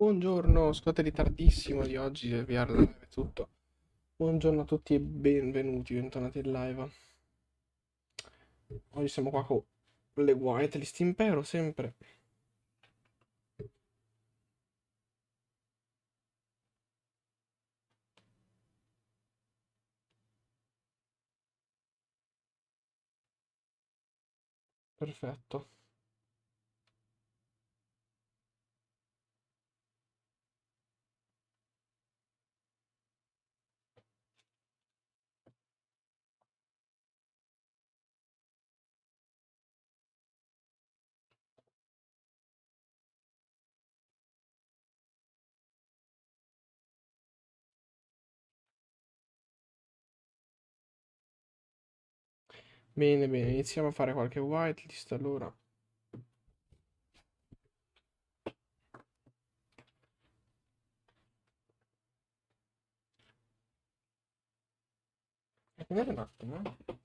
Buongiorno, scusate tardissimo di oggi, eh, VR live tutto. Buongiorno a tutti e benvenuti, bentornati in live. Oggi siamo qua con le whitelist impero, sempre. Perfetto. Bene, bene, iniziamo a fare qualche whitelist allora. Guardate eh, un attimo. Eh?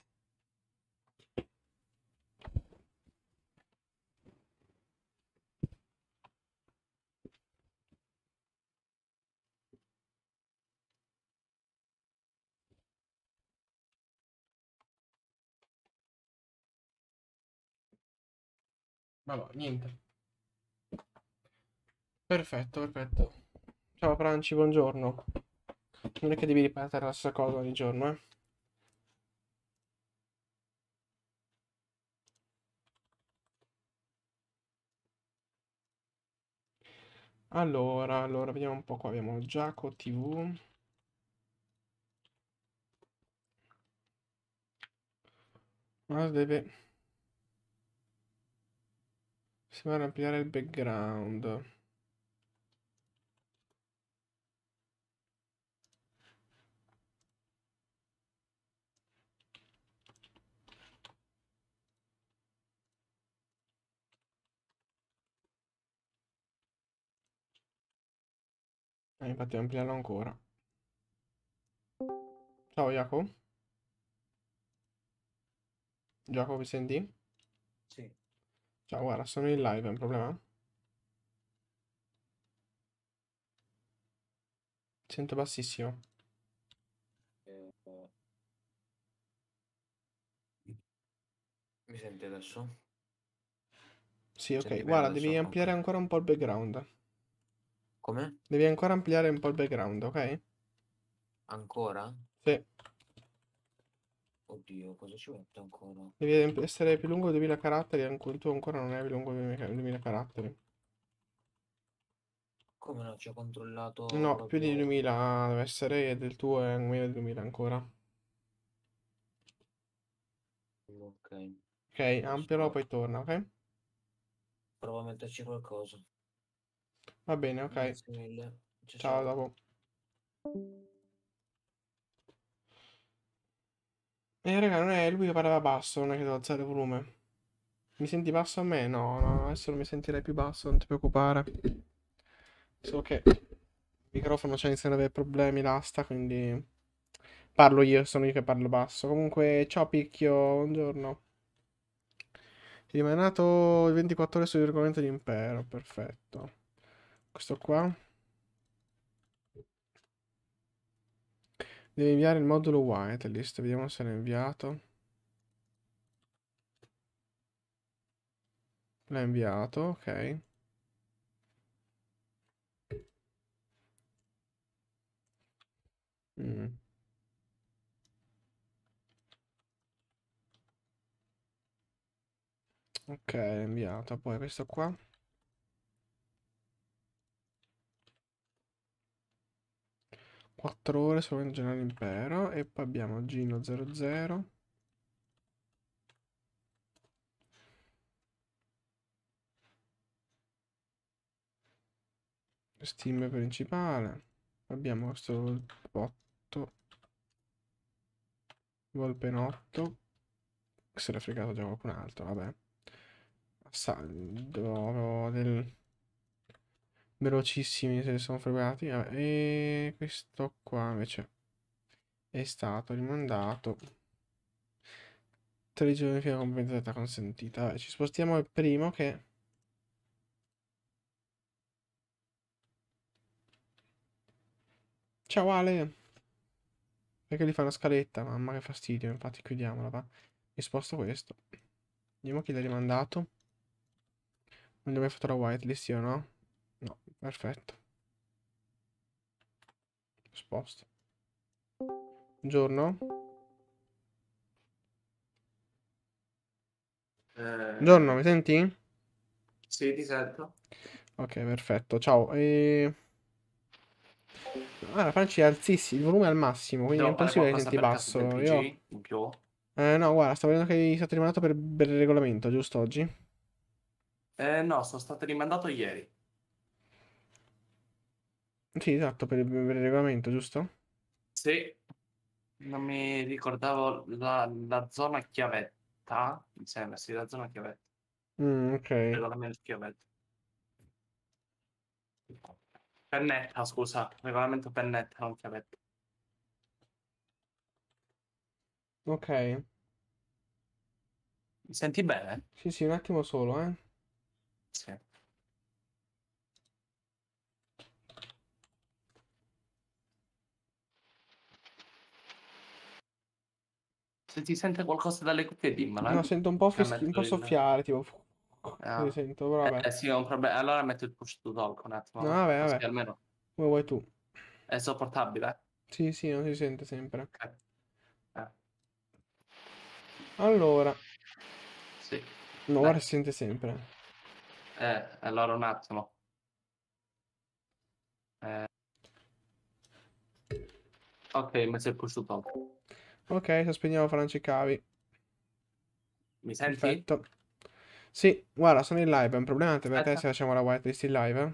Vabbè, niente. Perfetto, perfetto. Ciao Franci, buongiorno. Non è che devi ripetere la stessa cosa ogni giorno, eh. Allora, allora, vediamo un po' qua. Abbiamo Giaco TV. Ma ah, deve... Sembra ampliare il background. Eh, infatti ampliarlo ancora. Ciao Jacopo. Jacopo, mi senti? Ciao, guarda, sono in live, è un problema? Sento bassissimo. mi senti adesso? Sì, ok. Senti Guarda, adesso? devi ampliare ancora un po' il background. Come? Devi ancora ampliare un po' il background, ok? Ancora? Sì. Oddio, cosa ci metto ancora? Devi essere più lungo di 2000 caratteri, anche tu ancora non è più lungo di 2000 caratteri. Come no, ci ho controllato... No, proprio... più di 2000 deve essere, del tuo è eh, meno di 2000 ancora. Ok. Ok, ampialo, poi torna, ok? Provo a metterci qualcosa. Va bene, ok. Ciao, ciao, ciao dopo. Eh, raga, non è lui che parlava basso, non è che devo alzare il volume. Mi senti basso a me? No, no, adesso non mi sentirei più basso, non ti preoccupare. Solo che il microfono c'è iniziano ad avere problemi l'asta, quindi parlo io, sono io che parlo basso. Comunque, ciao Picchio, buongiorno. Ti è nato il 24 ore sull'argomento di impero, perfetto. Questo qua. Devi inviare il modulo whitelist, vediamo se l'ha inviato. L'ha inviato, ok. Mm. Ok, inviato. Poi questo qua. 4 ore in generale impero e poi abbiamo Gino 00 Steam principale abbiamo questo botto Volpenotto se l'è fregato già qualcun altro vabbè Assaldo del velocissimi se ne sono fregati. e questo qua invece è stato rimandato. Tre giorni fino a compensata consentita. Vabbè, ci spostiamo al primo che... Ciao Ale! Perché gli fa una scaletta? Mamma che fastidio, infatti chiudiamola va. Mi sposto questo. Vediamo chi l'ha rimandato. Non gli ho mai fatto la whitelist io, no? perfetto sposto buongiorno eh, buongiorno mi senti? sì ti sento ok perfetto ciao e... Allora, Franci, alzissi il volume al massimo, quindi no, è impossibile che senti basso. Io... In più? Eh, no, guarda, stavo vedendo che sei stato rimandato per, per il regolamento, giusto oggi? Eh, no, sono stato rimandato ieri. Sì, esatto, per il, per il regolamento, giusto? Sì, non mi ricordavo la, la zona chiavetta. Mi sembra, sì, la zona chiavetta. Mm, ok. regolamento chiavetta. Pennetta, scusa, regolamento pennetta, non chiavetta. Ok. Mi senti bene? Sì, sì, un attimo solo, eh. Sì. se ti sente qualcosa dalle cuffie dimmelo. No, sento un po', cioè, fes- un po soffiare, tipo... Ah. Sento, eh, eh, sì, ho un problema. Allora metto il push to talk un attimo. No, vabbè, vabbè. Almeno... Come vuoi tu. È sopportabile? Sì, sì, non si sente sempre. Okay. Eh. Allora. Sì. No, ora eh. si sente sempre. Eh, allora un attimo. Eh. Ok, ma c'è il push to talk. Ok, sospendiamo Franci Cavi. Mi senti? Perfetto. Sì, guarda, sono in live, è un problema anche per te se facciamo la whitelist in live? Eh?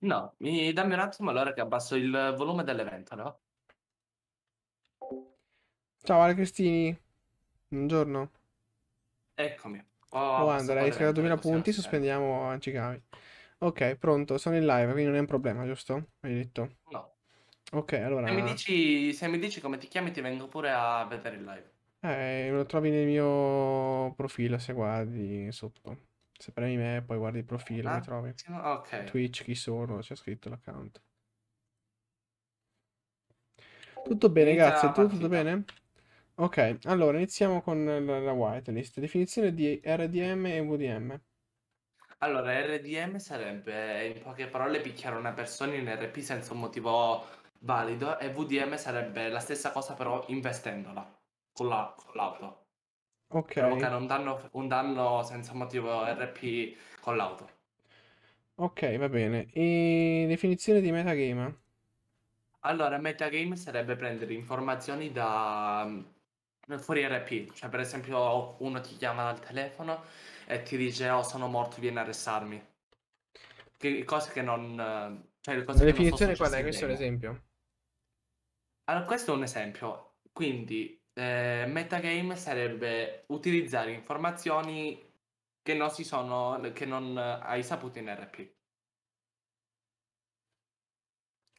No, mi, dammi un attimo allora che abbasso il volume dell'evento, no? Ciao Ale Cristini, buongiorno. Eccomi. Oh, oh Andrea, hai scalato 2000 punti, sospendiamo Franci Cavi. Ok, pronto, sono in live, quindi non è un problema, giusto? Hai detto? No. Ok, allora... Se mi dici, se mi dici come ti chiami, ti vengo pure a vedere il live. Eh, lo trovi nel mio profilo se guardi sotto. Se premi me, poi guardi il profilo, mi trovi. ok. Twitch, chi sono, c'è scritto l'account. Tutto bene, Inizia grazie. la tutto bene? Ok, allora iniziamo con la, la whitelist. Definizione di RDM e VDM. Allora, RDM sarebbe in poche parole picchiare una persona in RP senza un motivo valido e VDM sarebbe la stessa cosa però investendola con, la, con l'auto. Ok. Provocare diciamo un danno, un danno senza motivo RP con l'auto. Ok, va bene. E definizione di metagame? Allora, metagame sarebbe prendere informazioni da mm, fuori RP, cioè per esempio uno ti chiama dal telefono e ti dice oh sono morto, vieni a arrestarmi. Che, cose che non... Cioè, cose La definizione qual è? Questo è un l'esempio. Allora, questo è un esempio, quindi eh, metagame sarebbe utilizzare informazioni che non, si sono, che non hai saputo in RP.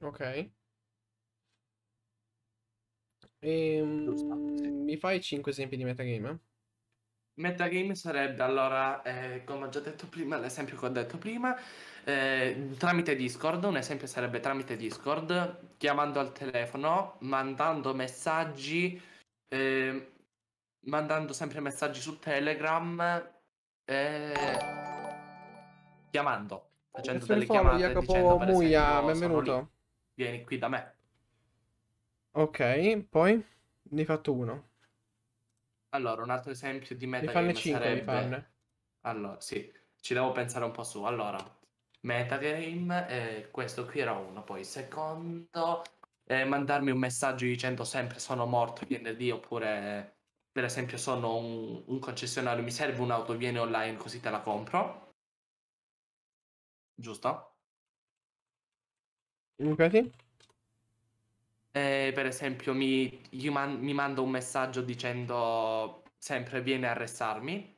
Ok. Ehm, Mi fai 5 esempi di metagame? Metagame sarebbe allora, eh, come ho già detto prima, l'esempio che ho detto prima, eh, tramite Discord, un esempio sarebbe tramite Discord, chiamando al telefono, mandando messaggi, eh, mandando sempre messaggi su Telegram, eh, chiamando, facendo delle follow, chiamate. Jacopo dicendo, per Muia, esempio, oh, benvenuto. Vieni qui da me. Ok, poi ne hai fatto uno. Allora, un altro esempio di metagame 5, sarebbe... Allora, sì, ci devo pensare un po' su. Allora, metagame, eh, questo qui era uno, poi secondo, eh, mandarmi un messaggio dicendo sempre sono morto, viene lì, oppure per esempio sono un, un concessionario, mi serve un'auto, viene online così te la compro. Giusto? Mi okay eh, per esempio mi, man- mi manda un messaggio dicendo sempre vieni a arrestarmi.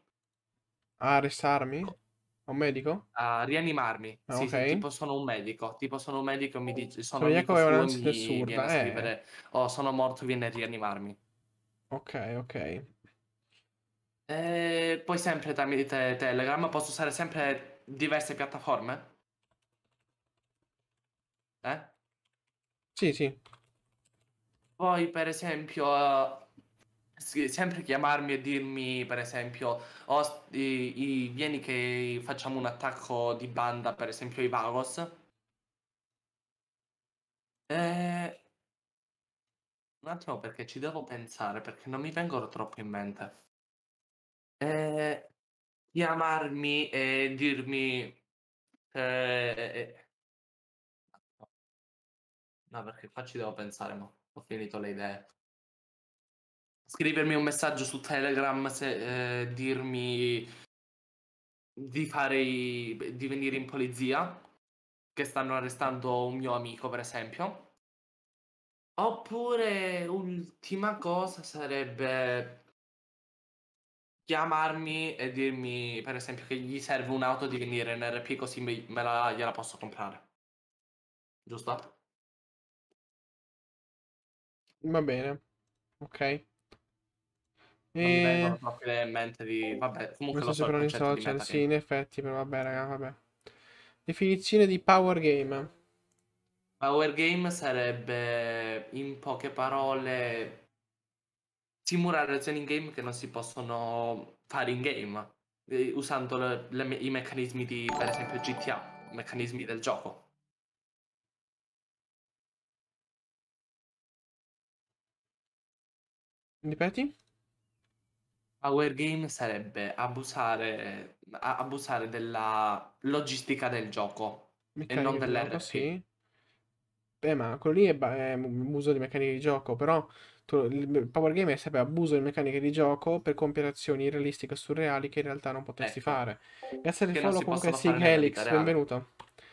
A arrestarmi? A un medico? A rianimarmi. Ah, sì, okay. sì, tipo sono un medico, tipo sono un medico e mi dice oh, sono un medico suo, mi eh. oh sono morto, vieni a rianimarmi. Ok, ok. E eh, poi sempre tramite Telegram posso usare sempre diverse piattaforme? Eh? Sì, sì. Poi, per esempio, sempre chiamarmi e dirmi, per esempio, oh, i, i, vieni che facciamo un attacco di banda, per esempio, i Vagos. E... Eh, un attimo perché ci devo pensare, perché non mi vengono troppo in mente. E... Eh, chiamarmi e dirmi... E... Eh, no, perché qua ci devo pensare, mo' Ho finito le idee. Scrivermi un messaggio su Telegram se eh, dirmi di fare i... di venire in polizia che stanno arrestando un mio amico, per esempio. Oppure ultima cosa sarebbe chiamarmi e dirmi, per esempio, che gli serve un'auto di venire in RP così me, la, gliela posso comprare. Giusto? Va bene. Ok. E... Non proprio in mente di... Vabbè, comunque Questo lo so il social, cioè, sì, in effetti, però vabbè, raga, vabbè. Definizione di power game. Power game sarebbe, in poche parole, simulare azioni in game che non si possono fare in game, eh, usando le, le, i meccanismi di, per esempio, GTA, meccanismi del gioco. Ripeti? Power game sarebbe abusare, abusare della logistica del gioco e non Meccanica gioco, sì. Beh, ma quello lì è, ba- è abuso di meccaniche di gioco, però tu- il Power Game è sempre abuso di meccaniche di gioco per compiere azioni irrealistiche o surreali che in realtà non potresti Ecco, fare. Grazie del follow comunque a possono Sig fare nella Helix, benvenuto.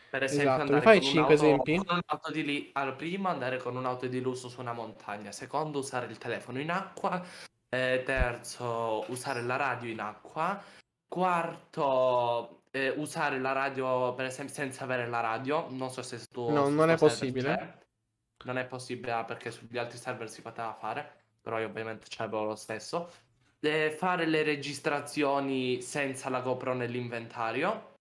Per esempio, Esatto, mi andare fai con 5 esempi? con un'auto di lì, allora, primo andare con un'auto di lusso su una montagna, secondo usare il telefono in acqua, eh, terzo usare la radio in acqua, quarto eh, usare la radio per esempio senza avere la radio, non so se tu... No, non è possibile. c'è. non è possibile ah, perché sugli altri server si poteva fare, però io ovviamente ce l'avevo lo stesso. Eh, fare le registrazioni senza la GoPro nell'inventario.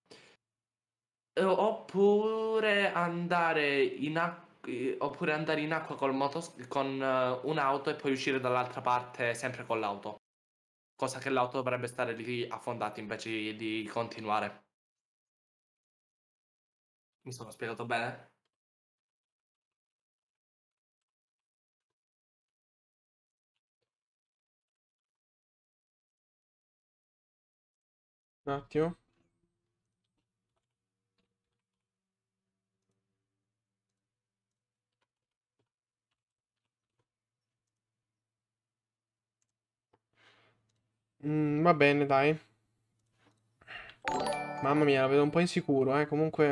Eh, oppure andare in acqua eh, oppure andare in acqua col motos- con uh, un'auto e poi uscire dall'altra parte sempre con l'auto. Cosa che l'auto dovrebbe stare lì affondata invece di continuare. Mi sono spiegato bene? Un attimo. Mm, va bene, dai. Mamma mia, la vedo un po' insicuro, eh. Comunque,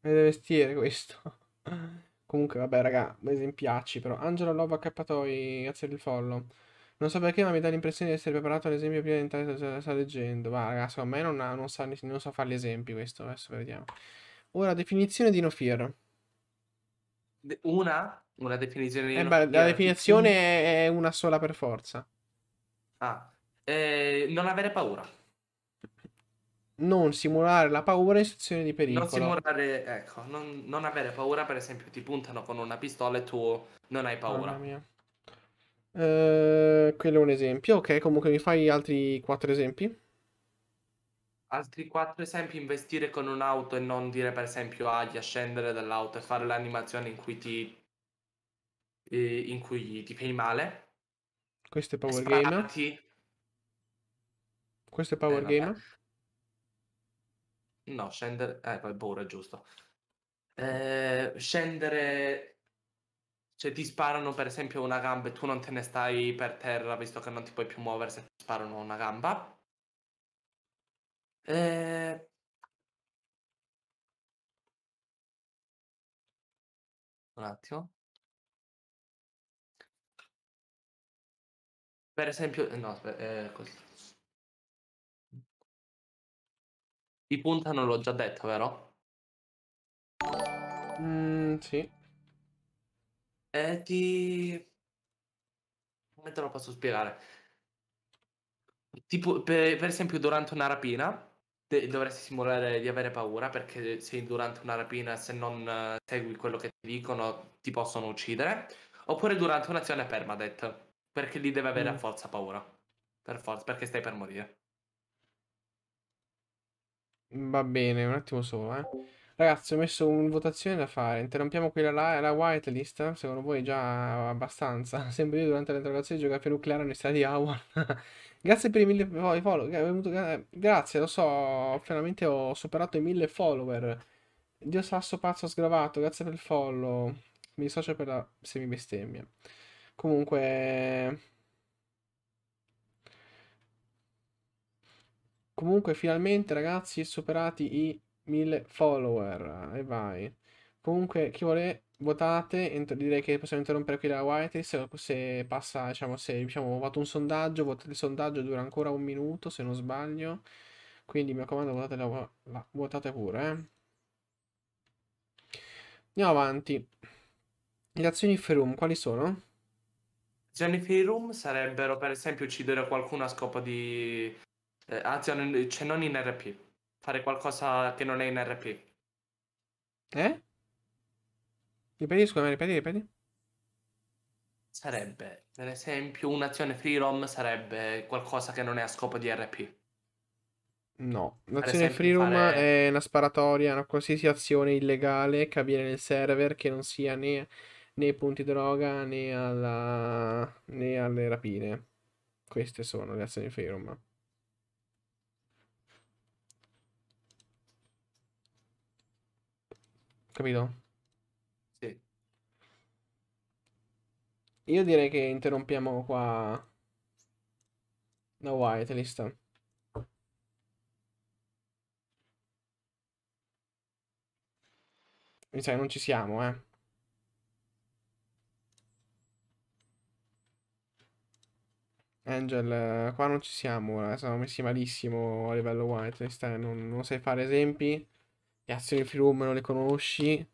è da vestire questo. Comunque, vabbè, raga, esempiacci, però. Angelo Lova Accappatoi, grazie del follow. Non so perché, ma mi dà l'impressione di essere preparato all'esempio prima di entrare sta, leggendo. Ma, raga, secondo me non, ha, non, sa, non sa fare gli esempi questo. Adesso vediamo. Ora, definizione di no fear. Una? Una definizione di eh, no beh, fear? La definizione è, è una sola per forza. Ah, eh, non avere paura. Non simulare la paura in situazioni di pericolo. Non simulare, ecco, non, non, avere paura, per esempio, ti puntano con una pistola e tu non hai paura. Eh, quello è un esempio. Ok, comunque mi fai altri quattro esempi. Altri quattro esempi, investire con un'auto e non dire per esempio agli a scendere dall'auto e fare l'animazione in cui ti, eh, in cui ti fai male. Questo è Power Game. Questo è eh, Power eh, Gamer? No, scendere... Eh, poi Bora, giusto. Eh, scendere... Cioè ti sparano per esempio una gamba e tu non te ne stai per terra visto che non ti puoi più muovere se ti sparano una gamba. Eh... Un attimo. Per esempio... Eh, no, aspetta, eh, così. di punta non l'ho già detto, vero? Mm, sì. E eh, ti... Come te lo posso spiegare? Tipo, per, per esempio, durante una rapina de- dovresti simulare di avere paura perché se durante una rapina, se non segui quello che ti dicono, ti possono uccidere. Oppure durante un'azione permadeath, perché lì deve avere mm. a forza paura. Per forza, perché stai per morire. Va bene, un attimo solo, eh. Ragazzi, ho messo un votazione da fare. Interrompiamo qui la, la whitelist. Secondo voi già abbastanza? Sempre io durante l'interrogazione di geografia nucleare all'università di Howard. Grazie per i mille follower. Eh, grazie, lo so. Finalmente ho superato i mille follower. Dio sasso pazzo sgravato. Grazie per il follow. Mi dissocio per la semibestemmia. Comunque... Comunque, finalmente, ragazzi, superati i 1000 follower. E vai. Comunque, chi vuole, votate. direi che possiamo interrompere qui la whitelist. Se passa, diciamo, se diciamo, fatto un sondaggio, votate il sondaggio, dura ancora un minuto, se non sbaglio. Quindi, mi raccomando, votate, la, la, votate pure, eh. Andiamo avanti. Le azioni free quali sono? Le azioni free room sarebbero per esempio uccidere qualcuno a scopo di eh, anzi ah, cioè non in RP fare qualcosa che non è in RP eh? ripeti scusami ripeti ripeti sarebbe per esempio un'azione free rom sarebbe qualcosa che non è a scopo di RP No, l'azione free room fare... è una sparatoria, una qualsiasi azione illegale che avviene nel server che non sia né, né ai punti droga né, alla... né alle rapine. Queste sono le azioni free room. capito? Sì. Io direi che interrompiamo qua la whitelist. Mi sa che non ci siamo, eh. Angel, eh, qua non ci siamo, eh, siamo messi malissimo a livello whitelist, eh. non, non sai fare esempi. Le azioni Film non le conosci.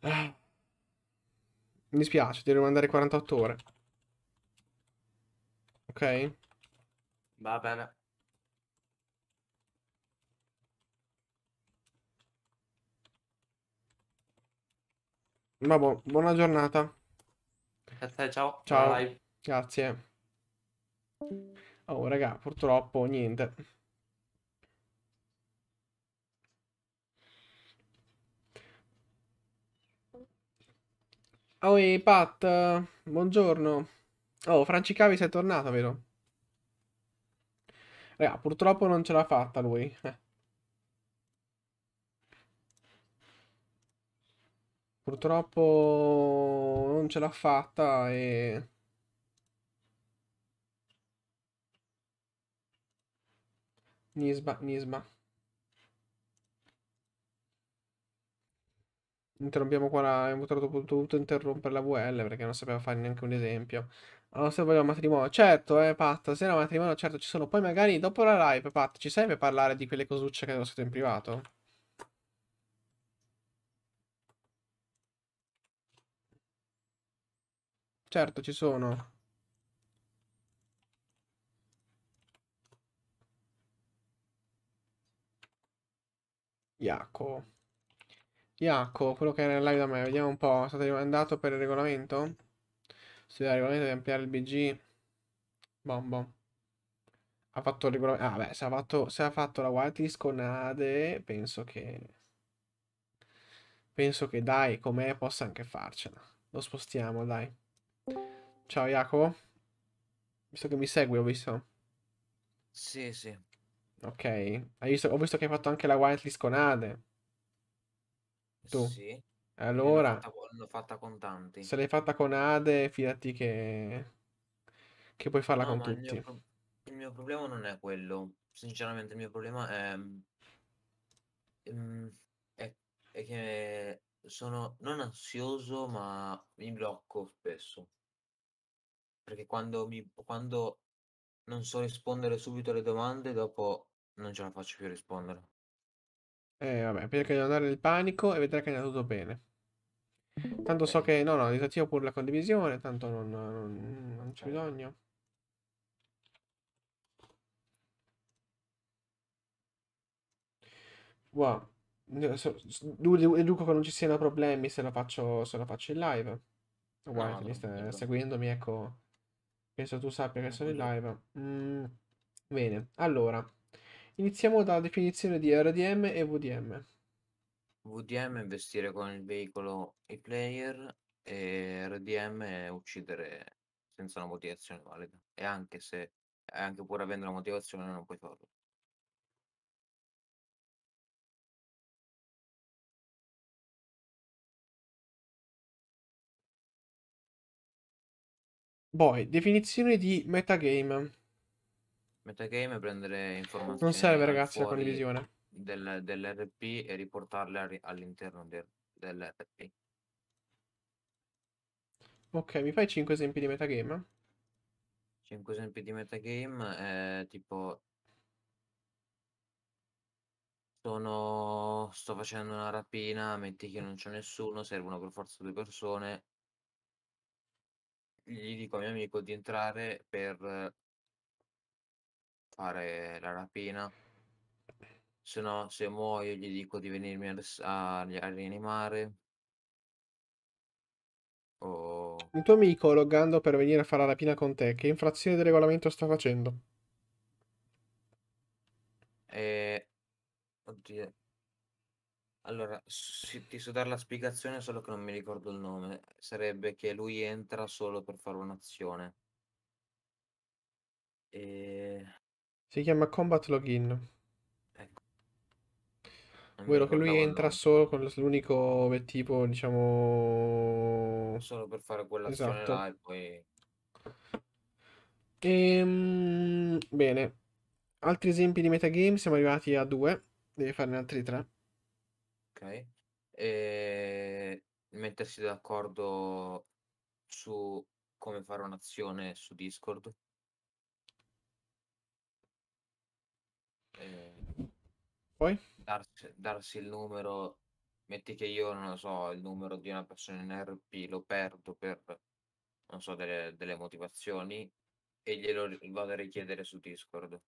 Ah. Mi dispiace, devo mandare 48 ore. Ok? Va bene. Vabbè, buona giornata. A ciao. Ciao. Bye. Grazie. Oh, raga, purtroppo niente. Oh, ehi, Pat, buongiorno. Oh, Francicavi sei tornato, vero? Raga, purtroppo non ce l'ha fatta lui. Eh. Purtroppo non ce l'ha fatta e... Nisba, Nisba. interrompiamo qua la, abbiamo dovuto interrompere la VL perché non sapeva fare neanche un esempio. Allora, se vogliamo matrimonio, certo, eh, Pat, se era matrimonio, certo, ci sono. Poi magari dopo la live, Pat, ci serve parlare di quelle cosucce che avevo scritto in privato? Certo, ci sono. Iaco. Iaco, quello che era in live da me, vediamo un po', è stato rimandato per il regolamento? Studiare il regolamento di ampliare il BG. Bombo. Ha fatto il regolamento... Ah beh, se ha fatto, se ha fatto la whitelist con Ade, penso che... Penso che dai, com'è, possa anche farcela. Lo spostiamo, dai. Ciao Iaco. Visto che mi segui, ho visto. Sì, sì. Ok. Visto... ho visto che hai fatto anche la whitelist con Ade. Tu? Sì. Allora, L'ho fatta, l'ho fatta con tanti. se l'hai fatta con Ade, fidati che, che puoi farla No, con ma il tutti. mio, il mio problema non è quello. Sinceramente, il mio problema è, mm, è, è che sono non ansioso, ma mi blocco spesso. Perché quando, mi, quando non so rispondere subito alle domande, dopo non ce la faccio più a rispondere. Eh, vabbè, perché devo andare nel panico e vedrai che andrà tutto bene. Tanto so che... No, no, disattivo pure la condivisione, tanto non, non, non c'è bisogno. Wow. Deduco che non ci siano problemi se la faccio, se la faccio in live. Guarda, no, no, mi stai no. seguendomi, ecco. Penso tu sappia che sono in live. Mm, bene, allora. Iniziamo dalla definizione di RDM e VDM. VDM è investire con il veicolo i player e RDM è uccidere senza una motivazione valida e anche se anche pur avendo una motivazione non puoi farlo. Poi, definizione di metagame metagame e prendere informazioni. Non serve, ragazzi, la condivisione del, dell'RP e riportarle all'interno del, dell'RP. Ok, mi fai 5 esempi di metagame? 5 esempi di metagame, eh, tipo sono, sto facendo una rapina, metti che non c'è nessuno, servono per forza due persone. Gli dico a mio amico di entrare per fare la rapina. Se no, se muoio, gli dico di venirmi a, a rianimare. Oh. Un tuo amico loggando per venire a fare la rapina con te, che infrazione del regolamento sta facendo? Eh... Oddio. Allora, si, ti so dare la spiegazione, solo che non mi ricordo il nome. Sarebbe che lui entra solo per fare un'azione. E... Si chiama Combat Login. Ecco. Ovvero che lui entra solo con l'unico tipo, diciamo... Solo per fare quella quell'azione esatto. là e poi... Ehm, bene. Altri esempi di metagame, siamo arrivati a due. Devi farne altri tre. Ok. E... Ehm, mettersi d'accordo su come fare un'azione su Discord. Eh, Poi? Darsi, darsi il numero, metti che io non lo so, il numero di una persona in RP lo perdo per, non so, delle, delle motivazioni e glielo vado a richiedere su Discord.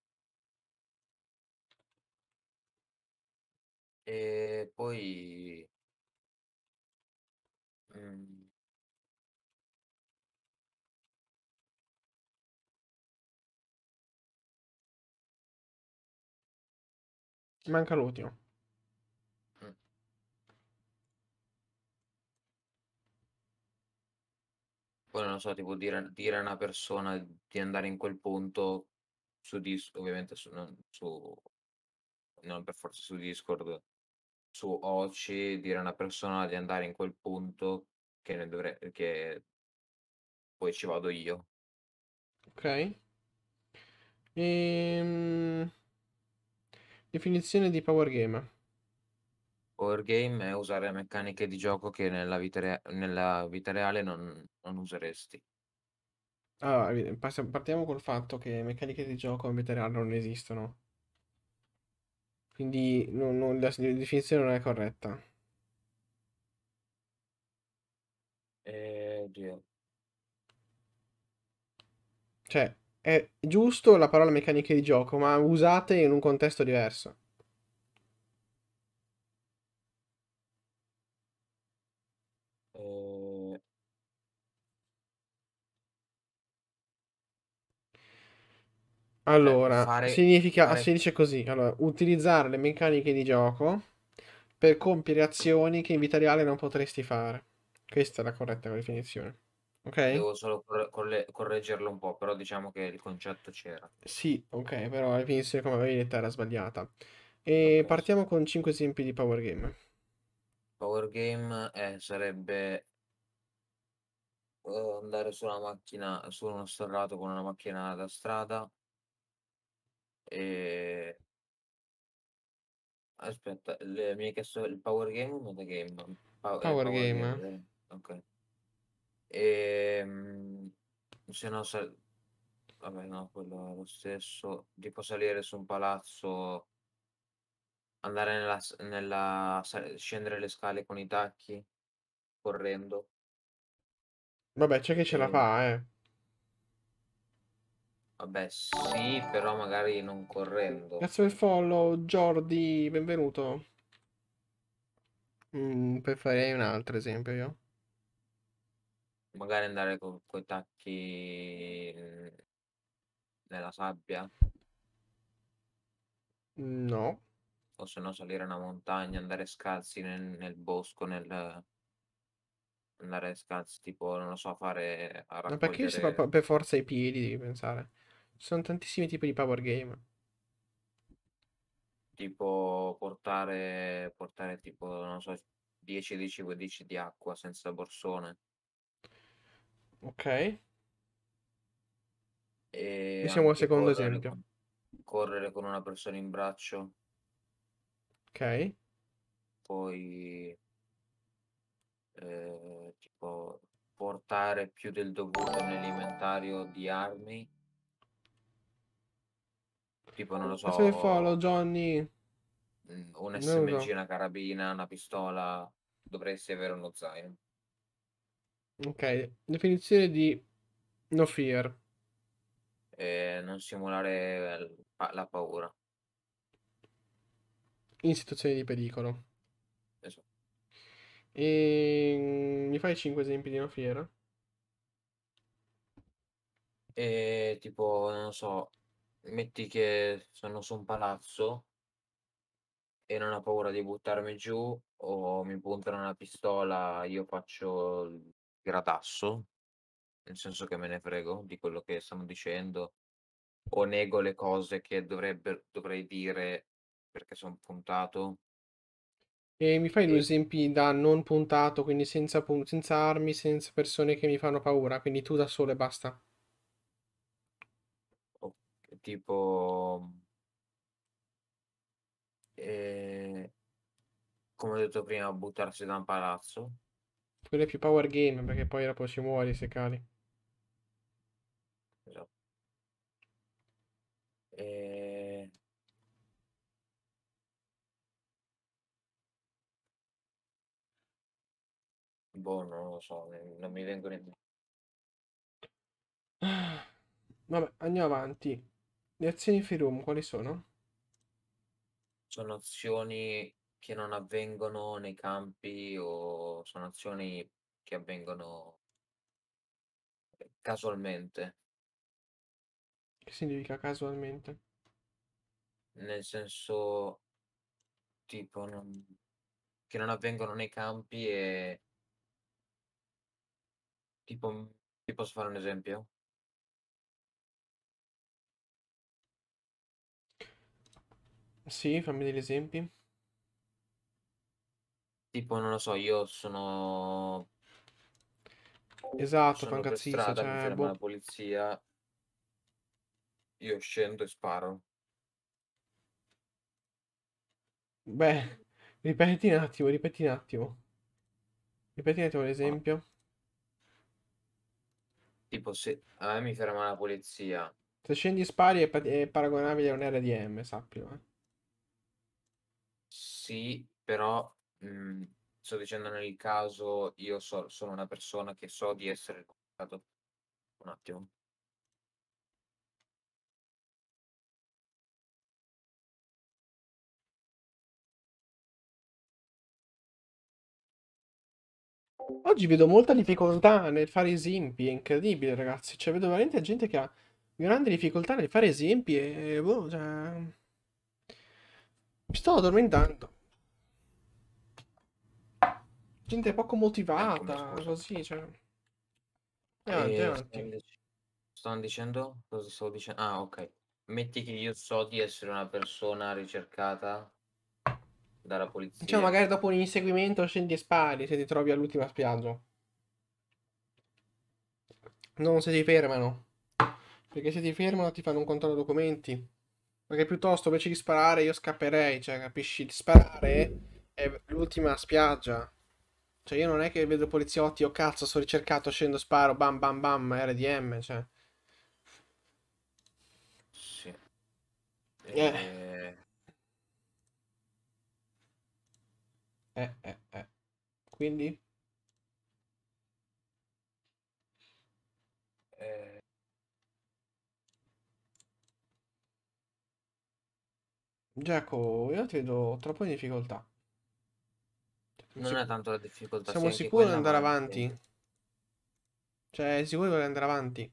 E poi... mm, Manca l'ultimo. Mm. Poi non so, tipo dire, dire, a una persona di andare in quel punto su Discord, ovviamente su, non, su, non per forza su Discord, su Oci, dire a una persona di andare in quel punto che, ne dovre- che poi ci vado io. Ok. Ehm... Definizione di Power game è usare meccaniche di gioco che nella vita, rea- nella vita reale non, non useresti. Allora, partiamo col fatto che meccaniche di gioco in vita reale non esistono. Quindi non- non- la definizione non è corretta. Eh, oddio. Cioè, è giusto la parola meccaniche di gioco, ma usate in un contesto diverso. Eh, allora, fare... significa, fare... si dice così, allora, utilizzare le meccaniche di gioco per compiere azioni che in vita reale non potresti fare. Questa è la corretta definizione. Ok? Devo solo corre- corre- correggerlo un po', però diciamo che il concetto c'era. Sì, ok, però la definizione come avevi detto era sbagliata. E Ok, partiamo con 5 esempi di power game. Power game eh, sarebbe eh, andare su una macchina, su uno sterrato con una macchina da strada e... Aspetta, le- mi hai chiesto il power game o il metagame? Pa- eh, Power power game, game. eh, Ok. E, ehm, se no, sal- vabbè, no, quello è lo stesso. Tipo salire su un palazzo, andare nella, nella scendere le scale con i tacchi, correndo. Vabbè, c'è chi ce la ehm fa, eh. vabbè, sì, però magari non correndo. Grazie per il follow, Jordi, benvenuto. Mm, poi farei un altro esempio io. Magari andare con coi tacchi, mhmm, nella sabbia? No. O se no salire una montagna, andare scalzi nel nel bosco, nel andare scalzi tipo, non lo so, fare a Ma perché si fa per forza i piedi, devi pensare. Ci sono tantissimi tipi di power game. Tipo portare portare tipo, non so, 10, 10, 15 di acqua senza borsone. Ok. E Qui siamo al secondo esempio. con- correre con una persona in braccio, Ok. poi eh, tipo portare più del dovuto nell'inventario di armi. Tipo, non lo Passa il follow, Johnny. Mm, un SMG, so. una carabina, una pistola, dovresti avere uno zaino. Ok, definizione di no fear. Eh, non simulare la, paura. In situazioni di pericolo. Esatto. E... Ehm, mi fai 5 esempi di no fear? E tipo, non so, metti che sono su un palazzo e non ho paura di buttarmi giù o mi puntano una pistola, io faccio gradasso, nel senso che me ne frego di quello che stanno dicendo o nego le cose che dovrebbe, dovrei dire perché sono puntato. E mi fai e... due esempi da non puntato, quindi senza, pun- senza armi, senza persone che mi fanno paura, quindi tu da sole basta. Oh, tipo... Eh... Come ho detto prima, buttarsi da un palazzo quelle più power game perché poi dopo si muori se cali. E... Esatto. Ehm. Boh, non lo so, non mi vengono in mente. Vabbè, andiamo avanti. Le azioni Firum quali sono? Sono azioni che non avvengono nei campi o sono azioni che avvengono casualmente, Che significa casualmente? nel senso tipo non- che non avvengono nei campi e tipo mm, ti posso fare un esempio? Sì, fammi degli esempi. Tipo, non lo so, io sono... Esatto, sono per fangazzista, strada, cioè, mi ferma boh. la polizia, io scendo e sparo. Beh, ripeti un attimo, ripeti un attimo. Ripeti un attimo l'esempio. Tipo, se a me mi ferma la polizia, Se scendi e spari è, pa- è paragonabile a un RDM, sappilo. eh. sì, però mh, mhmm, sto dicendo nel caso io so, sono una persona che so di essere contattato. Un attimo. Oggi vedo molta difficoltà nel fare esempi, è incredibile ragazzi, cioè vedo veramente gente che ha grande difficoltà nel fare esempi e boh, cioè... Mi sto addormentando gente poco ecco, motivata, ecco, così, cioè. Avanti, eh, avanti. Stanno dicendo? Cosa stavo dicendo? Ah, ok. Metti che io so di essere una persona ricercata dalla polizia. Cioè, magari dopo un inseguimento scendi e spari se ti trovi all'ultima spiaggia. Non se ti fermano. Perché se ti fermano ti fanno un controllo documenti. Perché piuttosto invece di sparare io scapperei, cioè capisci? Di sparare è l'ultima spiaggia. Cioè io non è che vedo poliziotti, oh cazzo, sono ricercato, scendo, sparo, bam bam bam, RDM, cioè. Sì. Yeah. Eh. Eh, eh, eh. Quindi? Eh. Giacomo, io ti vedo troppo in difficoltà. Non è tanto la difficoltà. Siamo cioè, sicuri di andare avanti? avanti? Cioè, sicuri di andare avanti?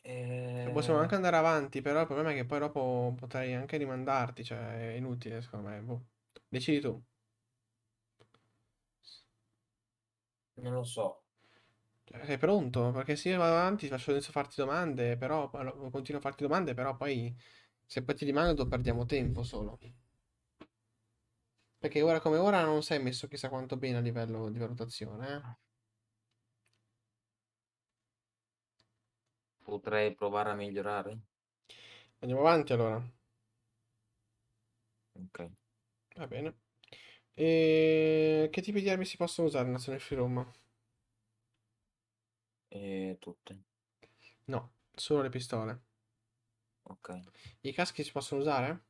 E... Possiamo anche andare avanti, però il problema è che poi dopo potrei anche rimandarti, cioè è inutile secondo me. Boh. Decidi tu. Non lo so. Cioè, sei pronto? Perché se io vado avanti faccio adesso farti domande, però continuo a farti domande, però poi se poi ti rimando perdiamo tempo solo. Perché ora come ora non sei messo chissà quanto bene a livello di valutazione. Eh? Potrei provare a migliorare. Andiamo avanti allora. Ok. Va bene. E... Che tipi di armi si possono usare in Nazione Free E tutte. No, solo le pistole. Ok. I caschi si possono usare?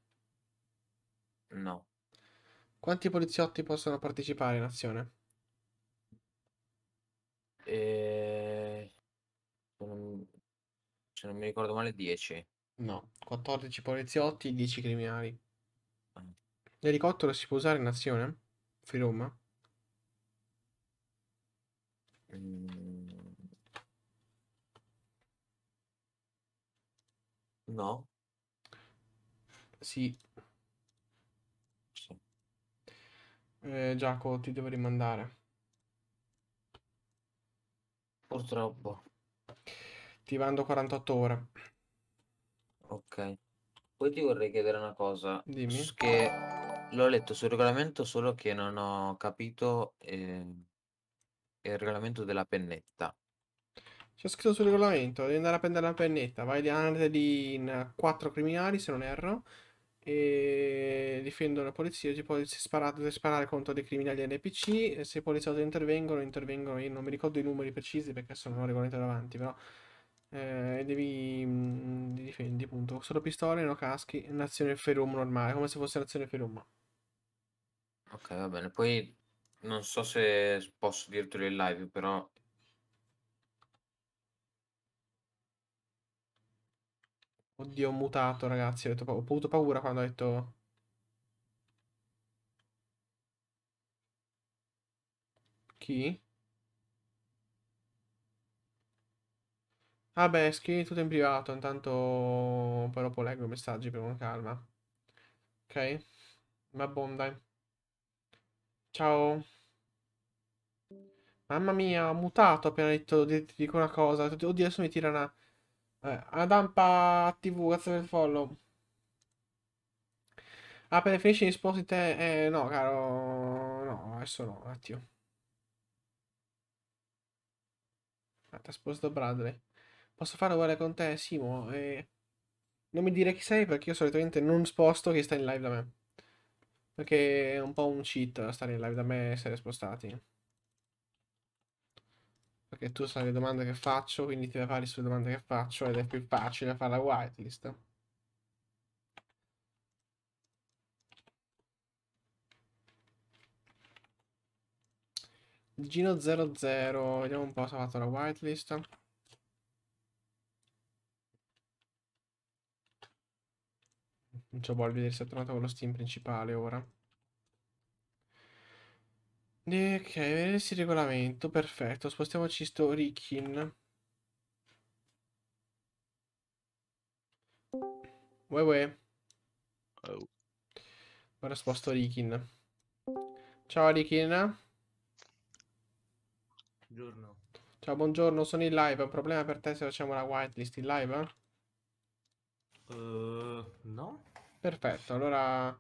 No. Quanti poliziotti possono partecipare in azione? Ehm, e... Se, non... mi ricordo male, 10. No, 14 poliziotti, 10 criminali. Ah. L'elicottero si può usare in azione? Firoma? Mm. No. Sì, Eh, Giacomo, ti devo rimandare. Purtroppo. Ti mando 48 ore. Ok. Poi ti vorrei chiedere una cosa. Dimmi. Che l'ho letto sul regolamento, solo che non ho capito eh, il regolamento della pennetta. C'è scritto sul regolamento, devi andare a prendere la pennetta, vai di in 4 criminali se non erro, e difendono la polizia. Si può sparare, sparare contro dei criminali NPC. Se i poliziotti intervengono, intervengono. Io non mi ricordo i numeri precisi perché sono regolamente davanti, però. Eh, devi mh, mm, difendi appunto solo pistole, no caschi, nazione ferum normale, come se fosse nazione ferum. Ok, va bene. Poi non so se posso dirtelo in live, però Oddio, ho mutato, ragazzi. Ho, detto, ho avuto paura quando ho detto... Chi? Vabbè, ah scrivi tutto in privato, intanto poi dopo leggo i messaggi per una calma. Ok? Ma buon dai. Ciao. Mamma mia, ho mutato appena detto, ti dico una cosa. Oddio, adesso mi tira una... Eh, Adampa TV, grazie per il follow. Ah, preferisci gli sposi te? Eh, no, caro. No, adesso no, un attimo. ha sposto Bradley. Posso fare uguale con te, Simo? Eh, non mi dire chi sei perché io solitamente non sposto chi sta in live da me. Perché è un po' un cheat stare in live da me e essere spostati. Perché tu sai le domande che faccio, quindi ti prepari sulle domande che faccio ed è più facile fare la whitelist. Gino 00, vediamo un po' se ha fatto la whitelist. Non ci voglio vedere se è tornato con lo Steam principale ora ok, vedersi il regolamento, perfetto. Spostiamoci sto Rikin. Uè uè. Oh. Ora sposto Rikin. Ciao Rikin. Buongiorno. Ciao, buongiorno, sono in live. È un problema per te se facciamo la whitelist in live? Eh? Uh, no. Perfetto, allora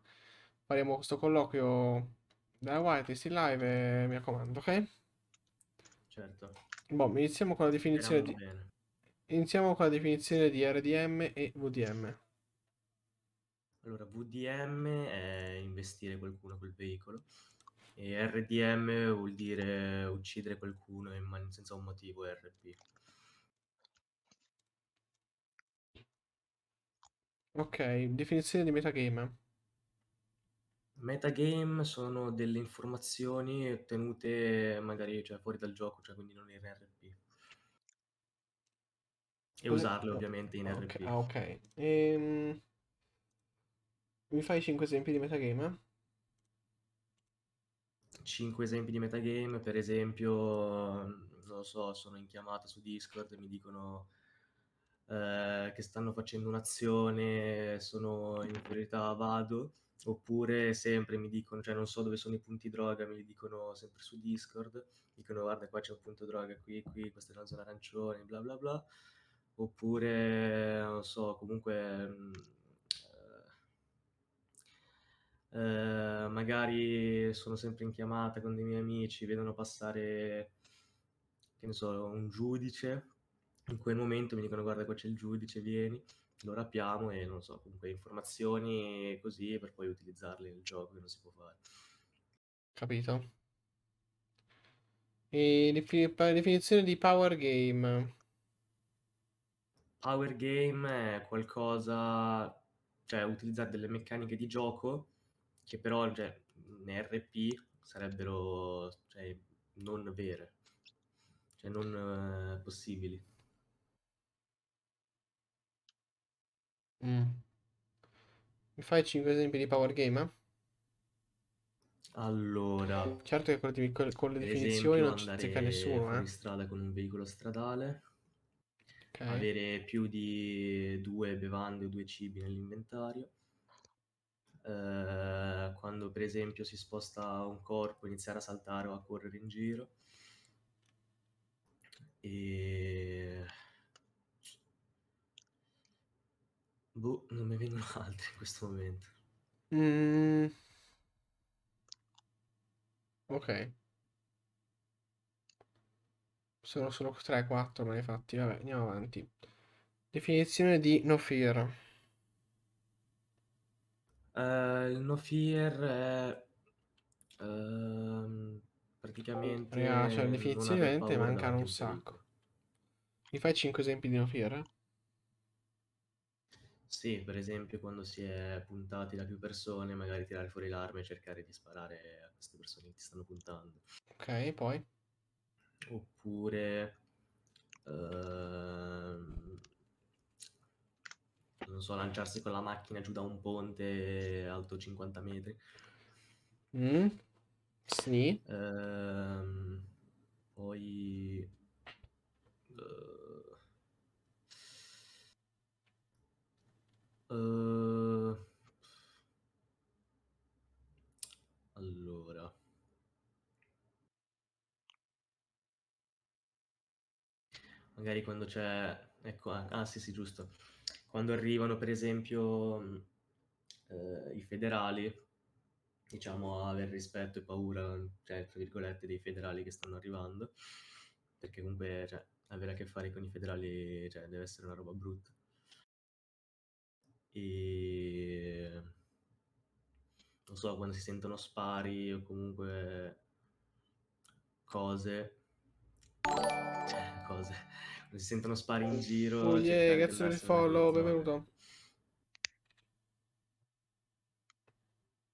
faremo questo colloquio guai, Whitelist in live, mi raccomando, ok? Certo. Boh, iniziamo con la definizione di... Bene. Iniziamo con la definizione di RDM e VDM. Allora, VDM è investire qualcuno col veicolo e RDM vuol dire uccidere qualcuno man- senza un motivo RP. Ok, definizione di metagame. Metagame sono delle informazioni ottenute magari cioè, fuori dal gioco, cioè quindi non in RP. E usarle ovviamente in Ok, RP. ah, ok. Ehm, mi fai 5 esempi di metagame? 5 esempi di metagame, per esempio, non lo so, sono in chiamata su Discord e mi dicono eh, che stanno facendo un'azione, sono in priorità, vado oppure sempre mi dicono, cioè non so dove sono i punti droga, mi dicono sempre su Discord, dicono guarda qua c'è un punto droga qui, qui, questa è una zona arancione, bla bla bla, oppure non so, comunque mm, eh, eh, magari sono sempre in chiamata con dei miei amici, vedono passare, che ne so, un giudice, in quel momento mi dicono guarda qua c'è il giudice, vieni lo rapiamo e non so, comunque informazioni così per poi utilizzarle nel gioco che non si può fare. Capito. E definizione di power game. Power game è qualcosa, cioè utilizzare delle meccaniche di gioco che però cioè, in RP sarebbero cioè, non vere, cioè non eh, possibili. Mm. Mi fai 5 esempi di power game? Allora, certo che con le, con le definizioni non ci zecca nessuno. Fuori eh. strada con un veicolo stradale, okay. avere più di due bevande o due cibi nell'inventario. Eh, quando per esempio si sposta un corpo, iniziare a saltare o a correre in giro. E Boh, non mi vengono altri in questo momento. Mm. Ok. Sono solo 3-4 ma ne fatti. Vabbè, andiamo avanti. Definizione di no fear. Eh, il no fear è ehm, praticamente. Raga, cioè, definizione mancano un sacco. Mi fai 5 esempi di no fear? Sì, per esempio quando si è puntati da più persone, magari tirare fuori l'arma e cercare di sparare a queste persone che ti stanno puntando. Ok, poi? Oppure... ehm, non so, lanciarsi con la macchina giù da un ponte alto 50 metri. Mm? Sì. Ehm, poi... eh, Uh, allora. Magari quando c'è... Ecco, ah, ah sì sì, giusto. Quando arrivano per esempio eh, i federali, diciamo a aver rispetto e paura, cioè, tra virgolette, dei federali che stanno arrivando, perché comunque cioè, avere a che fare con i federali cioè, deve essere una roba brutta e non so, quando si sentono spari o comunque cose, cioè cose, quando si sentono spari in giro... Oh yeah, grazie per il follow, benvenuto.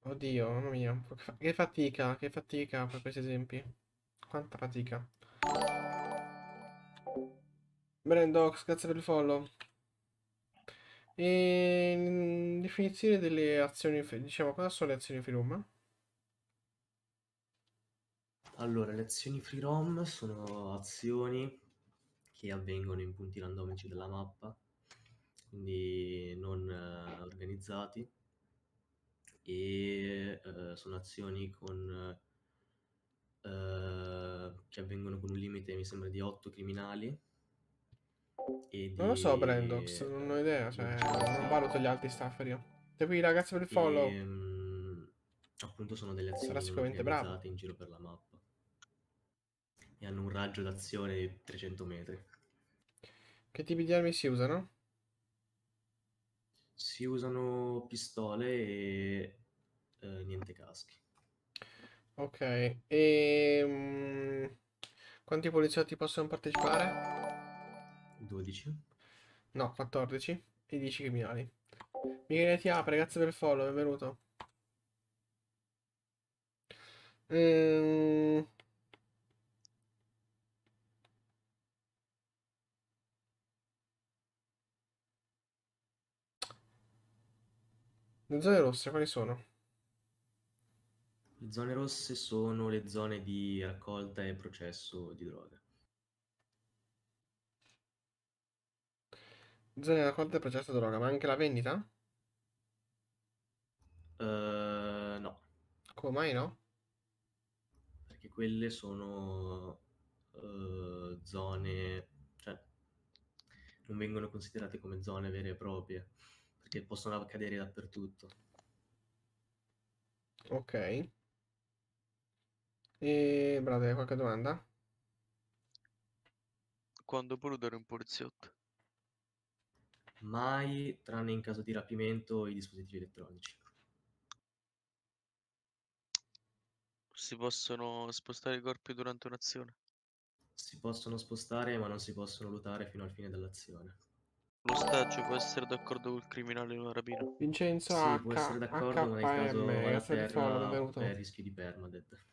Oddio, mamma mia, che fatica, che fatica per questi esempi. Quanta fatica. Brandox, grazie per il follow. E mm, definizione delle azioni, diciamo, cosa sono le azioni free roam? Allora, le azioni free roam sono azioni che avvengono in punti randomici della mappa, quindi non eh, organizzati, e eh, sono azioni con, eh, che avvengono con un limite, mi sembra, di 8 criminali di... Non lo so, Brandox, non ho idea. Cioè, non valuto gli altri staffer io. Te cioè, qui, ragazzi, per il ehm, follow. E, um, appunto, sono delle azioni Sarà sicuramente bravo. in giro per la mappa. E hanno un raggio d'azione di 300 metri. Che tipi di armi si usano? Si usano pistole e eh, niente caschi. Ok, e um, quanti poliziotti possono partecipare? 12? No, 14 e 10 criminali. Michele ti apre, grazie per il follow, benvenuto. Ehm... Le zone rosse quali sono? Le zone rosse sono le zone di raccolta e processo di droga. Bisogna raccontare il processo droga, ma anche la vendita? Eh, no, Come mai no? perché quelle sono eh, zone, cioè non vengono considerate come zone vere e proprie, perché possono accadere dappertutto. Ok. E Brad, hai qualche domanda? Quando può ludere un poliziotto? mai, tranne in caso di rapimento, i dispositivi elettronici. Si possono spostare i corpi durante un'azione? Si possono spostare, ma non si possono lutare fino al fine dell'azione. L'ostaggio può essere d'accordo col criminale in una rapina? Vincenzo sì, H- può essere d'accordo, ma nel caso alla terra è rischio di permadeath.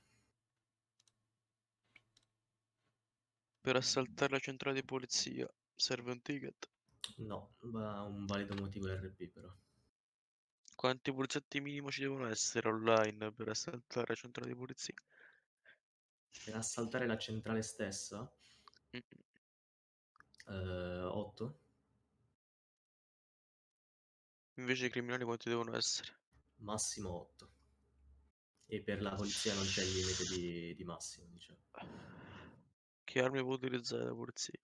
Per assaltare la centrale di polizia serve un ticket. No, ma un valido motivo RP però. Quanti poliziotti minimo ci devono essere online per assaltare la centrale di polizia? Per assaltare la centrale stessa? 8. Eh, Invece i criminali quanti devono essere? Massimo 8. E per la polizia non c'è il limite di, di massimo, diciamo. Che armi può utilizzare la polizia?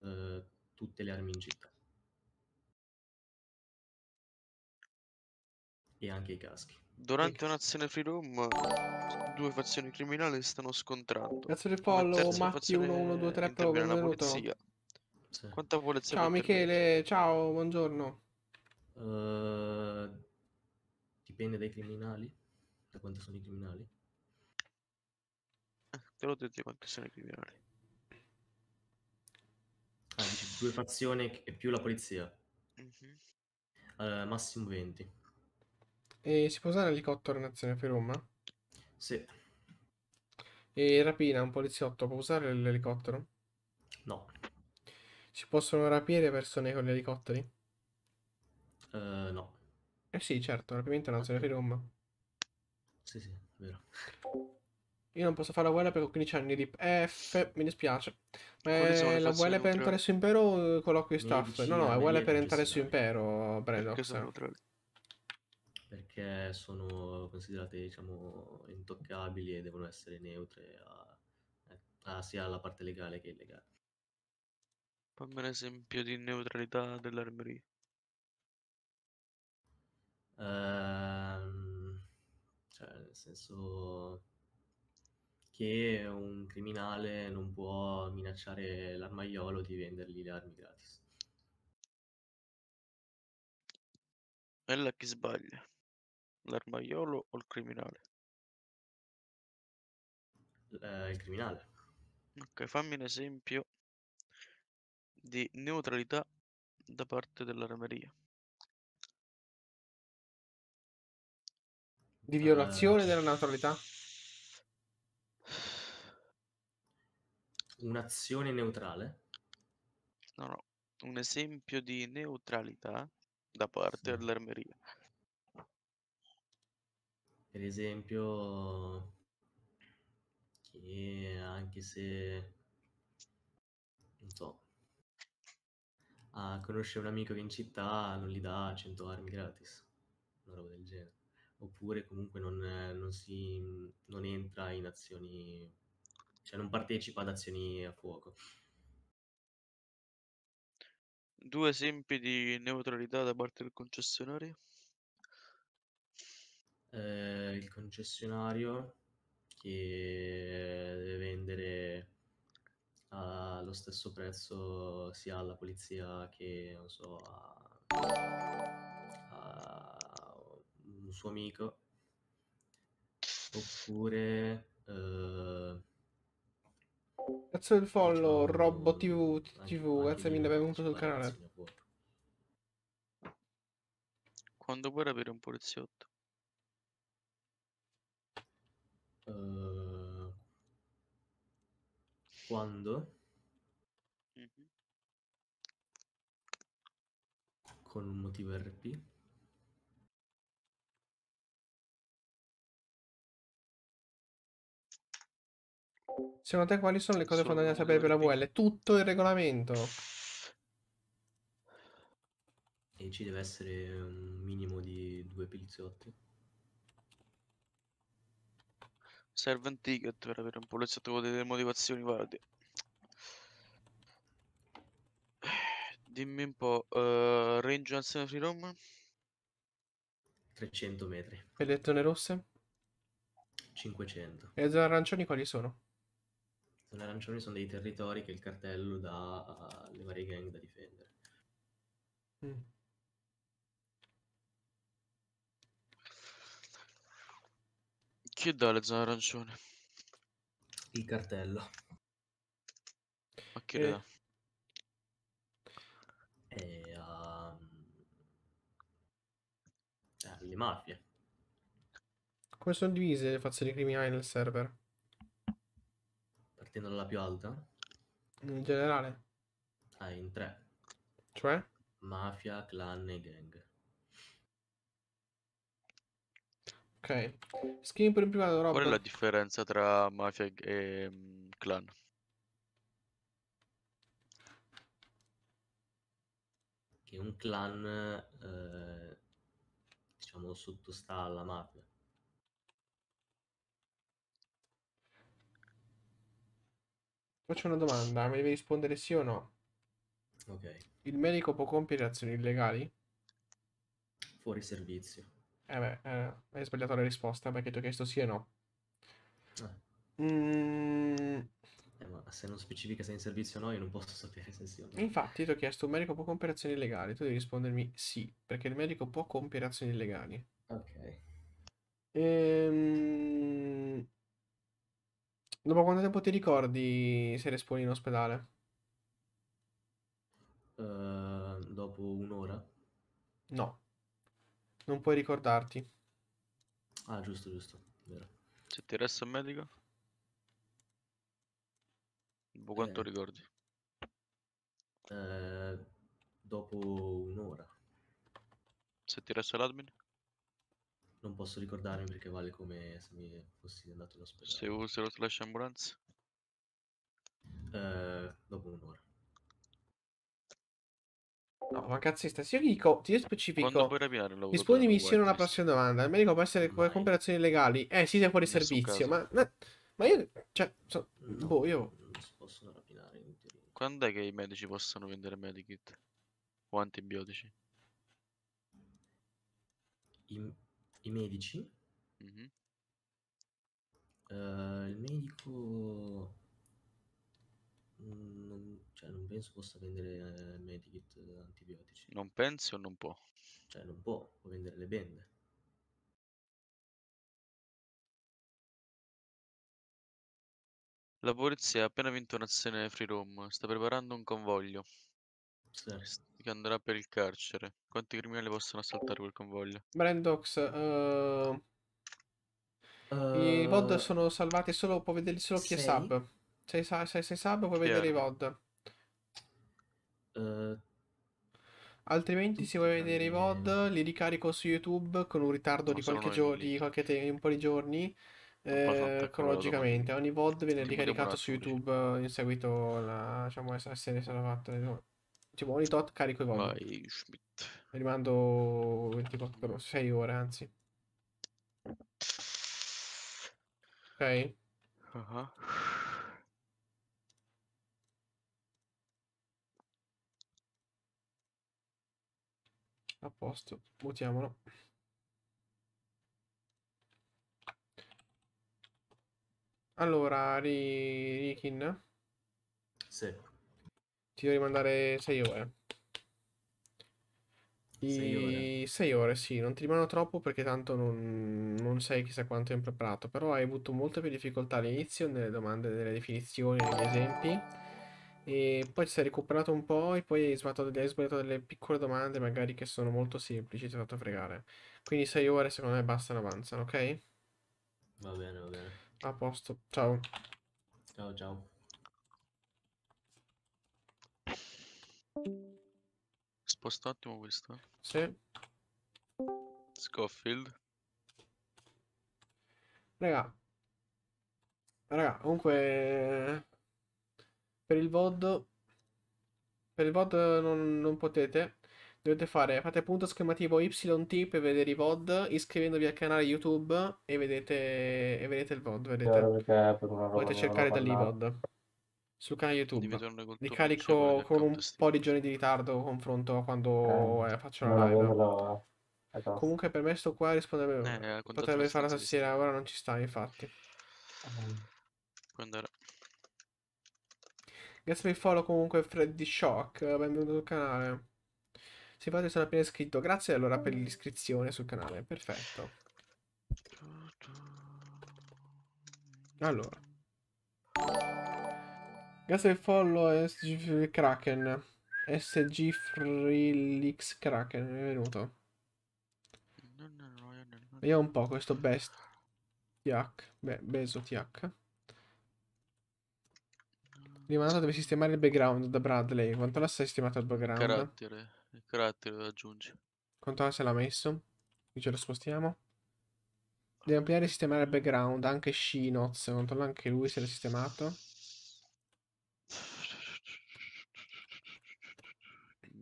Eh, tutte le armi in città. E anche i caschi. Durante un'azione free room, due fazioni criminali stanno scontrando. Grazie del pollo, Matti 1123 per benvenuto. Polizia. Sì. Quanta polizia? Ciao Michele, ciao, buongiorno. Uh, dipende dai criminali, da quanti sono i criminali. Eh, te l'ho detto quanti sono i criminali. Anzi, ah, due fazioni e più la polizia. Mm-hmm. Uh, massimo 20. E si può usare l'elicottero in azione per Roma? Sì. E rapina un poliziotto può usare l'elicottero? No. Si possono rapire persone con gli elicotteri? Uh, no. Eh sì, certo, rapimento è un'azione per Roma. Sì, sì, è vero. Io non posso fare la perché ho 15 anni di F, mi dispiace. Eh, la VL eh, per entrare su Impero o colloquio staff? No, no, è VL per entrare su Impero, Bredox. Perché, eh. perché sono considerate, diciamo, intoccabili e devono essere neutre a, a sia alla parte legale che illegale. Fammi un esempio di neutralità dell'armeria. Ehm, cioè, nel senso che un criminale non può minacciare l'armaiolo di vendergli le armi gratis. Bella chi sbaglia, l'armaiolo o il criminale? L- eh, il criminale. Ok, fammi un esempio di neutralità da parte dell'armeria. Di violazione uh, della neutralità? Un'azione neutrale? No, no. Un esempio di neutralità da parte sì. dell'armeria. Per esempio, che anche se non so, ah, conosce un amico che in città non gli dà 100 armi gratis, una roba del genere, oppure comunque non, non si, non entra in azioni cioè non partecipa ad azioni a fuoco. Due esempi di neutralità da parte del concessionario? Eh, il concessionario che deve vendere allo stesso prezzo sia alla polizia che non so, a, a un suo amico oppure eh, Grazie del follow, Robbo TV, TV, grazie mille, benvenuto sul canale. Quando vuoi avere un poliziotto? Uh, quando? Mm -hmm. Con un motivo RP? Secondo te quali sono le cose sono fondamentali da sapere per la VL? Tutto il regolamento. E ci deve essere un minimo di due poliziotti. Serve un ticket per avere un poliziotto con delle motivazioni, guardi. Dimmi un po', uh, range azione free roam? 300 metri. E le zone rosse? 500. E le zone arancioni quali sono? zone arancioni sono dei territori che il cartello dà alle varie gang da difendere. Mm. Chi dà le zone arancione? Il cartello. Ma che e... E uh... le mafie. Come sono divise le fazioni criminali nel server? partendo dalla più alta? In generale? Ah, in tre. Cioè? Mafia, clan e gang. Ok. Skin per in privato, Rob. Qual è la differenza tra mafia e um, clan? Che un clan, eh, diciamo, sottostà alla mafia. Faccio una domanda, mi devi rispondere sì o no? Ok. Il medico può compiere azioni illegali? Fuori servizio. Eh beh, eh, hai sbagliato la risposta perché ti ho chiesto sì o no. Eh. Mm... Eh, ma se non specifica se è in servizio o no, io non posso sapere se sì o no. Infatti ti ho chiesto, un medico può compiere azioni illegali? Tu devi rispondermi sì, perché il medico può compiere azioni illegali. Ok. Ehm... Dopo quanto tempo ti ricordi se responi in ospedale? Eh, dopo un'ora? No, non puoi ricordarti. Ah, giusto, giusto, vero. Se ti resta il medico? Dopo quanto eh. ricordi? eh, dopo un'ora. Se ti resta l'admin? Non posso ricordarmi perché vale come se mi fossi andato in ospedale. Se usi lo slash ambulance? Eh, dopo un'ora. No, ma cazzo se io dico, ti specifico. Quando puoi rapinare, rispondimi sì o una prossima domanda. Il medico può essere Mai. operazioni legali. Eh, sì, se fuori servizio, ma, ma, ma. io. Cioè, so, no, boh, io. Non si possono rapinare Quando è che i medici possono vendere medikit? O antibiotici? i medici. Mm-hmm. Uh, il medico non, cioè, non penso possa vendere eh, medikit eh, antibiotici. Non penso o non può? Cioè, non può, può vendere le bende. La polizia ha appena vinto un'azione free room, sta preparando un convoglio. Sì che andrà per il carcere. Quanti criminali possono assaltare quel convoglio? Brandox, uh... uh... i VOD eh, sono salvati solo, può vederli solo chi sei? è sub. Sei, sei, sei sub, puoi Chiaro. vedere i VOD. Uh... Eh, Altrimenti, Tutti se vuoi vedere i VOD, li ricarico su YouTube con un ritardo di qualche, gio- di qualche te- un po' di giorni. Eh, cronologicamente, ogni VOD viene ricaricato su YouTube in seguito a diciamo, essere stata diciamo. fatta tipo ogni carico i vomiti. Vai, Schmidt. Rimando 24 no, 6 ore, anzi. Ok. Uh-huh. A posto, votiamolo. Allora, Rikin? Sì. Ti devo rimandare 6 ore. 6 ore. ore. sì, non ti rimano troppo perché tanto non, non sei chissà quanto impreparato, però hai avuto molte più difficoltà all'inizio nelle domande, nelle definizioni, negli esempi, e poi ti sei recuperato un po' e poi hai sbagliato, hai sbagliato delle piccole domande magari che sono molto semplici, ti hai fatto fregare. Quindi 6 ore secondo me bastano, avanzano, ok? Va bene, va bene. A posto, ciao. Ciao, ciao. Sposta un attimo questo. Eh. Sì. Scofield. Raga. Raga, comunque... Per il VOD... Per il VOD non, non potete. Dovete fare... Fate appunto esclamativo YT per vedere i VOD. Iscrivendovi al canale YouTube e vedete... E vedete il VOD, vedete. Potete cercare da lì i VOD sul canale YouTube. Li carico diciamo, con un po' di giorni di ritardo confronto quando eh, eh, faccio la live. No, no, Comunque per me sto qua risponde... eh, potrebbe fare stasera, ora non ci sta infatti. Eh. Quando era... Grazie per il follow comunque Freddy Shock, benvenuto sul canale. Se fate sono appena iscritto, grazie allora per l'iscrizione sul canale, perfetto. Allora. Gas del follo SG Kraken. SG Freelix Kraken, benvenuto. Vediamo un po' questo best TH. Beh, beso TH. Rimandato deve sistemare il background da Bradley. Quanto l'ha sistemato il background? Carattere. Il carattere lo aggiungi. Quanto la se l'ha messo? Qui ce lo spostiamo. Deve ampliare e sistemare il background. Anche Shinoz. Controlla anche lui se l'ha sistemato.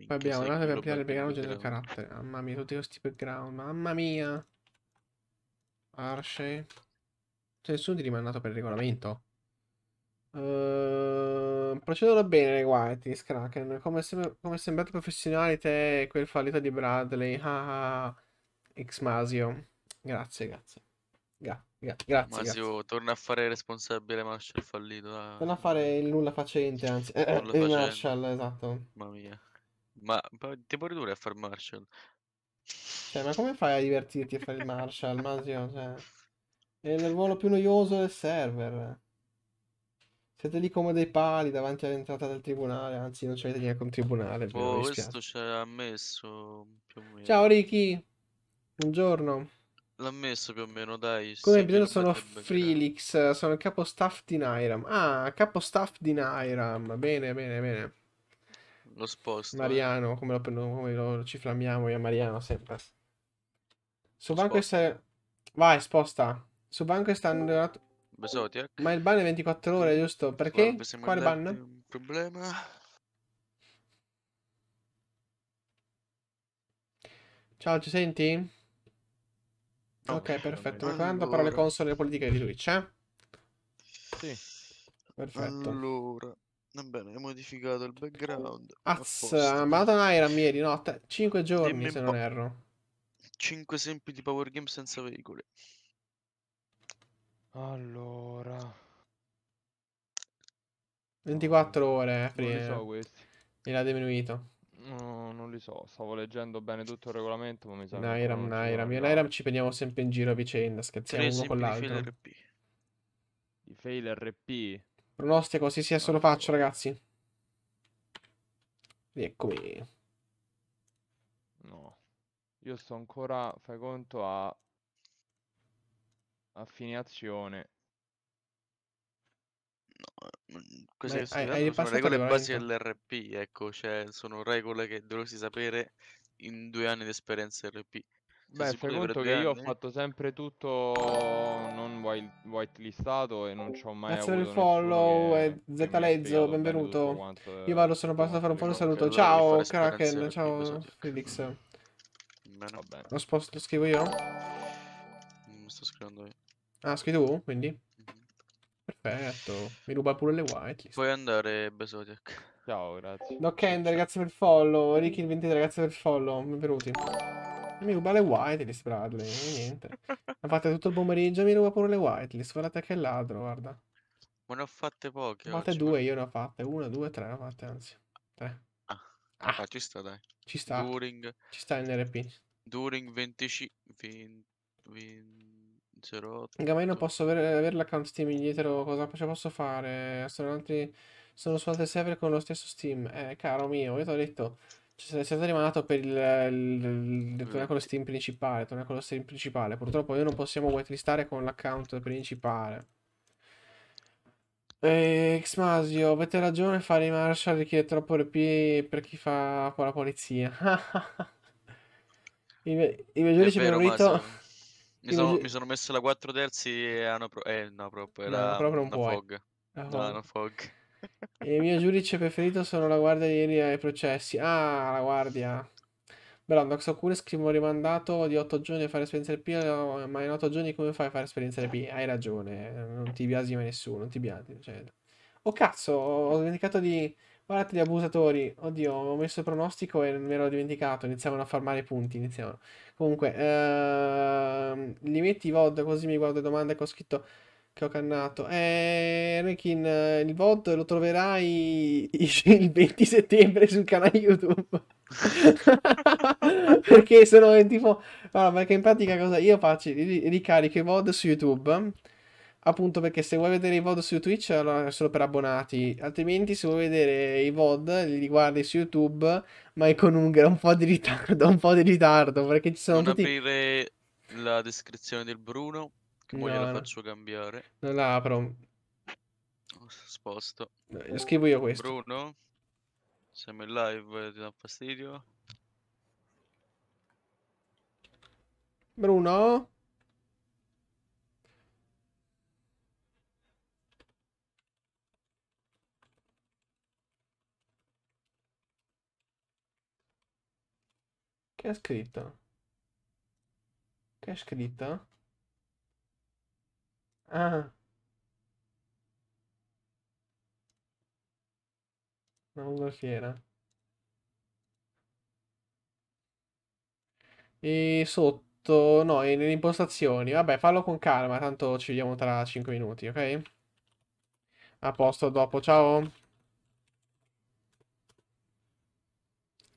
Abbiamo andato per ampliare il background del carattere. Mamma mia, tutti questi background. Mamma mia. Arce. C'è cioè, nessuno di rimandato per il regolamento? Uh, procedono bene nei guai, Scraken. Come, sem come sembrate professionali te e quel fallito di Bradley. Ah, ah. ah. Xmasio. Grazie, grazie. Ga ga grazie, Masio grazie. torna a fare responsabile Marshall fallito. Ah. Torna a fare il nulla facente, anzi. Nulla eh, eh facente. Marshall, esatto. Mamma mia. Ma ti devo ridurre a far Marshall. Cioè, ma come fai a divertirti a fare il Marshall, Masio? Cioè, è il ruolo più noioso del server. Siete lì come dei pali davanti all'entrata del tribunale, anzi non c'è neanche un tribunale. Oh, questo ci ha messo più o meno. Ciao Ricky, buongiorno. L'ha messo più o meno, dai. Come episodio sono Freelix, sono il capo staff di Nairam. Ah, capo staff di Nairam, bene, bene, bene lo sposto. Eh. Mariano, come, lo, come lo ciflamiamo io Mariano sempre. Su banco sta... Vai, sposta. Su banco sta... Mm. Besodiac. Ma il ban è 24 ore, giusto? Perché? Quale ban? Un problema. Ciao, ci senti? No, ok, perfetto. Allora. Tanto parole console politiche di Twitch, eh? Sì. Perfetto. Allora. Va bene, hai modificato il background. Azza, Madonna Iron ieri, notte. 5 giorni se non erro. 5 esempi di power game senza veicoli. Allora. 24 ore, eh, prima. Non so questi. E l'ha diminuito. No, non li so, stavo leggendo bene tutto il regolamento, ma mi sa Nairam, Nairam, io Nairam ci prendiamo sempre in giro a vicenda, scherziamo uno con l'altro. I fail RP. I fail RP? Pronostico, sì, sì, adesso lo faccio, ragazzi. Eccomi. No. Io sto ancora, fai conto, a... A fine azione. No, queste Beh, hai, hai sono regole basiche dell'RP, ecco, cioè sono regole che dovresti sapere in due anni di esperienza RP. Cioè, Beh, fai conto che anni. io ho eh. fatto sempre tutto non white, whitelistato e non ci ho mai Grazie avuto del follow, che, Zetalezzo, benvenuto. Quanto, eh, io vado, sono passato a fare un po' un saluto. Ciao, Kraken, ciao, Felix. bene. Lo sposto, scrivo io? Mm, sto scrivendo io. Ah, scrivi tu, quindi? Mhm. Perfetto, mi ruba pure le white. Puoi andare, Besodiac. Ciao, grazie. Doc grazie per il follow. Ricky23, grazie per il follow. Benvenuti. Mi ruba le whitelist Bradley, e eh, niente. Ha fatto tutto il pomeriggio mi ruba pure le whitelist, guardate che ladro, guarda. Ma ne ho fatte poche Ho fatte oggi, due, ma- io ne ho fatte. Una, due, tre, ne ho fatte, anzi. Tre. Ah. Ah, ah ci sta, dai. Ci sta, During, ci sta il NRP. during 25... 20, 08... Raga, ma io non posso avere, avere l'account Steam indietro, cosa ce posso fare? Sono altri... Sono su altri server con lo stesso Steam. Eh, caro mio, io ti ho detto, cioè, stato rimasto per il, il, il torneo con lo Steam principale, torneo con lo Steam principale. Purtroppo noi non possiamo whitelistare con l'account principale. Eh, Xmasio, avete ragione, fare i Marshall richiede troppo RP per chi fa con la polizia. I, mio, il mio giudice vero, minorito... Mi sono, mi sono, messo la 4 terzi e hanno... Pro... Eh, no, proprio, era no, proprio non una puoi. fog. La fog. No, una fog. Il mio giudice preferito sono la guardia di ieri ai processi. Ah, la guardia. Bello, so pure scrivo rimandato di 8 giorni a fare esperienza LP, no, ma in 8 giorni come fai a fare esperienza LP? Hai ragione, non ti biasima nessuno, non ti biasima. Cioè... Oh cazzo, ho dimenticato di... Guardate gli abusatori, oddio, ho messo il pronostico e me l'ho dimenticato, iniziavano a farmare punti, iniziavano. Comunque, ehm, li metti i VOD così mi guardo le domande che ho scritto che ho cannato. Eh, Anakin, eh, il VOD lo troverai il 20 settembre sul canale YouTube. perché sono tipo... Allora, perché in pratica cosa io faccio? Ricarico i VOD su YouTube. Appunto perché se vuoi vedere i VOD su Twitch allora è solo per abbonati, altrimenti se vuoi vedere i VOD li guardi su YouTube, ma è con un, un po' di ritardo, un po' di ritardo, perché ci sono non tutti... aprire la descrizione del Bruno. Poi no, gliela no. faccio cambiare. Non la apro. Oh, sposto. Eh, scrivo io questo. Bruno, siamo in live, ti dà fastidio? Bruno? Che è scritto? Che è scritto? Ah. Non lo si era. E sotto, no, nelle impostazioni. Vabbè, fallo con calma, tanto ci vediamo tra 5 minuti, ok? A posto, dopo, ciao.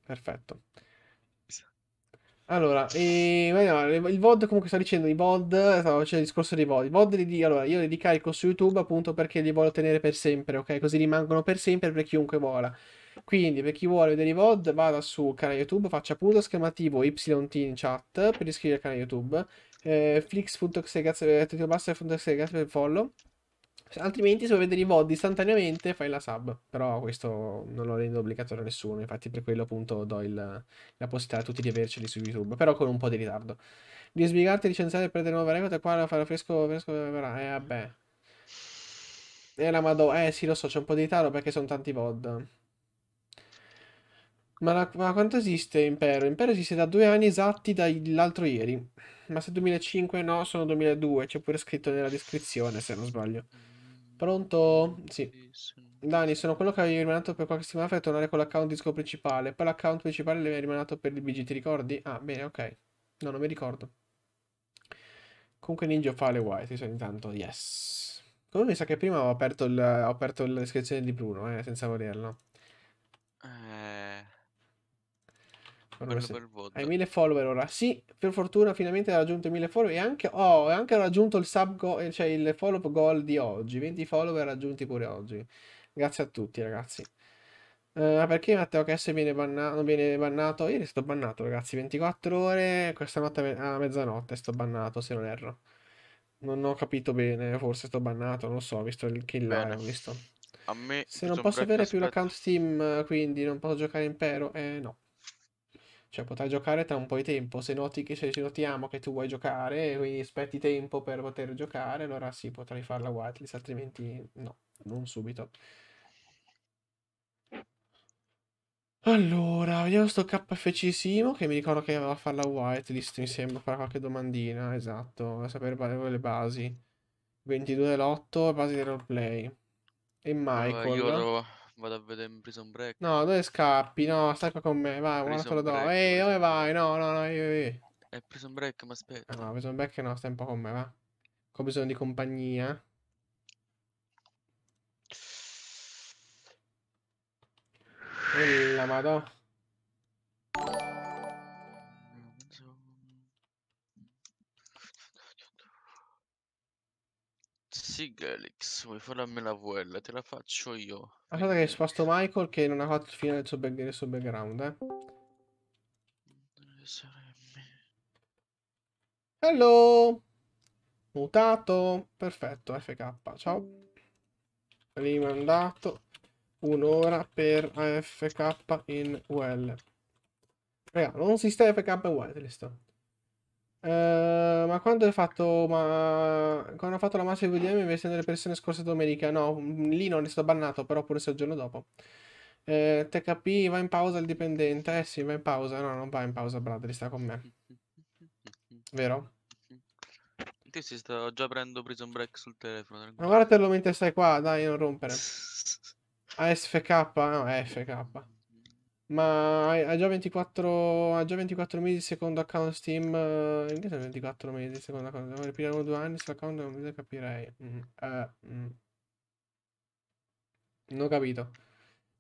Perfetto. Allora, e, il VOD comunque sta dicendo, i VOD, stavo facendo il discorso dei VOD, i VOD li, di, allora, io li ricarico su YouTube appunto perché li voglio tenere per sempre, ok? Così rimangono per sempre per chiunque vuole. Quindi, per chi vuole vedere i VOD, vada su canale YouTube, faccia punto esclamativo YT in chat per iscrivervi al canale YouTube, eh, flix.exe, eh, eh, per follow, Altrimenti se vuoi vedere i VOD istantaneamente fai la sub, però questo non lo rendo obbligatorio a nessuno, infatti per quello appunto do il, la possibilità a tutti di averceli su YouTube, però con un po' di ritardo. Di sbrigarti, licenziare per prendere nuove record, qua la farà fresco, fresco, verrà. eh vabbè. E la madonna, eh sì lo so, c'è un po' di ritardo perché sono tanti VOD. Ma, la, ma, quanto esiste Impero? Impero esiste da due anni esatti dall'altro ieri. Ma se 2005 no, sono 2002, c'è pure scritto nella descrizione se non sbaglio. Pronto? Sì. Dani, sono quello che avevi rimanato per qualche settimana per tornare con l'account disco principale. Poi l'account principale l'avevi rimanato per il BG, ti ricordi? Ah, bene, ok. No, non mi ricordo. Comunque Ninja fa le white, intanto, yes. Come mi sa che prima ho aperto, il, ho aperto la descrizione di Bruno, eh, senza volerlo. Eh... Hai 1000 follower ora. Sì, per fortuna finalmente hai raggiunto i 1000 follower. E anche, oh, anche ho raggiunto il sub goal, eh, cioè il follow goal di oggi. 20 follower raggiunti pure oggi. Grazie a tutti, ragazzi. Uh, perché Matteo KS viene bannato, viene bannato? Ieri sto bannato, ragazzi. 24 ore, questa notte a mezzanotte sto bannato, se non erro. Non ho capito bene, forse sto bannato, non so, visto il kill, ho visto. A me se non posso avere aspetto. più l'account Steam, quindi non posso giocare in Pero, eh no. Cioè potrai giocare tra un po' di tempo, se noti che se notiamo che tu vuoi giocare e quindi aspetti tempo per poter giocare, allora sì, potrai fare la whitelist, altrimenti no, non subito. Allora, vediamo sto KFC Simo che mi ricordo che aveva a fare la whitelist, mi sembra, fare qualche domandina, esatto, a sapere le basi. 22 dell'8, basi di roleplay. E Michael... Uh, Vado a vedere in Prison Break. No, dove scappi? No, stai qua con me. Vai, Prison un altro do. Ehi, dove vai? No, no, no, io, io. È Prison Break, ma aspetta. Eh, no, Prison Break no, stai un po' con me, va. Ho bisogno di compagnia. Ehi, la madonna. sì, Sigelix, vuoi farmi la VL? Te la faccio io. Aspetta che sposto Michael che non ha fatto fine del suo, back, del suo background, eh. Hello! Mutato. Perfetto, FK, ciao. Rimandato un'ora per AFK in UL. Raga, non si sta FK in whitelist. Ehm, ma quando hai fatto ma... quando ho fatto la massa di VDM invece le persone scorse domenica? No, mm, lì non è stato bannato, però pure se il giorno dopo. Eh, THP va in pausa il dipendente. Eh sì, va in pausa. No, non va in pausa, Bradley sta con me. Vero? Sì, sì, sto già prendendo Prison Break sul telefono. Tranquillo. Ma guardatelo mentre stai qua, dai, non rompere. ASFK, no, FK. Ma hai, già 24, hai già 24 mesi il secondo account Steam. Eh, in che 24 mesi il secondo account? Devo ripigliare due anni sull'account, non mi capirei. Mm. Eh, mm. Non ho capito.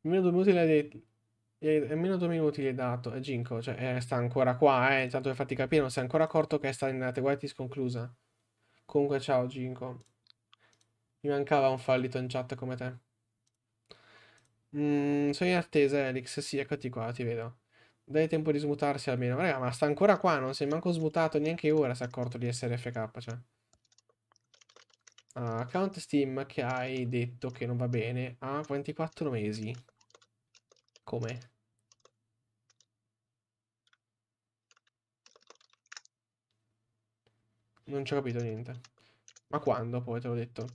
Meno due minuti l'hai detto. E meno due minuti gli hai dato, e Ginko, cioè, eh, sta ancora qua, eh, intanto per farti capire, non sei ancora accorto che sta in Ateguetis conclusa. Comunque, ciao Ginko. Mi mancava un fallito in chat come te. Mm, sono in attesa, Elix. Sì, eccoti qua, ti vedo. Dai tempo di smutarsi almeno. Raga, ma sta ancora qua, non si è manco smutato neanche ora si è accorto di essere FK, cioè. Ah, account Steam che hai detto che non va bene. Ah, 24 mesi. Come? Non ci ho capito niente. Ma quando poi te l'ho detto?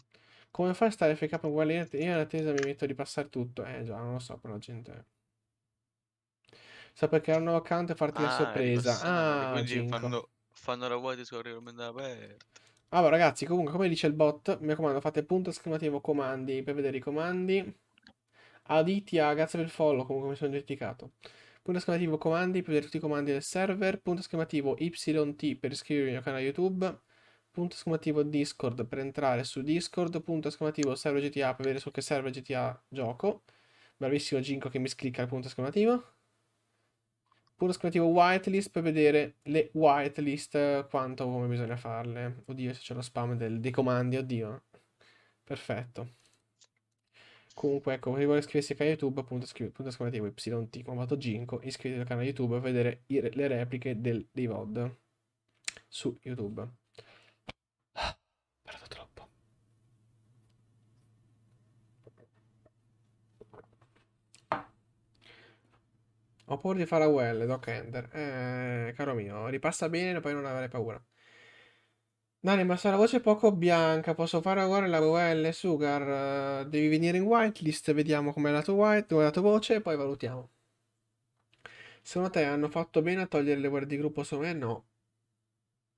Come fai a stare FK uguale io in attesa mi metto di passare tutto? Eh già, non lo so, però la gente... Sa perché era un nuovo account e farti ah, la sorpresa. Ah, quindi fanno, fanno la vuota su argomento aperto. Allora ragazzi, comunque come dice il bot, mi raccomando fate punto esclamativo comandi per vedere i comandi. Aditia, ah, grazie per il follow, comunque mi sono dimenticato. Punto esclamativo comandi per vedere tutti i comandi del server. Punto esclamativo YT per iscrivervi al mio canale YouTube punto esclamativo Discord per entrare su Discord, punto esclamativo serve GTA per vedere su che serve GTA gioco. Bravissimo Ginko che mi sclicca il punto esclamativo. Punto esclamativo whitelist per vedere le whitelist, quanto come bisogna farle. Oddio, se c'è lo spam del, dei comandi, oddio. Perfetto. Comunque, ecco, se vuoi iscriversi a YouTube, appunto, punto esclamativo YT, come fatto Ginko, iscriviti al canale YouTube per vedere i, le repliche del, dei VOD su YouTube. Ho paura di fare la well, Doc Ender. Eh, caro mio, ripassa bene e poi non avrai paura. Dani, ma se la voce è poco bianca. Posso fare ora la UL Sugar? Eh, devi venire in whitelist, vediamo com'è la tua, la tua voce e poi valutiamo. Secondo te hanno fatto bene a togliere le guardie di gruppo su me? No.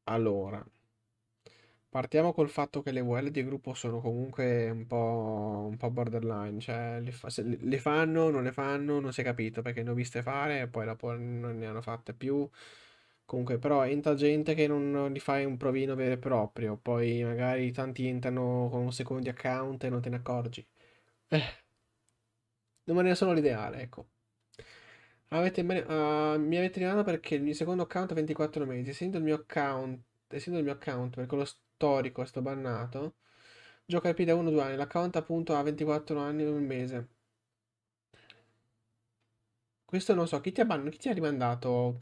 Allora, Partiamo col fatto che le VL di gruppo sono comunque un po', un po borderline, cioè le, fa- se le fanno, non le fanno, non si è capito perché ne ho viste fare e poi dopo non ne hanno fatte più. Comunque, però entra gente che non gli fai un provino vero e proprio, poi magari tanti entrano con secondi account e non te ne accorgi. Eh, non me ne sono l'ideale, ecco. Avete, uh, mi avete rilevato perché il mio secondo account ha 24 mesi, essendo il mio account, essendo il mio account perché lo st- Torico, sto bannato. Gioca IP da 1-2 anni, l'account appunto ha 24 anni in un mese. Questo non so, chi ti ha, ban- chi ti ha rimandato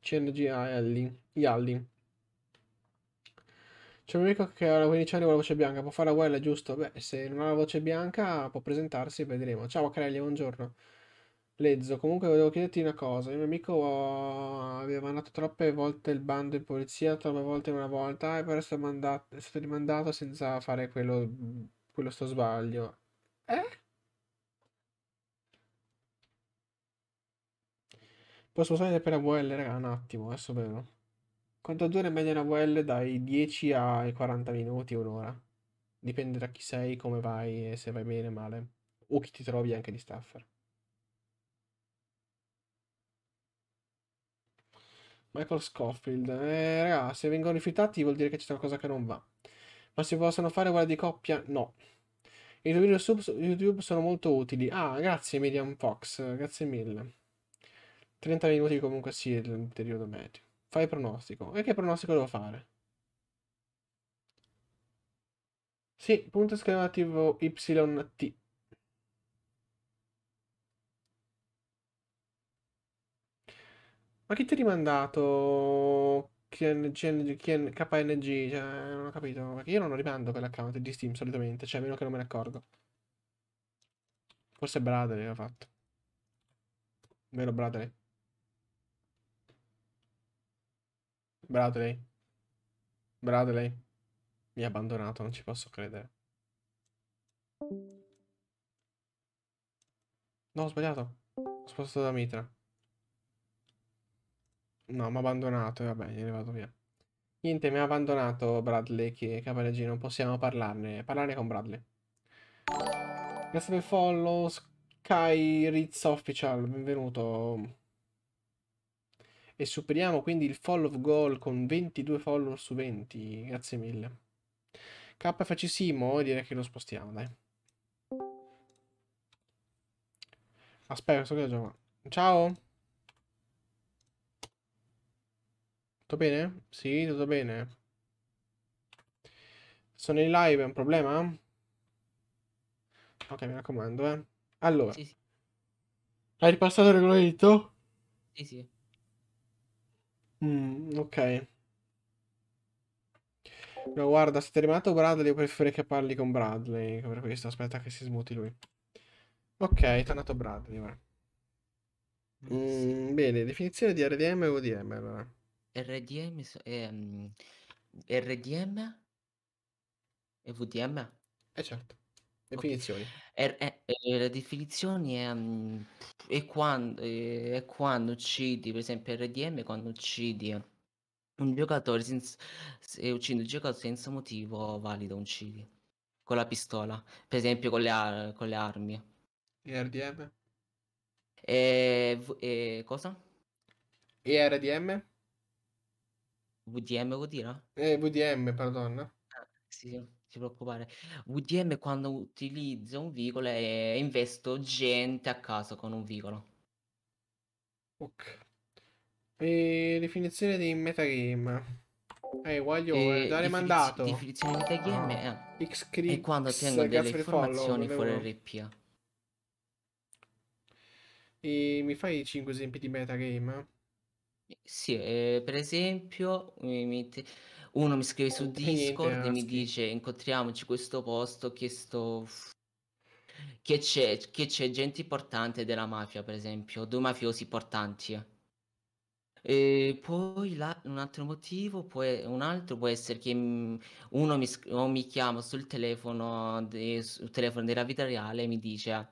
CNG Alli? Yalli? C'è un amico che ha 15 anni con la voce bianca, può fare la guerra, giusto? Beh, se non ha la voce bianca può presentarsi e vedremo. Ciao Crelli, buongiorno. Lezzo, comunque volevo chiederti una cosa. Il mio amico ah, aveva mandato troppe volte il bando in polizia, troppe volte in una volta, e poi è stato manda- è stato rimandato senza fare quello, quello sto sbaglio. Eh? Posso usare per AVL, raga, un attimo, adesso vedo. Quanto dura in media una VL? Dai 10 ai 40 minuti, un'ora. Dipende da chi sei, come vai e se vai bene o male. O chi ti trovi anche di staffer. Michael Scofield. Eh, raga, se vengono rifiutati vuol dire che c'è qualcosa che non va. Ma si possono fare guardia di coppia? No. I tuoi video su YouTube sono molto utili. Ah, grazie Miriam Fox, grazie mille. 30 minuti comunque sì, è il periodo medio. Fai pronostico. E che pronostico devo fare? Sì, punto esclamativo YT. Ma chi ti ha rimandato KNG? Cioè, non ho capito. Perché io non lo rimando quell'account di Steam solitamente, cioè, a meno che non me ne accorgo. Forse Bradley l'ha fatto. Vero Bradley? Bradley? Bradley? Mi ha abbandonato, non ci posso credere. No, ho sbagliato. Ho spostato da Mitra. No, mi ha abbandonato e vabbè, gliene vado via. Niente, mi ha abbandonato Bradley che cavaleggino, non possiamo parlarne, parlarne con Bradley. Grazie per follow, Sky Ritz Official, benvenuto. E superiamo quindi il follow goal con 22 follow su 20, grazie mille. KFC Simo, direi che lo spostiamo, dai. Aspetta, sto che già gioco. Ciao! Tutto bene? Sì, tutto bene. Sono in live, è un problema? Ok, mi raccomando, eh. Allora. Sì, sì. Hai ripassato il regolamento? Sì, sì. Mm, ok. No, guarda, se ti è rimasto Bradley, preferirei che parli con Bradley. Per questo, aspetta che si smuti lui. Ok, è tornato Bradley, va. Mm, sì. Bene, definizione di RDM e ODM, allora. RDM, ehm, RDM e VDM? Eh certo, definizioni. Okay. R- eh, eh, la definizione è, um, è, quando, è, quando, uccidi, per esempio RDM, quando uccidi un giocatore senza, se eh, uccidi un giocatore senza motivo valido, uccidi con la pistola, per esempio con le, ar- con le armi. E RDM? E, eh, v- e cosa? E RDM? VDM vuol dire? Eh, VDM, perdona. Ah, sì, non ti preoccupare. VDM quando utilizzo un vicolo e investo gente a caso con un vicolo. Ok. E definizione di metagame. Eh, voglio eh, dare mandato. Definizione di metagame è... eh. Xcri- è quando tengo delle informazioni fuori RPA. E mi fai 5 esempi di metagame? Sì, ehm, per esempio, mi mette uno mi scrive su Discord e mi dice: "Incontriamoci questo posto che sto che c'è che c'è gente importante della mafia", per esempio, due mafiosi importanti. E ehm, poi la un altro motivo può un altro può essere che, mhmm, uno mi sc o mi chiama sul telefono de sul telefono della vita reale e mi dice: ah,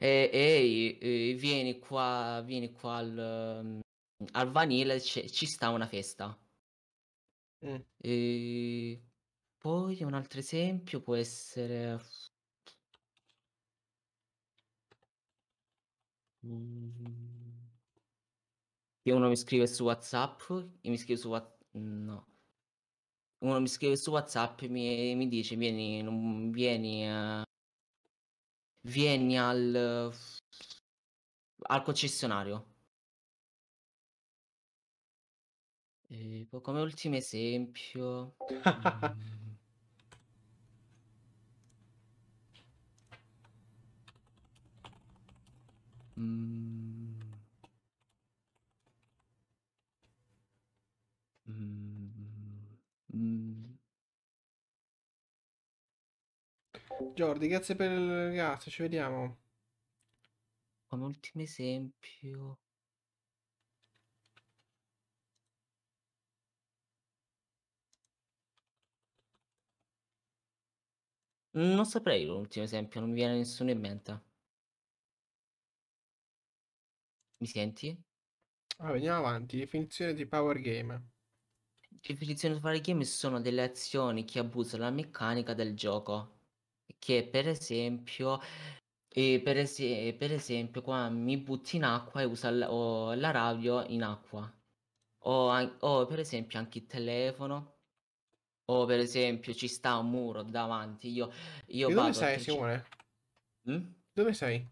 eh, ehi, eh, vieni qua vieni qua al" al vanilla c- ci sta una festa. Mm. E... Poi un altro esempio può essere... Che uno mi scrive su WhatsApp e mi scrive su WhatsApp. No. Uno mi scrive su WhatsApp e mi, mi dice: Vieni, non, vieni, uh, vieni al, al concessionario. E come ultimo esempio... mm, mm, mm, mm. Jordi, grazie per il grazie, ci vediamo. Come ultimo esempio... Mhmm, non saprei l'ultimo esempio, non mi viene nessuno in mente. Mi senti? Ah, andiamo avanti. Definizione di power game. Definizione di power game sono delle azioni che abusano la meccanica del gioco. Che per esempio, eh, per, es- per, esempio, qua mi butti in acqua e usa l- la radio in acqua. O, an- o per esempio anche il telefono o per esempio ci sta un muro davanti, io, io di dove sei cioè, Simone? Mm? Dove sei?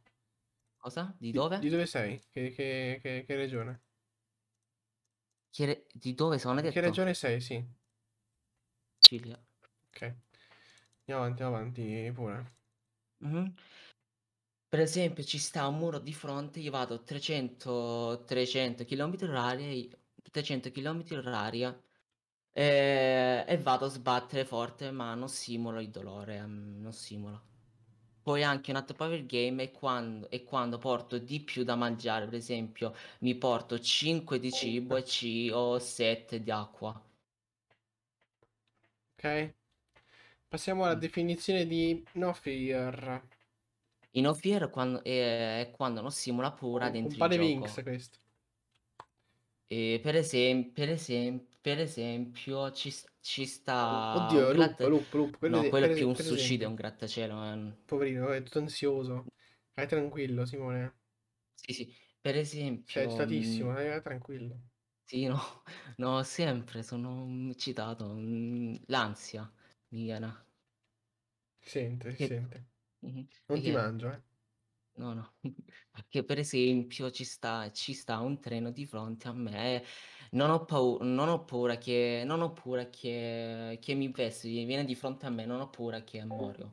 Cosa? Di, dove? Di, dove sei? Che, che, che, che regione? Re... Di dove sono? Che regione sei? Sì. Sicilia. Ok. Andiamo avanti, avanti pure. Mm-hmm. Per esempio ci sta un muro di fronte, io vado 300, 300 km orari, 300 km oraria e, eh, e vado a sbattere forte, ma non simulo il dolore, ehm, non simulo. Poi anche un altro power game è quando, è quando, porto di più da mangiare, per esempio mi porto 5 di cibo e ci ho 7 di acqua. Ok. Passiamo alla mm. definizione di no fear. Il no fear quando, è, eh, è, quando non simula pura dentro un il gioco. Un questo. E eh, per, esem- per esempio per esempio, ci, ci sta. Oddio, un gratta... Lupo, Lupo, Lupo, per No, quello è più un suicidio, è un grattacielo. ma- Poverino, è tutto ansioso. Vai tranquillo, Simone. Sì, sì. Per Sei esempio, mh, citatissimo, cioè, mm, vai tranquillo. sì, no, no, sempre sono mh, mm, citato. Mm, l'ansia mi viene. sente, Che... sente. Mhm. Non ti mangio, eh. No, no, che per esempio ci sta, ci sta un treno di fronte a me non ho, pau- non ho paura, che, non ho paura che, che mi investi, viene di fronte a me, non ho paura che muoio.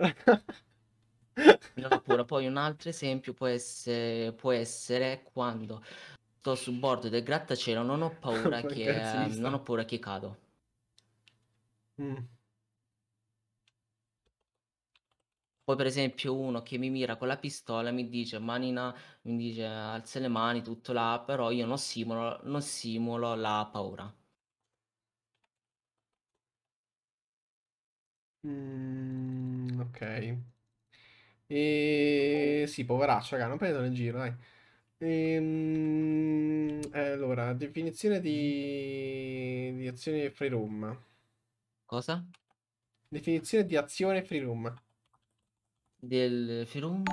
non ho paura. Poi un altro esempio può essere, può essere quando sto su bordo del grattacielo, non ho paura, che, non ho paura che cado. Mm. Poi per esempio uno che mi mira con la pistola mi dice manina, mi dice alza le mani, tutto là, però io non simulo, non simulo la paura. Mm, ok. E... Ehm, sì, poveraccio, raga, non prendono in giro, dai. Ehm, allora, definizione di, di azione free room. Cosa? Definizione di azione free room del film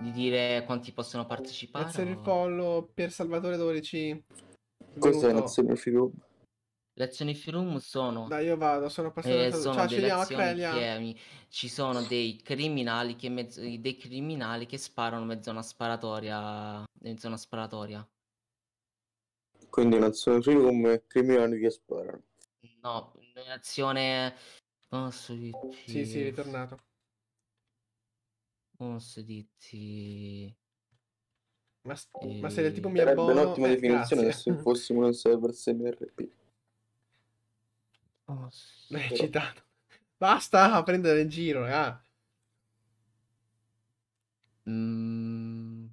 di dire quanti possono partecipare. Grazie per il follow per Salvatore 12. Questa è l'azione film. Le azioni film sono. Dai, io vado, sono passato. Eh, sono Ciao, ci vediamo a Ci sono dei criminali, che mezzo, dei criminali che sparano mezzo una sparatoria. In una sparatoria. Quindi un'azione film come criminali che sparano. No, un'azione. Oh, sì, sì, sì, ritornato posso dirti... Ma, e... ma se del tipo ehm, mi abbono... Sarebbe boh, un'ottima eh, definizione grazie. se fossimo un server SMRP. Oh, sì. L'hai citato. Basta prendere in giro, raga. Mm.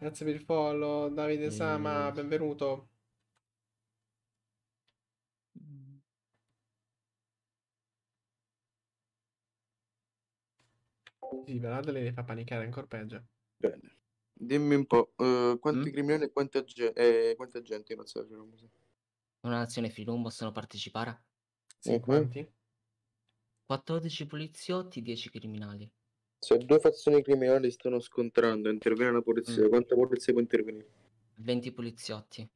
Grazie per il follow, Davide e... Sama, ehm. benvenuto. Sì, Veladele le fa panicare ancora peggio. Bene. Dimmi un po', uh, quanti mm? crimioni e quanta, ge- eh, quanta gente in Nazione Filumbus? Una nazione Filum possono partecipare? Sì, uh quanti? 14 poliziotti, 10 criminali. Se due fazioni criminali stanno scontrando, interviene la polizia. Mm. Quanta polizia può intervenire? 20 poliziotti.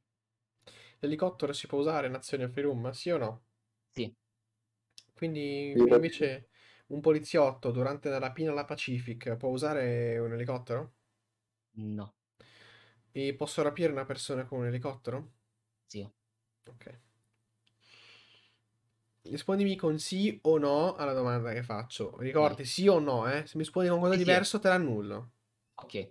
L'elicottero si può usare in azione Firum, sì o no? Sì. Quindi sì, invece un poliziotto durante la rapina alla Pacific può usare un elicottero? No. E posso rapire una persona con un elicottero? Sì. Ok. Rispondimi con sì o no alla domanda che faccio. Ricordi, sì o no, eh? Se mi rispondi con qualcosa sì. diverso, te l'annullo. Ok.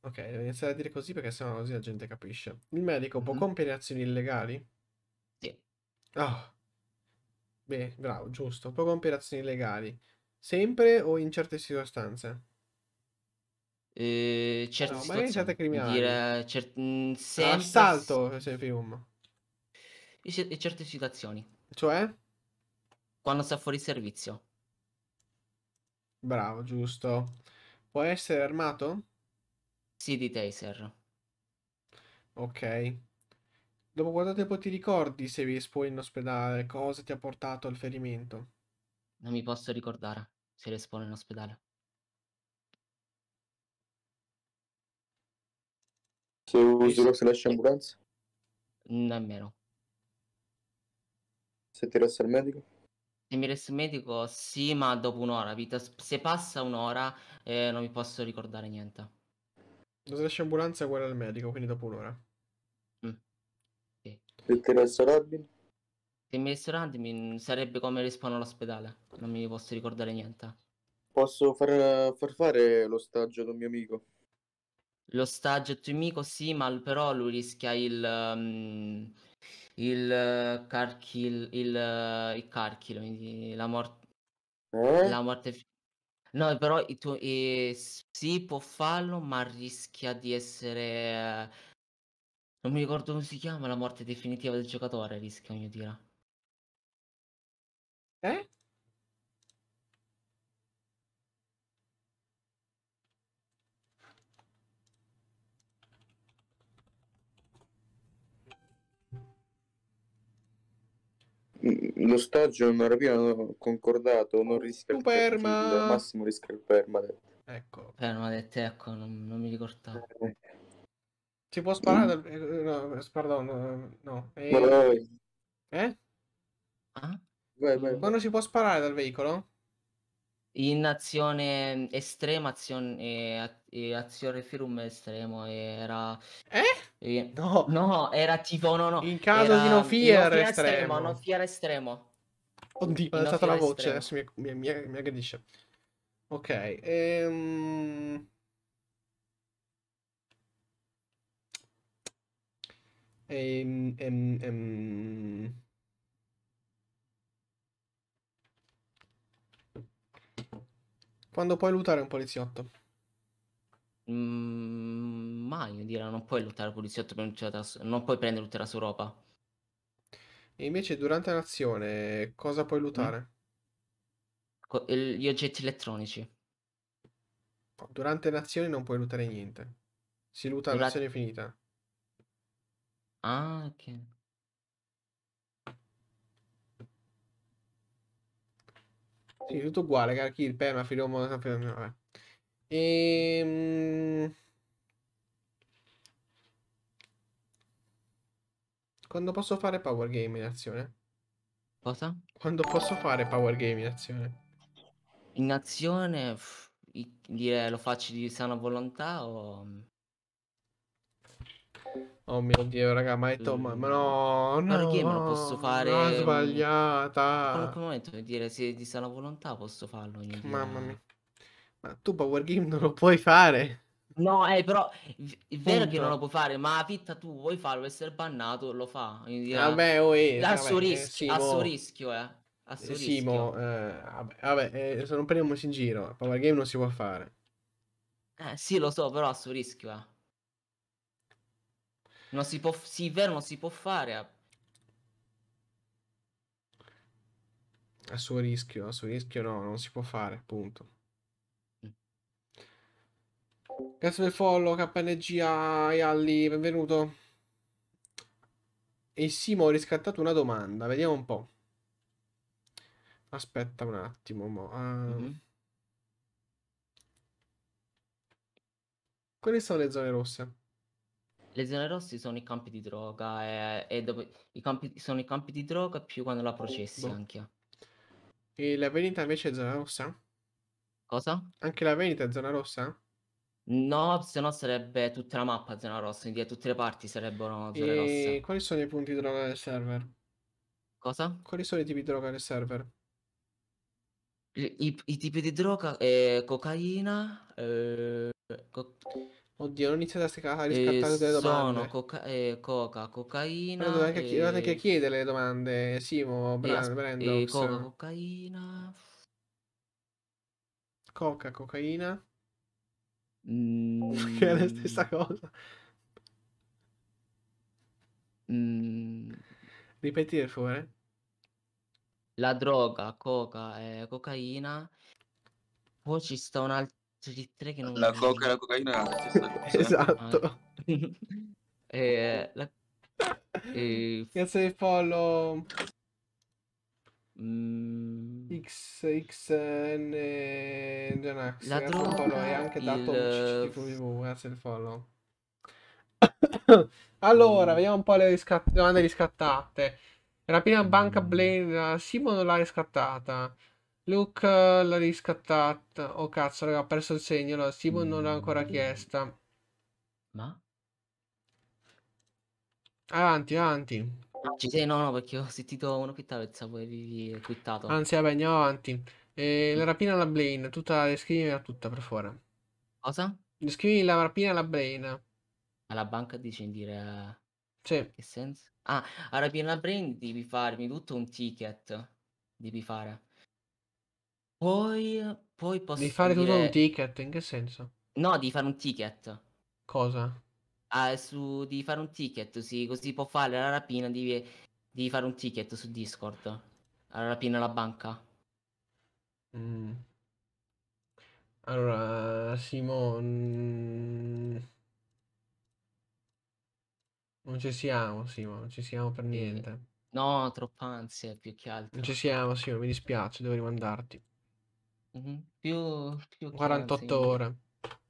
Ok, devo iniziare a dire così perché sennò così la gente capisce. Il medico può compiere azioni illegali? Sì. Ah. Oh. Beh, bravo, giusto. Può compiere azioni illegali. Sempre o in certe circostanze? Eh, certe No, magari in criminali. dire cer- mh, mhmm, sempre s- Assalto, se film. in certe situazioni, Cioè? quando sta fuori servizio. Bravo, giusto. Può essere armato? Sì, di taser. Ok. Dopo quanto tempo ti ricordi se vi esponi in ospedale? Cosa ti ha portato al ferimento? Non mi posso ricordare se restò in ospedale. Se usi lo slash ambulanza? Nemmeno. Se ti resta il medico? Se mi resta il medico, sì, ma dopo un'ora. Vita. Se passa un'ora, eh, non mi posso ricordare niente. Lo slash ambulanza è uguale al medico, quindi dopo un'ora. Mm. Sì. Se ti resta Robin? Se mi avessero admin sarebbe come respawn all'ospedale, non mi posso ricordare niente. Posso far, far fare lo stagio ad un mio amico? Lo stagio al tuo amico sì, ma però lui rischia il... Um, il eh, carchil... il, eh, il carchilo, quindi la morte... Eh? La morte... No, però i tu... eh, sì, può farlo, ma rischia di essere... Eh, non mi ricordo come si chiama la morte definitiva del giocatore, rischia ogni tira. Eh? Lo stagio non avevano concordato, non oh, rischia il perma. massimo rischia il perma. Ecco. Perma detto, ecco, non, non, mi ricordavo. Eh. Si può sparare mm. dal... Eh, no, pardon, eh, no. no. E... Eh? Ah? Vai, vai. Quando si può sparare dal veicolo? In azione estrema, azione, e azione firum estremo, era... Eh? eh? No. no, era tipo, no, no. In caso era... di no fear, fear estremo. estremo. No fear estremo. Oddio, ho alzato la voce, adesso mi, mi, mi, mi aggredisce. Ok, ehm... Ehm, ehm, ehm... Quando puoi lootare un poliziotto? Mm, mai, io direi, non puoi lottare poliziotto per tras- certo non puoi prendere tutta la sua roba. E invece durante l'azione cosa puoi mm. lootare? Co- gli oggetti elettronici. Durante l'azione non puoi lootare niente. Si luta Dura- l'azione finita. Ah, ok. Sì, tutto uguale, Carchir, Pema, Filomo, vabbè. Ehm... Quando posso fare power game in azione? Cosa? Quando posso fare power game in azione? In azione dire lo faccio di sana volontà o mm, Oh mio dio, raga, ma è Tom. Mm. Ma, no, no, ma perché me lo posso fare? No, sbagliata. In quel momento mi dire se di sana volontà posso farlo. Mamma mia. Ma tu Power Game non lo puoi fare. No, eh, però è vero Punto. che non lo puoi fare, ma Pitta tu vuoi farlo, essere bannato, lo fa. Quindi, vabbè, ah, oh, eh, a suo eh, boh. rischio, eh. a eh, suo rischio, eh. A suo Simo, rischio. Eh, vabbè, vabbè eh, se non prendiamoci in giro, Power Game non si può fare. Eh, sì, lo so, però a suo rischio, eh. Non si può. Sì, vero, non si può fare. A... a suo rischio, a suo rischio no, non si può fare, punto. Mm. Grazie del follow, KNG ai Alli, benvenuto. E Simo, ho riscattato una domanda, vediamo un po'. Aspetta un attimo. Mo. Uh... Mm-hmm. Quali sono le zone rosse? le zone rosse sono i campi di droga eh, e, e dopo, i campi, sono i campi di droga più quando la processi boh. anche. E la vendita invece è zona rossa? Cosa? Anche la vendita è zona rossa? No, se no sarebbe tutta la mappa zona rossa, quindi a tutte le parti sarebbero zone e rosse. quali sono i punti di droga del server? Cosa? Quali sono i tipi di droga del server? I, i, tipi di droga è eh, cocaina, eh, co- Oddio, non iniziate a sca- a Eh, riscattare sono coca- eh, coca, Però cocaina, dovete anche, anche eh, chiedere le domande, Simo, eh, Bra- as- eh, Brandox. cocaina, Coca, cocaina, che mm. è la stessa cosa. mm, Ripeti per favore. la droga, coca, eh, cocaina, poi ci sta un'altra tutti tre che non... La coca e la cocaina. Eh. esatto. eh, la... eh... Grazie del follow. Mm... XXN Genax. La grazie E anche il... dato CCTV. Grazie del follow. allora, mm. vediamo un po' le riscat- domande riscattate. La prima banca mm. Blaine, Simon l'ha riscattata. Luke eh, l'ha riscattata. Oh cazzo, raga, ha perso il segno. Allora, Simon non l'ha ancora chiesta. Ma? Avanti, avanti. Ci sei? No, no, perché ho sentito uno quittare, pensavo avevi quittato. Anzi, vabbè, andiamo avanti. E la rapina alla Blaine, tutta, la descrivimela tutta, per favore. Cosa? Descrivi la rapina alla Blaine. Alla banca dici dire... Sì. Eh, che senso? Ah, alla rapina alla Blaine devi farmi tutto un ticket. Devi fare. Poi, poi posso Di fare tutto un ticket, in che senso? No, di fare un ticket. Cosa? Ah, su, di fare un ticket, sì, così può fare la rapina, devi, devi fare un ticket su Discord. La rapina alla banca. Mm. Allora, Simon... Non ci siamo, Simon, non ci siamo per niente. No, troppa ansia più che altro. Non ci siamo, Simon, mi dispiace, devo rimandarti. Mh-mh. Più più che ansia 48 ore.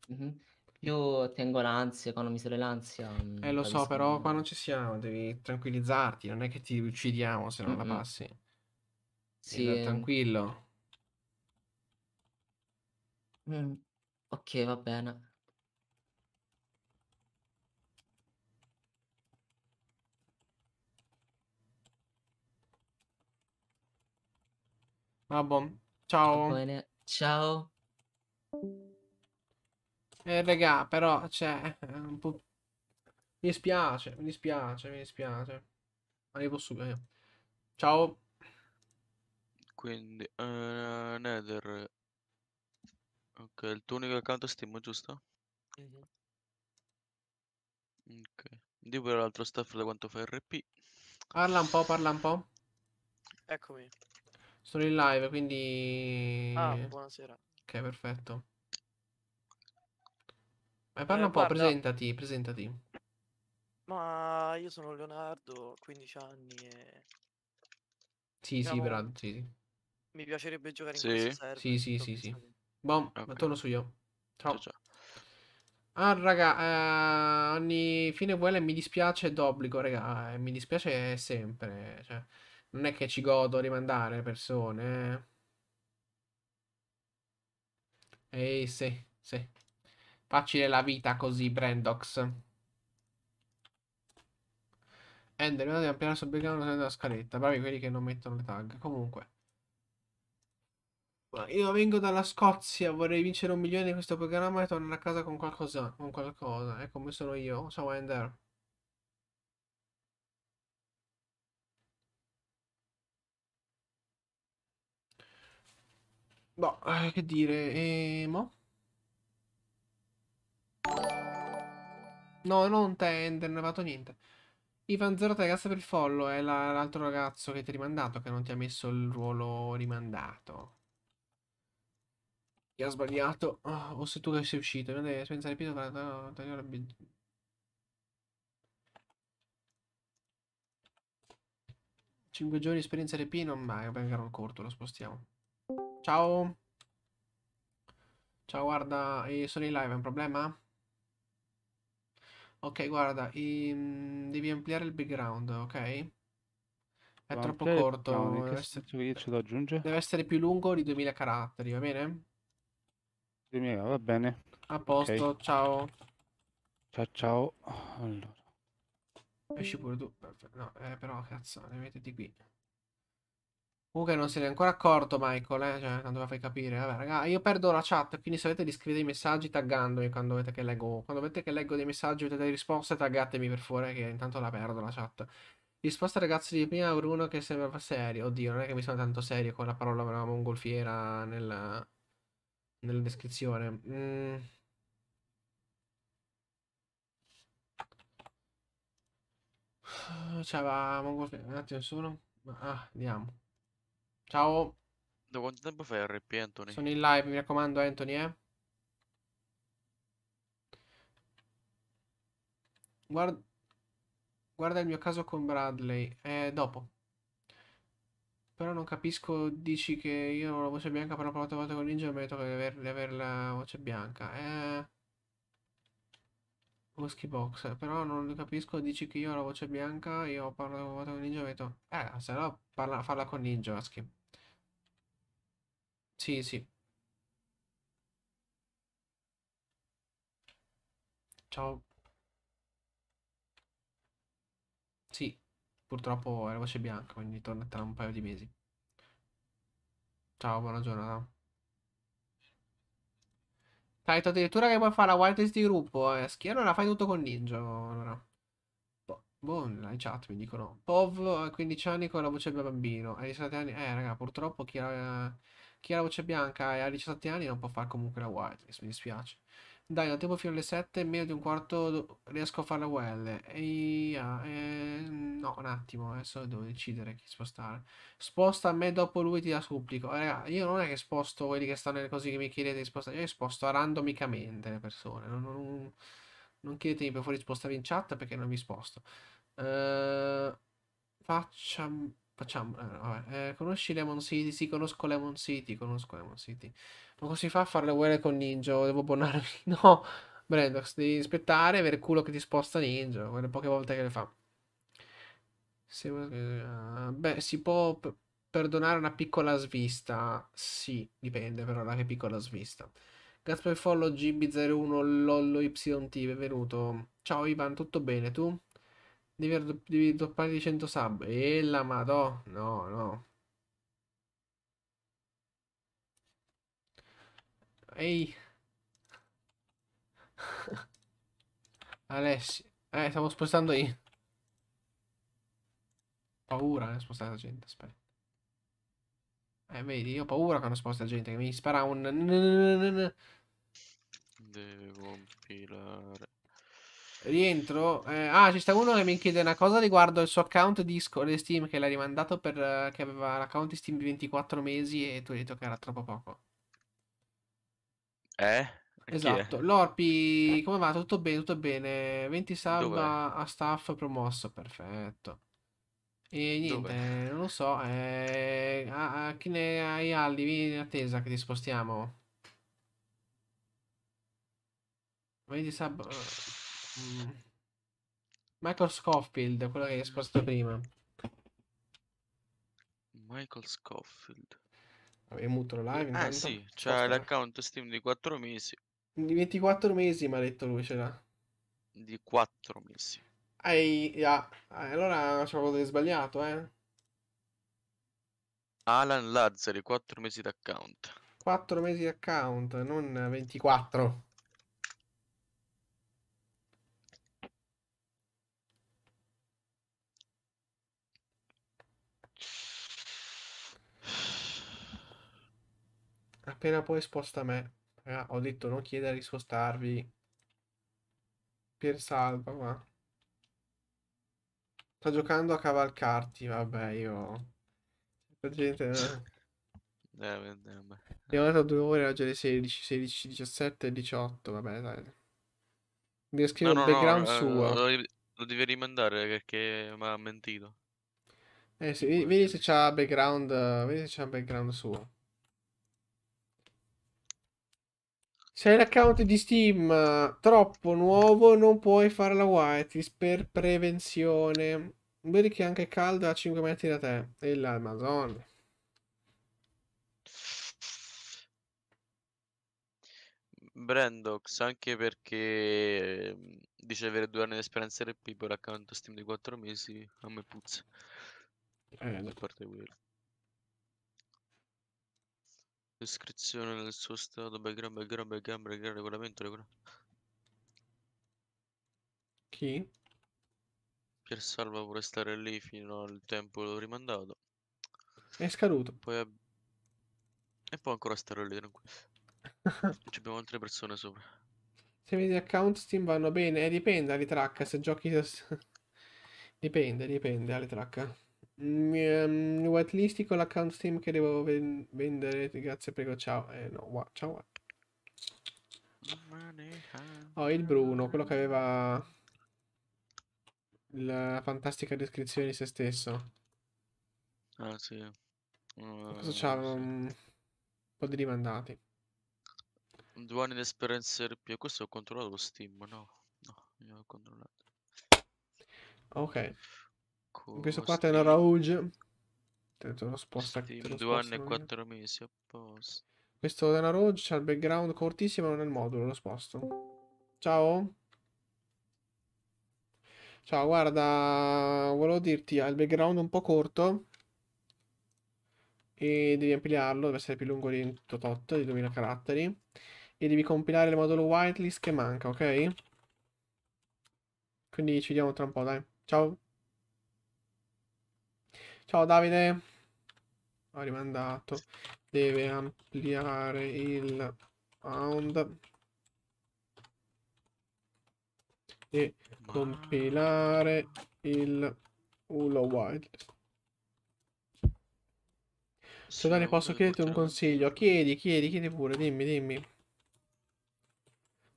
mh-mh, più tengo l'ansia, quando mi sale l'ansia, mhmm, Eh, lo so, però qua non ci siamo, devi tranquillizzarti, non è che ti uccidiamo se non la Mh-mh. passi. Sì, andar tranquillo. Mh. Okay, va bene. Ah, bom. Ciao. Bene. Ciao. Eh, regà, però, cioè, eh, un po'... Mi dispiace, mi dispiace, mi dispiace. Arrivo subito. Eh. Ciao. Quindi, uh, Nether. Ok, il tuo unico account è Steam, giusto? Mm -hmm. Ok. Di pure l'altro staff da quanto fa RP. Parla un po', parla un po'. Eccomi. Sono in live, quindi... Ah, buonasera. Ok, perfetto. Ma eh, parla eh, un po', guarda. presentati, presentati. Ma io sono Leonardo, 15 anni e... Sì, Diciamo, sì, bravo, sì, sì. Mi piacerebbe giocare in Sì. questo server. Sì, sì, sì, sì. Bom, ma torno su io. Ciao. Ciao, ciao. Ah, raga, eh, ogni fine VL mi dispiace d'obbligo, raga, eh, mi dispiace sempre, cioè, non è che ci godo rimandare persone. Eh? Ehi, sì, sì. Facile la vita così, Brandox. Ender, prima di ampliare sul background usando la scaletta. Bravi quelli che non mettono le tag. Comunque. Io vengo dalla Scozia, vorrei vincere un milione in questo programma e tornare a casa con qualcosa. Con qualcosa. Ecco come sono io. Ciao Ender. Boh, eh, che dire, emo? Eh, no, non te, non è fatto niente. Ivan 03, grazie per il follow, è l'altro ragazzo che ti ha rimandato, che non ti ha messo il ruolo rimandato. Chi ha sbagliato, oh, o se tu che sei uscito, non devi pensare più a tagliare Cinque giorni di esperienza RP non mai, vabbè, un corto, lo spostiamo. Ciao. Ciao, guarda, sono in live, è un problema? Ok, guarda, ehm, devi ampliare il background, ok? È Lo troppo corto, deve essere, io ce lo deve essere più lungo di 2000 caratteri, va bene? 2000, Va bene. A Ok. posto, ciao. Ciao ciao. Allora, Esci pure tu. Perfetto. No, eh, però cazzo, ne mettiti qui. Comunque non se ne è ancora accorto Michael, eh? Cioè, quando la fai capire. Vabbè, raga, io perdo la chat, quindi se avete di scrivere i messaggi taggandomi quando avete che leggo. Quando avete che leggo dei messaggi, avete delle risposte, taggatemi per favore, che intanto la perdo la chat. Risposta ragazzi di prima Bruno che sembrava serio. Oddio, non è che mi sono tanto serio con la parola mongolfiera nella, nella descrizione. Mm. Cioè mongolfiera, un attimo solo. Ah, andiamo. Ciao. Da quanto tempo fai RP, Anthony? Sono in live, mi raccomando, Anthony, eh. Guarda, guarda il mio caso con Bradley. Eh, dopo. Però non capisco, dici che io non ho la voce bianca, però ho provato volte con Ninja e mi ha detto di aver, aver, la voce bianca. Eh... Whiskey Box, però non capisco, dici che io ho la voce bianca, io ho parlato con Ninja e mi ha detto, eh, se no parla, farla con Ninja, Aschi. Sì, sì. Ciao. Sì, purtroppo è la voce bianca, quindi torna tra un paio di mesi. Ciao, buona giornata. Hai detto addirittura che vuoi fare la wild test di gruppo. Eh. Schia, allora fai tutto con Ninja. Allora. Boh, boh, chat mi dicono. Pov, 15 anni con la voce del bambino. Hai 17 anni. Eh, raga, purtroppo chi era... Chi ha la voce bianca e ha 17 anni non può fare comunque la white, mi dispiace. Dai, ho tempo fino alle 7, meno di un quarto riesco a fare la well. E, ah, eh, no, un attimo, adesso devo decidere chi spostare. Sposta a me dopo lui ti la supplico. Eh, raga, io non è che sposto quelli che stanno nelle cose che mi chiedete di spostare, io sposto randomicamente le persone. Non, non, non chiedetemi per fuori di spostare in chat perché non mi sposto. Uh, ehm, facciamo Facciamo, eh, vabbè. Eh, conosci Lemon City? Sì, conosco Lemon City, conosco Lemon City. Ma come si fa a fare le guerre con Ninja? Devo abbonarmi? No, Brandox, devi aspettare avere il culo che ti sposta Ninja. quelle poche volte che le fa. Se, uh, beh, si può perdonare una piccola svista. Sì, dipende però da che piccola svista. Grazie per follow GB01 Lollo YT, benvenuto. Ciao Ivan, tutto bene tu? Devi, devi doppare di 100 sub. E la madò. No, no. Ehi. Alessi. Eh, stavo spostando io. Paura, eh, spostare la gente, aspetta. Eh, vedi, io ho paura quando sposta gente, che mi spara un... Devo compilare... Rientro. Eh, ah, ci sta uno che mi chiede una cosa riguardo il suo account Discord di Steam che l'ha rimandato per uh, che aveva l'account di Steam di 24 mesi e tu hai detto che era troppo poco. Eh? Esatto. L'Orpi, come va? Tutto bene, tutto bene. 20 sub a staff promosso, perfetto. E niente, Dove? non lo so. Eh, a, a, chi ne hai Alli? Vieni in attesa che ti spostiamo. 20 sub. Mm. Michael Scofield, quello che hai risposto prima. Michael Scofield. Vabbè, muto lo live. Ah, sì, c'è Posta. l'account Steam di 4 mesi. Di 24 mesi, mi ha detto lui, ce l'ha. Di 4 mesi. Ehi, yeah. Ah, allora c'è qualcosa di sbagliato, eh? Alan Lazzari, 4 mesi d'account. 4 mesi d'account, non 24. Appena poi sposta me. Eh, ho detto non chiedere di spostarvi. Per salva ma. Sta giocando a cavalcarti, vabbè, io... La certo gente... Eh, eh Abbiamo dato due ore a leggere 16, 16, 17 17, 18, vabbè, dai. Devi scrivere no, no, il background no, eh, suo. Lo, devi, lo devi rimandare perché mi ha mentito. Eh, sì, vedi se c'ha background, vedi se c'ha background suo. Se hai l'account di Steam troppo nuovo non puoi fare la whitelist per prevenzione. Vedi che anche caldo a 5 metri da te. E l'Amazon. Brandox, anche perché ehm, dice avere due anni di esperienza RP, poi l'account Steam di 4 mesi, a me puzza. Eh, da parte quello. Descrizione del suo stato, background, background, background, background, regolamento, regolamento. Chi? Pier Salva vuole stare lì fino al tempo rimandato. È scaduto. Poi ab... E può ancora stare lì, tranquillo. Ci abbiamo altre persone sopra. Se vedi account Steam vanno bene, eh, dipende dalle track, se giochi... dipende, dipende dalle track. Um, mm, ehm, whitelist con l'account Steam che devo ven vendere. Grazie, prego. Ciao. Eh, no, wow, ciao. Oh, il Bruno, quello che aveva la fantastica descrizione di se stesso. Ah, sì. Uh, Cosa c'ha? Sì. Un po' di rimandati. Due anni di esperienza RP. Questo ho controllato lo Steam, no? No, io ho controllato. Ok. Ecco, in questo qua te ne rauge. Te lo sposta. Steam, te lo due anni e quattro mesi apposta. Questo Dana Road c'ha il background cortissimo, non è il modulo, lo sposto. Ciao. Ciao, guarda, volevo dirti, ha il background un po' corto e devi ampliarlo, deve essere più lungo di tot, di 2000 caratteri e devi compilare il modulo whitelist che manca, ok? Quindi ci vediamo tra un po', dai. Ciao. Ciao Davide. Ho rimandato. Deve ampliare il pound. E compilare il ULO wild. Totale, sì, posso chiederti un consiglio? Chiedi, chiedi, chiedi pure, dimmi, dimmi.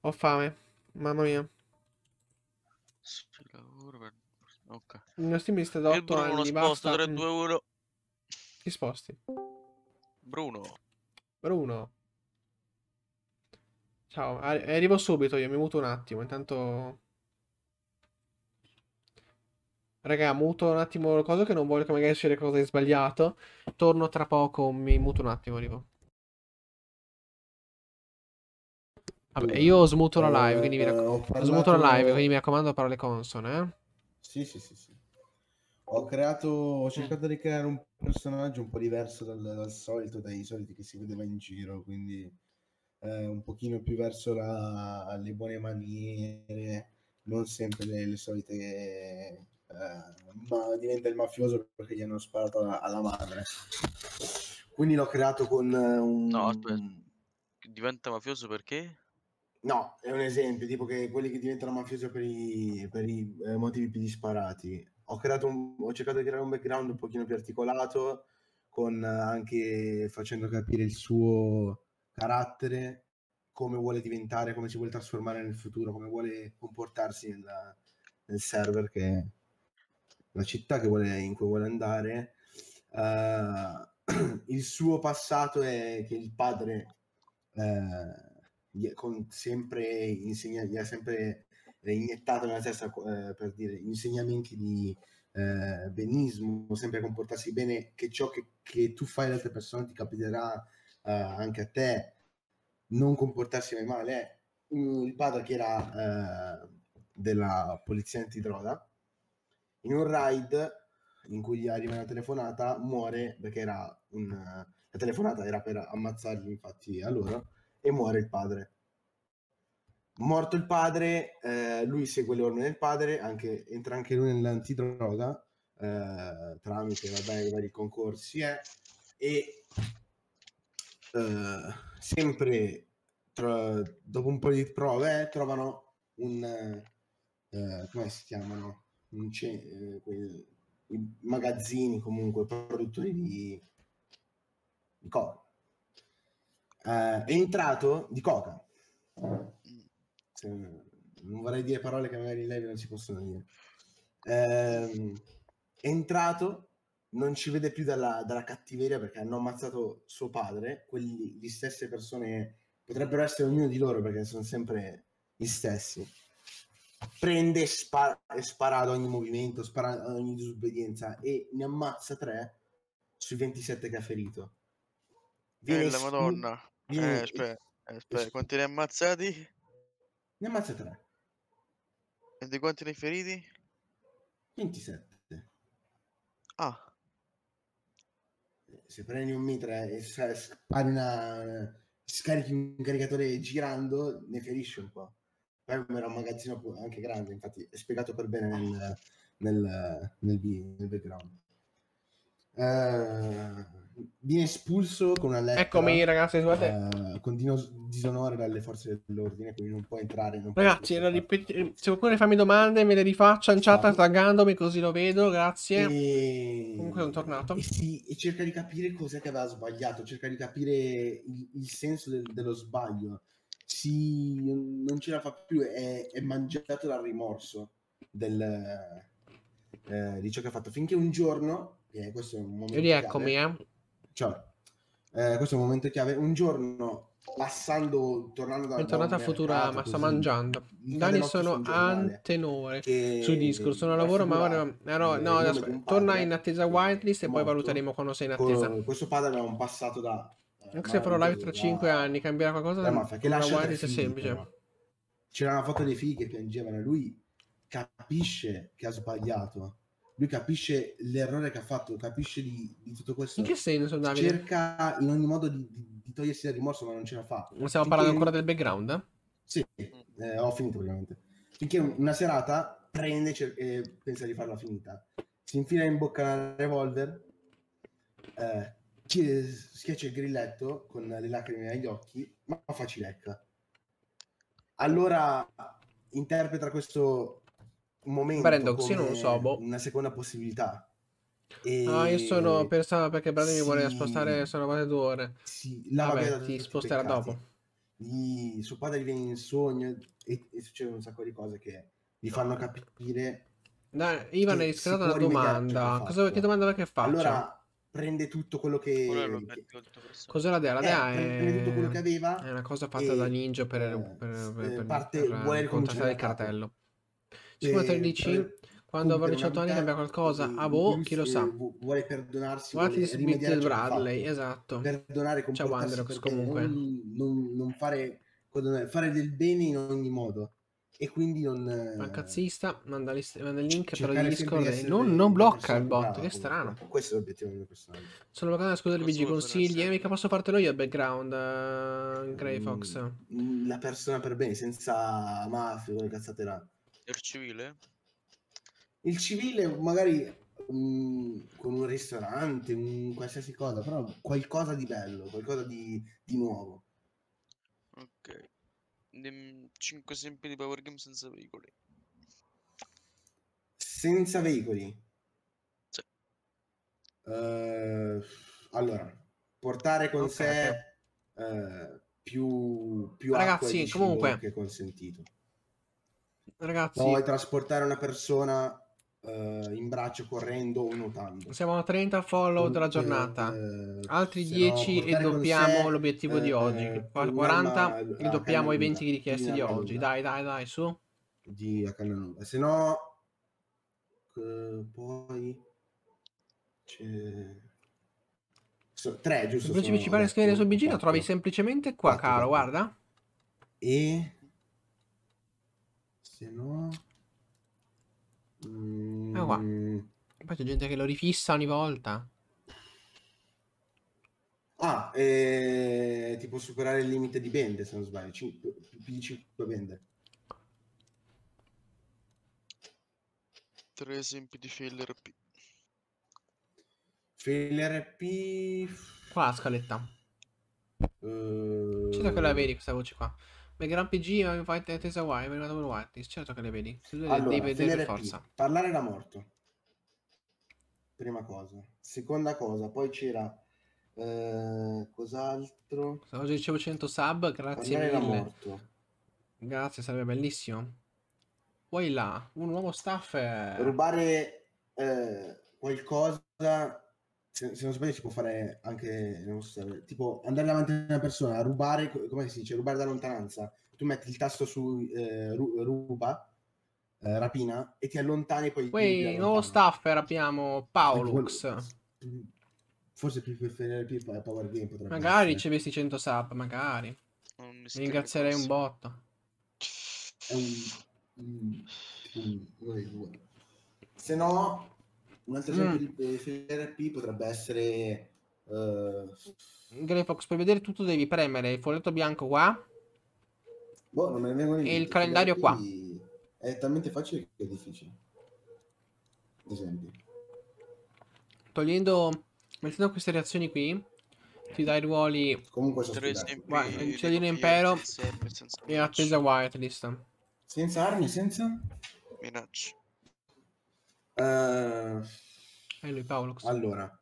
Ho fame, mamma mia. Spero Ok. Il nostro team da 8 Bruno, anni. sposto 3, 2, 1. Chi sposti? Bruno. Bruno. Ciao, arrivo subito, io mi muto un attimo, intanto... Raga, muto un attimo la cosa che non voglio che magari sia cosa di sbagliato. Torno tra poco, mi muto un attimo, arrivo. Vabbè, io smuto la live, quindi mi raccomando. Eh, smuto la live, quindi mi raccomando parole consone, eh. Sì, sì, sì, sì. Ho creato, ho eh. cercato di creare un personaggio un po' diverso dal, dal solito, dai soliti che si vedeva in giro, quindi eh, un pochino più verso la, le buone maniere, non sempre le, le solite... Eh, ma diventa il mafioso perché gli hanno sparato alla, alla madre. Quindi l'ho creato con eh, un... No, aspetta. Diventa mafioso perché? No, è un esempio, tipo che quelli che diventano mafiosi per i, per i eh, motivi più disparati. Ho, un, ho, cercato di creare un background un pochino più articolato, con eh, anche facendo capire il suo carattere, come vuole diventare, come si vuole trasformare nel futuro, come vuole comportarsi nella, nel server che è la città che vuole, in cui vuole andare. Uh, il suo passato è che il padre... Uh, con sempre, insegna, gli ha sempre iniettato nella testa eh, per dire insegnamenti di eh, benismo, sempre comportarsi bene, che ciò che, che tu fai alle altre persone ti capiterà eh, anche a te, non comportarsi mai male. Mm, il padre che era eh, della polizia antidroga, in un raid in cui gli arriva una telefonata, muore perché era un, la telefonata era per ammazzarli infatti a loro e muore il padre. Morto il padre, eh, lui segue le orme del padre, anche, entra anche lui nell'antidroga eh, tramite vabbè, vari concorsi eh, e eh, sempre tra, dopo un po' di prove eh, trovano un, eh, come si chiamano, ce- quel, i magazzini comunque produttori di, di coca eh, è entrato di coca. Mm. Se, non vorrei dire parole che magari lei non si possono dire. Eh, è entrato, non ci vede più dalla, dalla, cattiveria perché hanno ammazzato suo padre, quelli, le stesse persone, potrebbero essere ognuno di loro perché sono sempre gli stessi. Prende e spara, e spara ad ogni movimento, spara ad ogni disobbedienza e ne ammazza tre sui 27 che ha ferito. Viene, Madonna. Eh, aspetta, aspetta, eh, quanti ne ha ammazzati? Ne ha ammazzati 3. E di quanti ne feriti? 27. Ah. Eh, se prendi un mitra e spari una... scarichi un caricatore girando, ne ferisci un po'. Poi era un magazzino anche grande, infatti è spiegato per bene nel, nel, nel, nel background. Uh, viene espulso con una lettera. Eccomi ragazzi, scusate. Uh, con disonore dalle forze dell'ordine, quindi non può entrare. Non ragazzi, può ripet- eh, se qualcuno fammi domande me le rifaccia in chat sì. Esatto. taggandomi così lo vedo, grazie. E... Comunque sono tornato. E, sì, e cerca di capire cos'è che aveva sbagliato, cerca di capire il, il senso del, dello sbaglio. Si, non ce la fa più, è, è mangiato dal rimorso del, eh, di ciò che ha fatto. Finché un giorno, e questo è un momento... Rieccomi, eh cioè, eh, questo è un momento chiave, un giorno passando, tornando da... È a Futurama, sta mangiando. Dani sono antenore su Discord, sono a lavoro ma ora... No, no, aspetta, torna in attesa whitelist e poi valuteremo quando sei in attesa. Con... Questo padre era un passato da... Eh, Anche se farò live tra 5 la... anni, cambierà qualcosa? La mafia, che lascia whitelist è semplice. Però. C'era una foto dei figli che piangevano, lui capisce che ha sbagliato lui capisce l'errore che ha fatto, capisce di, di tutto questo. In che senso, Davide? Cerca in ogni modo di, di, di togliersi il rimorso, ma non ce la fa. Non stiamo Finché... parlando ancora del background? Eh? Sì, eh, ho finito praticamente. Finché una serata prende cer- e pensa di farla finita. Si infila in bocca la revolver, eh, schiaccia il grilletto con le lacrime agli occhi, ma fa cilecca. Allora interpreta questo un momento Paradox, io non lo so, boh. una seconda possibilità. E... Ah, io sono pensavo perché Brandon sì, mi vuole spostare, sono quasi due ore. Sì, la Vabbè, ti sposterà peccati. dopo. Gli, suo padre gli viene in sogno e, e succedono un sacco di cose che gli fanno capire. Dai, Ivan è riscattato una domanda. Cosa, che domanda è che faccio? Allora prende tutto quello che. Cos'è la DEA? La eh, DEA eh, è... prende tutto quello che aveva. È una cosa fatta e... da Ninja per, eh, per, per, eh, per parte, per, vuole ricominciare il cartello. Scusa, 13 quando avrò 18 anni cambia qualcosa. Ah boh, chi lo sa. Vuole perdonarsi. What is Mitchell Bradley, esatto. Perdonare con C'è comunque. Non, non, fare, fare, del bene in ogni modo. E quindi non... Ma cazzista, manda, il link per il Discord. Non, non blocca il bot, che strano. Questo è l'obiettivo del personaggio. Sono bloccato, scusa del BG, consigli. Eh, mica posso fartelo io al background, uh, Grey mm, Fox. Mm, la persona per bene, senza mafia, con le cazzate là. Il civile? Il civile magari um, con un ristorante, un qualsiasi cosa, però qualcosa di bello, qualcosa di, di nuovo. Ok. 5 esempi di power game senza veicoli. Senza veicoli? Sì. Uh, allora, portare con okay. sé uh, più, più Ragazzi, acqua e comunque... che consentito Ragazzi, poi trasportare una persona Uh, in braccio correndo o nuotando. Siamo a 30 follow della giornata, eh, altri 10 no, e doppiamo l'obiettivo eh, di oggi. Eh, 40 e doppiamo i 20 richieste di oggi. Dai, dai, dai, su. Di Akanuda. Se no, poi c'è. So, tre giusto. Se principale scrivere su BG Bigino trovi semplicemente qua, 4. caro. Guarda. E se no... Mm. Ah, qua. Poi c'è gente che lo rifissa ogni volta. Ah, eh, ti può superare il limite di bende, se non sbaglio. più di 5 bende. Tre esempi di fail RP. Fail RP... Qua la scaletta. Uh... Eh. C'è da quella veri questa voce qua. Ma Gran PG eh, ma aveva tesa Wire, ma arrivato per Wattis. Certo che le vedi. Se allora, devi vedere per forza. P. Parlare da morto. Prima cosa. Seconda cosa, poi c'era. Eh, cos'altro? Oggi dicevo 100 sub, grazie Parlare mille. da morto. Grazie, sarebbe bellissimo. Poi là, un nuovo staff. È... Rubare eh, qualcosa se, se, non sbaglio si può fare anche non so tipo andare davanti a una persona rubare come si dice rubare da lontananza tu metti il tasto su eh, ruba eh, rapina e ti allontani poi poi nuovo staffer abbiamo Paolux forse preferirei più Power Game potrebbe magari ricevessi 100 sub magari mi ringrazierei un botto un, un, un, un, un, un, un, se no un altro esempio mm. di eh, FRP potrebbe essere... Uh... Eh, Greyfox, per vedere tutto devi premere il foglietto bianco qua boh, e il calendario qua. È talmente facile che è difficile. Ad esempio. Togliendo, mettendo queste reazioni qui, ti dai ruoli... Comunque sono Vai, il cittadino impero e attesa whitelist. Senza armi, senza... Minacce. Uh, eh, È Paolo. Allora.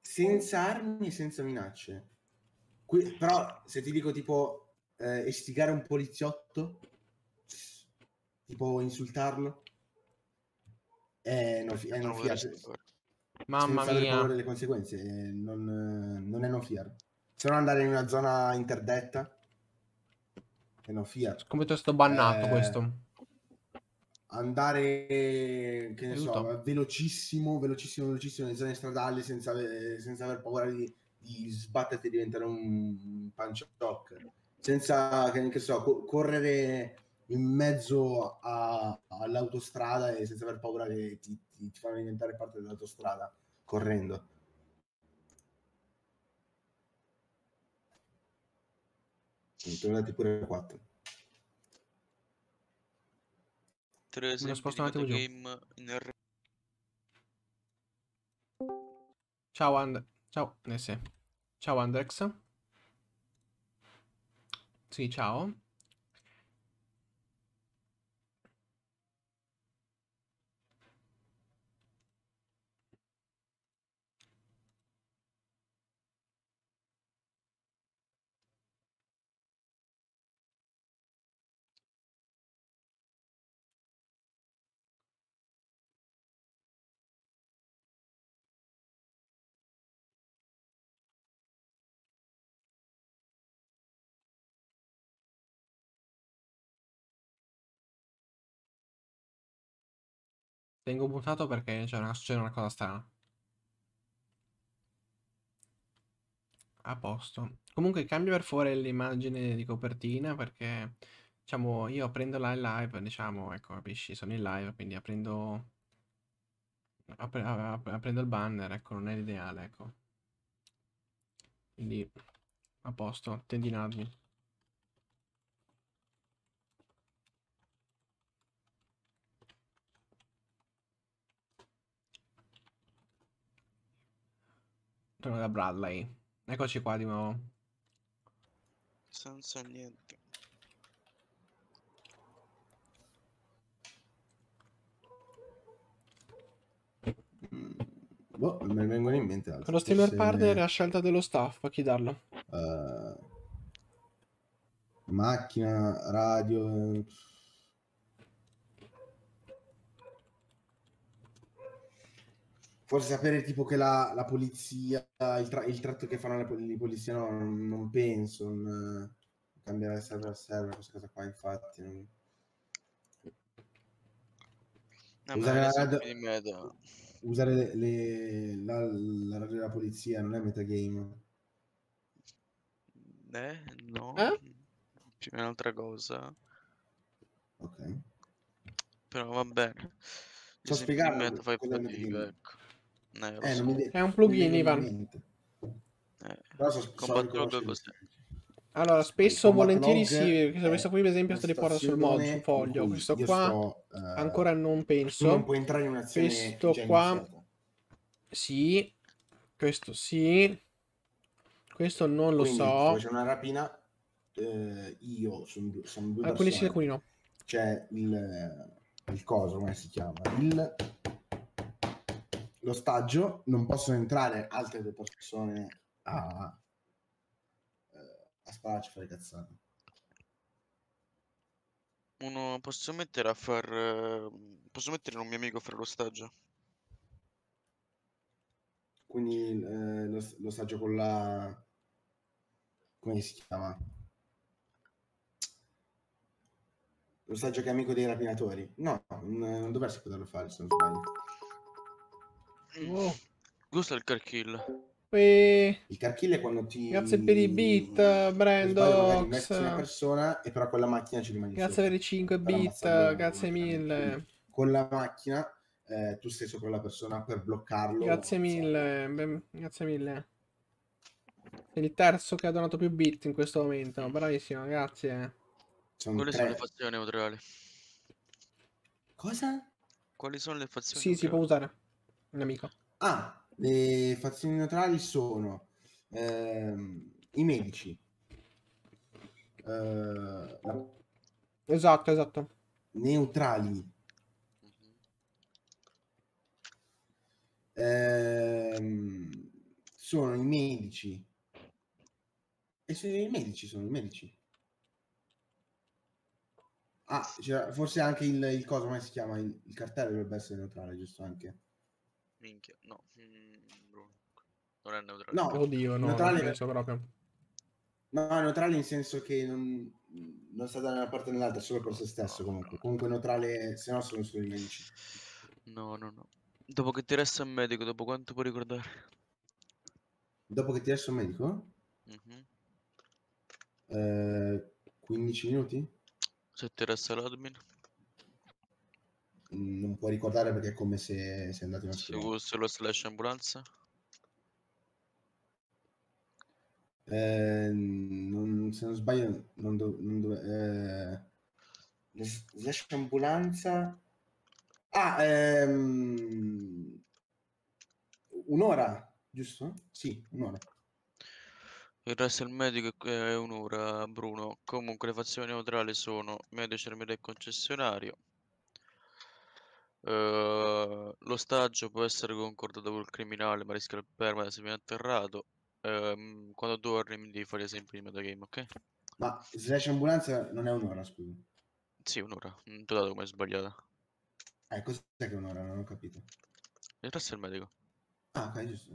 Senza armi e senza minacce. Qui, però se ti dico tipo eh, istigare un poliziotto, tipo insultarlo, eh, eh non, è non fiar. Mamma senza mia. delle conseguenze, eh, non, non è non fiar. Se no andare in una zona interdetta che non Fiat. Scommetto sto bannato eh, questo. Andare, che ne Aiuto. so, velocissimo, velocissimo, velocissimo nelle zone stradali senza, senza aver paura di, di sbatterti e diventare un panciocco. Senza, che ne so, correre in mezzo a, all'autostrada e senza aver paura che ti, ti, ti fanno diventare parte dell'autostrada correndo. Sono andati pure a 4. Tre esempi di game in Ciao And... Ciao, Nesse. Ciao Andrex. Sì, ciao. Tengo buttato perché c'è cioè, una, una, cosa strana. A posto. Comunque cambio per fuori l'immagine di copertina perché, diciamo, io prendo la live, diciamo, ecco, capisci, sono in live, quindi aprendo, ap aprendo il banner, ecco, non è l'ideale, ecco. Quindi, a posto, tendinarmi. Torno da Bradley. Eccoci qua di nuovo. Senza niente. Boh, non me vengono in mente altri. Lo streamer se... partner è a scelta dello staff, a chi darlo? Uh, macchina, radio... forse sapere tipo che la, la polizia, il, tra, il, tratto che fanno di polizia, no, non, non penso, non, cambierà server a server questa cosa qua, infatti. Non... Ah, usare, la radio... usare le, le, la, la radio della polizia non è metagame. Eh, no. Eh? C'è un'altra cosa. Ok. Però va bene. Sto spiegando. ecco. Eh, eh, so. è un plugin, Ivan. Eh, allora, spesso Come volentieri blog, sì. Questo eh, qui, per esempio, te li porta sul mod, sul foglio. Questo qua sto, uh, ancora eh, non penso. Non puoi entrare in un'azione. Questo qua iniziata. sì. Questo sì. Questo non lo Quindi, so. C'è una rapina. Eh, io sono due, sono due alcuni persone. sì, alcuni no. C'è il, il coso, come si chiama? Il l'ostaggio, non possono entrare altre due persone a, eh, a spararci fuori cazzate. Uno posso mettere a far. Eh, posso mettere un mio amico a fare l'ostaggio? Quindi eh, l'ostaggio con la. come si chiama? L'ostaggio che è amico dei rapinatori. No, non dovresti poterlo fare se non sbaglio. Oh. Gusto il car kill. E... Il car kill è quando ti... Grazie per i bit, Brandox. una persona e però con macchina ci rimane Grazie per i 5 bit, grazie mille. Con la macchina eh, tu stai sopra la persona per bloccarlo. Grazie mille, ben... grazie mille. Sei il terzo che ha donato più bit in questo momento, bravissimo, grazie. Sono Quelle tre. sono le fazioni neutrali. Cosa? Quali sono le fazioni? Sì, si può usare un amico. Ah, le fazioni neutrali sono ehm, i medici. Eh, Esatto, esatto. Neutrali. Ehm, sono i medici. E se i medici, sono i medici. Ah, forse anche il, il coso, come si chiama? Il, il cartello dovrebbe essere neutrale, giusto anche. Minchia, no. Mm, non è neutrale. No, oddio, no, neutrale... non penso proprio. No, neutrale in senso che non, non sta da una parte o nell'altra, solo per se stesso comunque. Comunque neutrale, se no sono solo i nemici. No, no, no. Dopo che ti resta un medico, dopo quanto puoi ricordare? Dopo che ti resta un medico? Mm-hmm. Eh, 15 minuti? Se ti resta l'admin non puoi ricordare perché è come se sei andato in Se fosse lo slash ambulanza? Eh, non, se non sbaglio, non, do, non dove. Eh... Slash ambulanza. Ah, ehm... un'ora, giusto? Sì, un'ora. Il resto del medico è un'ora, Bruno. Comunque le fazioni neutrali sono medico, infermiere e concessionario. Ehm, l'ostaggio può essere concordato col criminale, ma rischia il perma se viene atterrato. Uh, quando torni mi devi fare sempre di metagame, ok? Ma slash ambulanza non è un'ora, scusa. Sì, un'ora. Non ti ho dato come sbagliata. Eh, cos'è che un'ora? Non ho capito. Il resto è il medico. Ah, ok, giusto.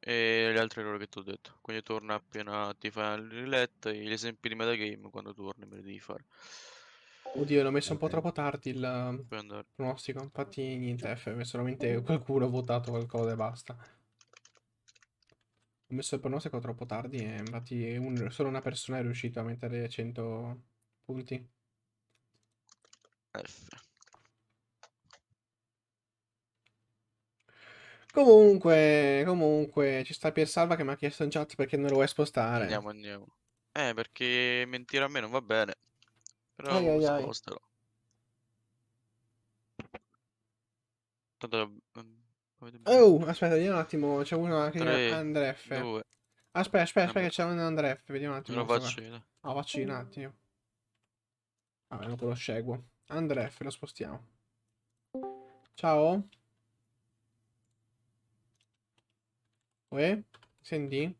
E le altre ore che ti ho detto. Quindi torna appena ti fai il relet. Gli esempi di metagame quando torni me li devi fare. Oddio, l'ho messo un po' troppo tardi il pronostico. Infatti, niente F, è solamente qualcuno ha votato qualcosa e basta. Ho messo il pronostico troppo tardi e infatti un, solo una persona è riuscita a mettere 100 punti. F. Comunque, comunque, ci sta Salva che mi ha chiesto in chat perché non lo vuoi spostare. Andiamo, andiamo. Eh, perché mentire a me non va bene. Però ai, ai, ai. spostalo. Tanto... Mm, oh, aspetta, vediamo un attimo. C'è uno che Tre, Andre F. Aspetta, aspetta, aspetta, che c'è un Andref. Vediamo un attimo. Lo vaccina. Ah, oh, vaccina un attimo. Vabbè, dopo lo seguo. Andre lo spostiamo. Ciao. Uè, senti?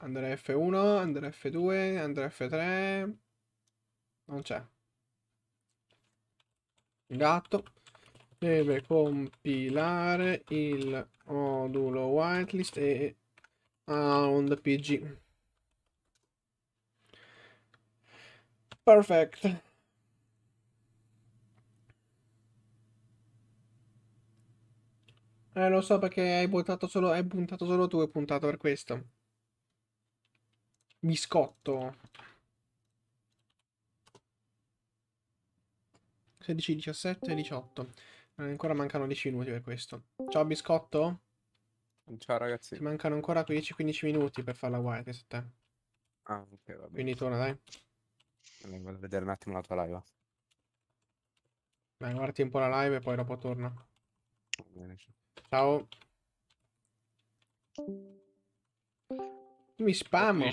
Andrea F1, Andrea F2, Andrea F3. Non c'è. Gatto deve compilare il modulo whitelist e round pg. Perfect. Eh, lo so perché hai puntato solo, hai puntato solo tu, hai puntato per questo biscotto 16, 17, 18 eh, ancora mancano 10 minuti per questo ciao biscotto ciao ragazzi ti mancano ancora 10-15 minuti per fare la whitelist a te ah ok va bene quindi torna dai allora, vado a vedere un attimo la tua live dai guardi un po' la live e poi dopo torna ciao mi spammo.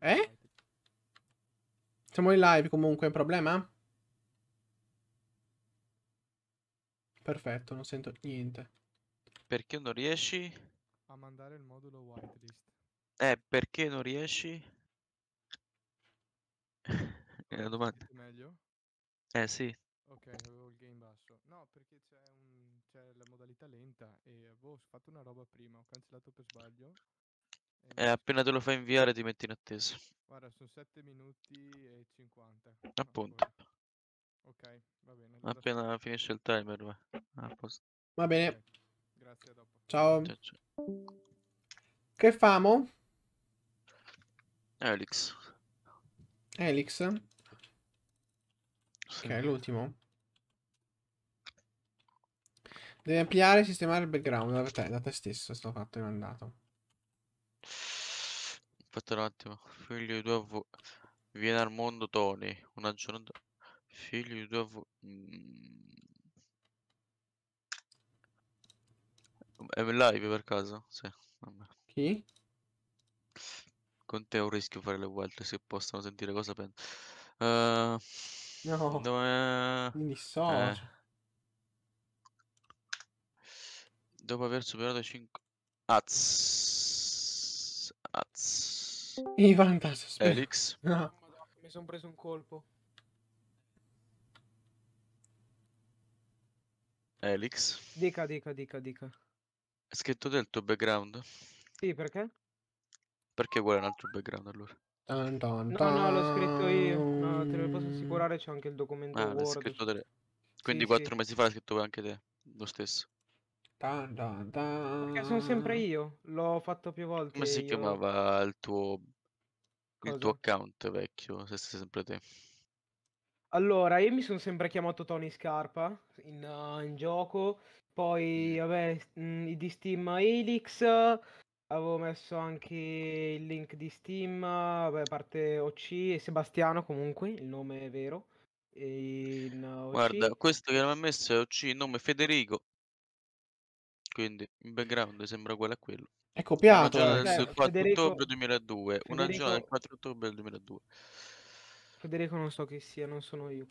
Eh? Siamo in live comunque, è un problema? Perfetto, non sento niente. Perché non riesci? A mandare il modulo whitelist. Eh, perché non riesci? È una domanda. Meglio? Eh sì. Ok, avevo il game basso. No, perché c'è un c'è la modalità lenta e avevo boh, fatto una roba prima, ho cancellato per sbaglio. E eh, appena te lo fai inviare ti metti in attesa. Guarda, sono 7 minuti e 50. Appunto. Ah, ok, va bene. Appena da... finisce il timer, va. Ah, va bene. Okay. Grazie, dopo. Ciao. ciao, ciao. Che famo? Elix. Elix? Sì. Ok, l'ultimo. Devi ampliare e sistemare il background da te, da te stesso, sto fatto e mandato. Aspetta un attimo, figlio di due avvocati. Viene al mondo Tony, una giornata... Figlio di due avvocati... Mm. È live per caso? Sì, vabbè. Chi? Con te è un rischio fare le volte, se possono sentire cosa penso. Uh... Eh, no, dove... mi dissocio. Eh. Cioè. Dopo aver superato 5... Az... Az... Ivan Tasso. Elix. No. Mi sono preso un colpo. Elix. Dica, dica, dica, dica. Hai scritto del tuo background? Sì, perché? Perché vuole un altro background allora? Dun, dun, dun. No, no, l'ho scritto io. No, te lo posso assicurare, c'è anche il documento ah, Word. Delle... Quindi sì, quattro sì. mesi fa hai scritto anche te, lo stesso. Dun, dun, dun. Perché sono sempre io, l'ho fatto più volte. Come si io... chiamava il tuo... il tuo account vecchio, se sei sempre te? Allora, io mi sono sempre chiamato Tony Scarpa in, uh, in gioco, poi vabbè, mh, di Steam Helix, avevo messo anche il link di Steam, vabbè, parte OC e Sebastiano comunque, il nome è vero. Eh, Guarda, questo che mi ha messo è OC, nome Federico, quindi il background sembra uguale a quello. È copiato. Eh. Cioè, una giornata del 4 Federico... ottobre 2002, Federico... una giornata del 4 ottobre 2002. Federico non so chi sia, non sono io.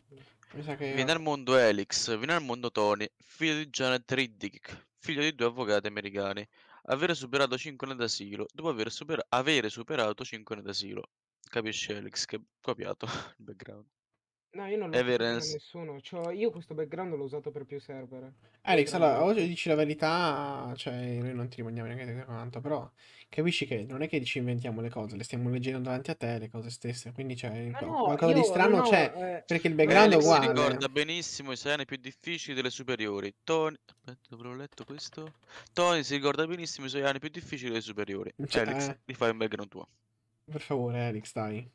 Mi sa Viene al mondo Elix, viene al mondo Tony, figlio di Janet Riddick, figlio di due avvocati americani. Avere superato 5 anni d'asilo, dopo aver, supera... avere superato 5 anni d'asilo. Capisce Elix che è copiato il background. No, io non l'ho Evidence. a nessuno. Cioè, io questo background l'ho usato per più server. Alex, allora, oggi dici la verità, cioè, noi non ti rimaniamo neanche tanto, però capisci che non è che ci inventiamo le cose, le stiamo leggendo davanti a te, le cose stesse, quindi c'è cioè, no, qualcosa io, di strano no, c'è, eh... perché il background è uguale. ricorda benissimo i sani più difficili delle superiori. Tony... Aspetta, ve l'ho letto questo? Tony si ricorda benissimo i suoi anni più difficili delle superiori. Cioè, Alex, eh... rifai un background tuo. Per favore, Alex, dai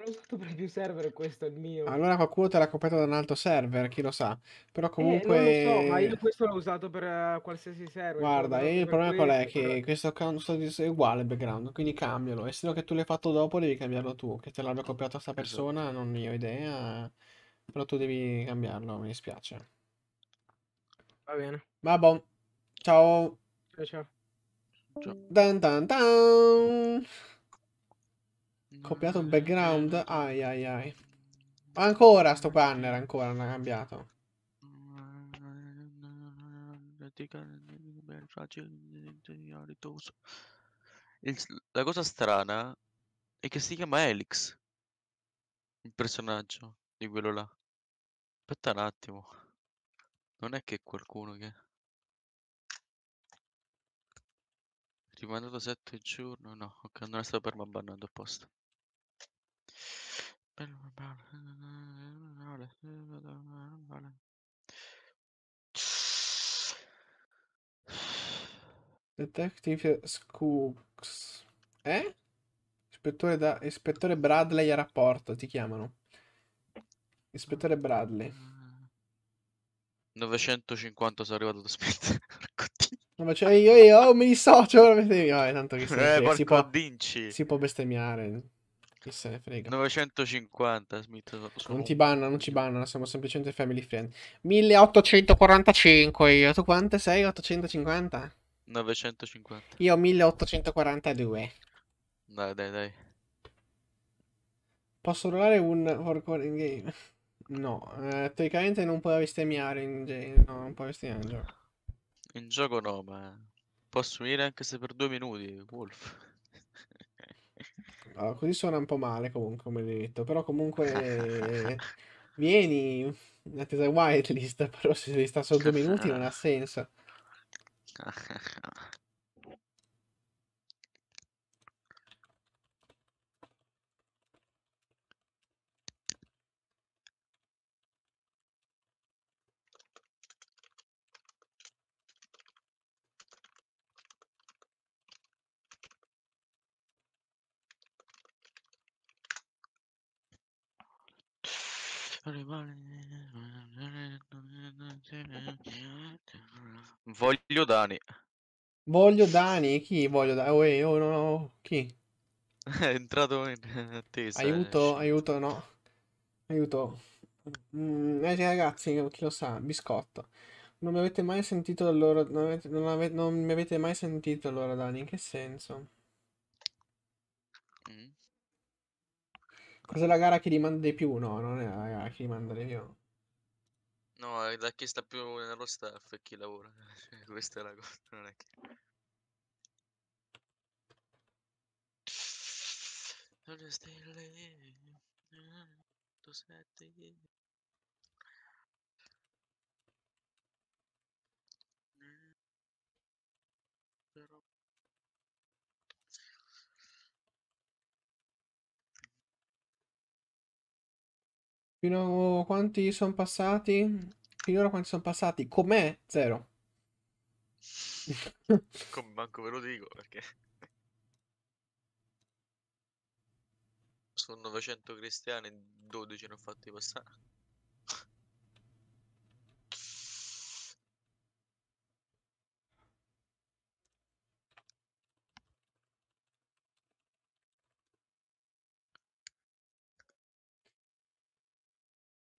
non l'ho usato per più server, questo è il mio. Allora qualcuno te l'ha copiato da un altro server, chi lo sa. Però comunque... Eh, non lo so, ma io questo l'ho usato per eh, qualsiasi server. Cioè, Guarda, eh, il problema qual è? Che però... questo account è uguale al background, quindi cambialo. E se no che tu l'hai fatto dopo, devi cambiarlo tu. Che te l'abbia copiato sta esatto. persona, non ne ho idea. Però tu devi cambiarlo, mi dispiace. Va bene. Vabbè. Ciao. Ciao, ciao. ciao. Dan dan dan. Copiato il mm. background. Ai ai ai. Ancora sto banner, ancora non ha cambiato. la cosa strana è che si chiama Elix. Il personaggio di quello là. Aspetta un attimo. Non è che qualcuno che... Rimandato 7 giorni? No, ok, non è stato per me permabannato apposta. Detective Scooks. Eh? Ispettore, da... Ispettore Bradley a rapporto, ti chiamano. Ispettore Bradley. 950 sono arrivato da Spezia. Ma cioè io, io, mi dissocio, veramente. tanto che si, eh, si, può, si può bestemmiare. Che se ne frega. 950 Smith. Sono... Non ti banna, non ci banna, siamo semplicemente family friend. 1845 io. Tu quante sei? 850? 950. Io 1842. Dai, dai, dai. Posso rollare un hardcore in game? No, eh, teoricamente non puoi bestemmiare in game. No, non puoi bestemmiare in gioco. In gioco no, ma posso unire anche se per due minuti, Wolf. Oh, così suona un po' male comunque, come detto, però comunque vieni in attesa whitelist, però se sta solo due minuti non ha senso. Ah, ah, Voglio Dani. Voglio Dani? Chi voglio Dani? Oh, eh, oh, no, no. Chi? È entrato in attesa. Aiuto, aiuto, no. Aiuto. Mm, eh, ragazzi, chi lo sa, biscotto. Non mi avete mai sentito allora. Non, avete, non, avete, non mi avete mai sentito allora, Dani? In che senso? Mm. Cos'è la gara che rimanda di più? No, non è la gara che rimanda di più. No, è da chi sta più nello staff e chi lavora. Questa è la cosa, non è che... Sono stelle, 107... Fino a quanti sono passati? Finora quanti sono passati? Com'è? Zero. Come manco ve lo dico perché... Sono 900 cristiani, 12 ne ho fatti passare.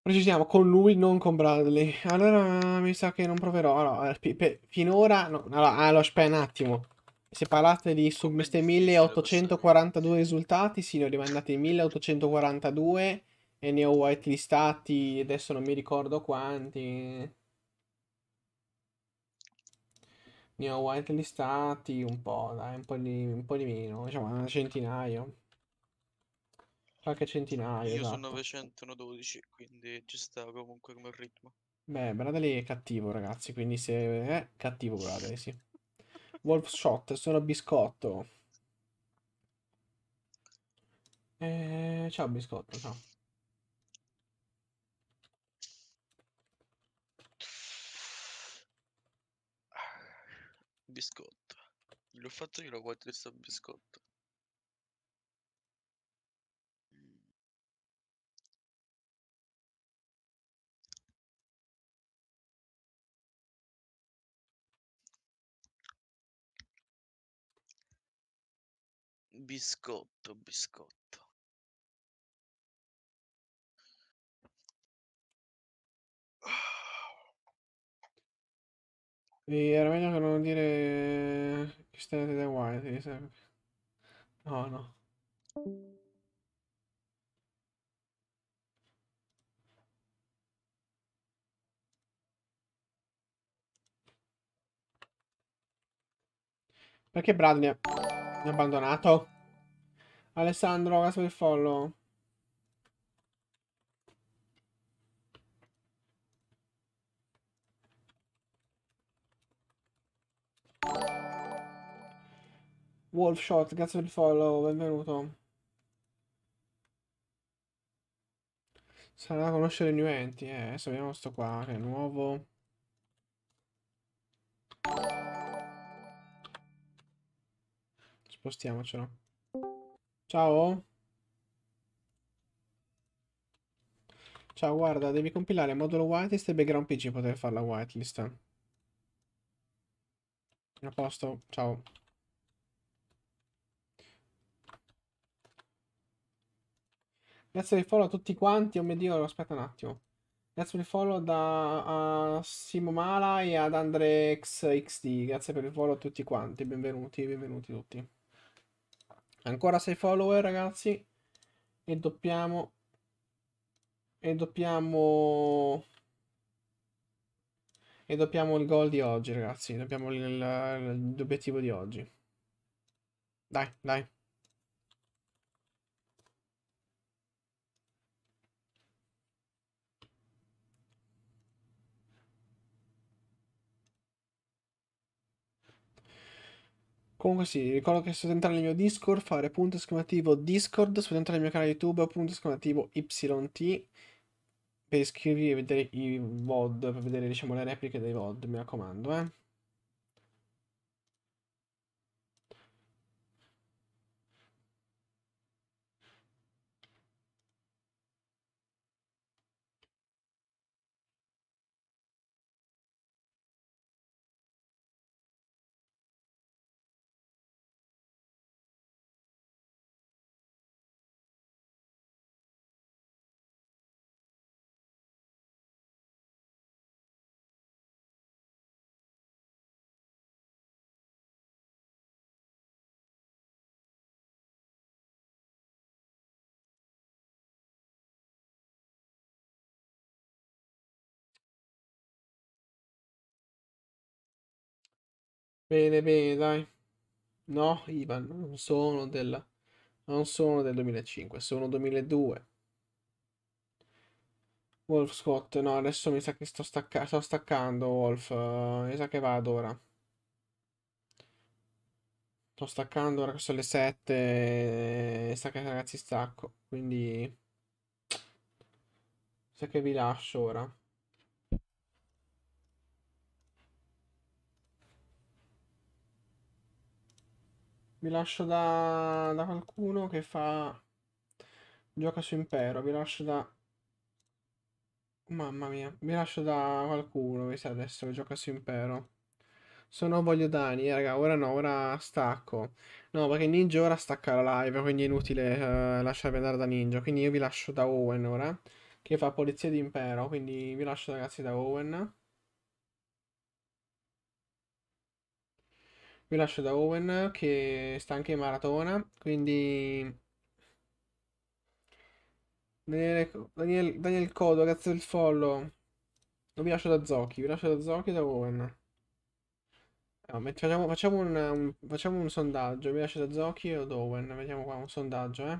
Precisiamo, con lui, non con Bradley. Allora mi sa che non proverò. Allora, eh, finora... No, allora, allora, ah, aspetta un attimo. Se parlate di su queste 1842 risultati, sì, ne ho rimandati 1842 e ne ho whitelistati, adesso non mi ricordo quanti. Ne ho whitelistati un po', dai, un po' di, un po' di meno, diciamo una centinaio. Qualche centinaio. Io esatto. sono 912, quindi ci sta comunque come ritmo. Beh, Bradley è cattivo, ragazzi, quindi se è eh, cattivo Bradley, sì. Wolf Shot, sono biscotto. Eh, ciao biscotto, ciao. Ah, biscotto. L'ho fatto io la guardia di sto biscotto. Biscotto, biscotto. E era meglio che non dire che stai da White, No, no. Perché Brad mi ha abbandonato? Alessandro, grazie per il follow. Wolfshot, grazie per il follow, benvenuto. Sarà da conoscere i new eh, adesso vediamo sto qua, che è nuovo. Spostiamocelo. Ciao. Ciao, guarda, devi compilare modulo whitelist e background pg poter fare la whitelist. A posto, ciao. Grazie per il follow a tutti quanti, oh mio dio, aspetta un attimo. Grazie per il follow da a Simo Mala e ad Andrex AndrexXD. Grazie per il follow a tutti quanti. Benvenuti, benvenuti tutti. Ancora 6 follower, ragazzi. E doppiamo... E doppiamo... E doppiamo il gol di oggi, ragazzi. Dobbiamo l'obiettivo di oggi. Dai, dai. Comunque sì, ricordo che se potete entrare nel mio Discord, fare punto esclamativo Discord, se potete entrare nel mio canale YouTube, punto esclamativo YT, per iscrivervi e vedere i VOD, per vedere diciamo le repliche dei VOD, mi raccomando, eh. Bene, bene, dai. No, Ivan, non sono del, non sono del 2005, sono 2002. Wolf Scott, no, adesso mi sa che sto, stacca sto staccando, Wolf. Uh, mi sa che vado ora. Sto staccando, ora sono le 7. E sa che ragazzi stacco, quindi... Mi Sa che vi lascio ora. Vi lascio da, da qualcuno che fa... Gioca su Impero, vi lascio da... Mamma mia, vi lascio da qualcuno, che sa adesso che gioca su Impero. no voglio Dani, eh, raga, ora no, ora stacco. No, perché Ninja ora stacca la live, quindi è inutile eh, lasciarvi andare da Ninja. Quindi io vi lascio da Owen ora, che fa Polizia di Impero, quindi vi lascio ragazzi da Owen. Vi lascio da Owen che sta anche in maratona, quindi... Daniele, Daniel, Daniel Codo, grazie del follow. Non vi lascio da Zocchi, vi lascio da Zocchi e da Owen. facciamo, facciamo, un, un, facciamo, un, sondaggio, vi lascio da Zocchi o da Owen, vediamo qua un sondaggio, eh.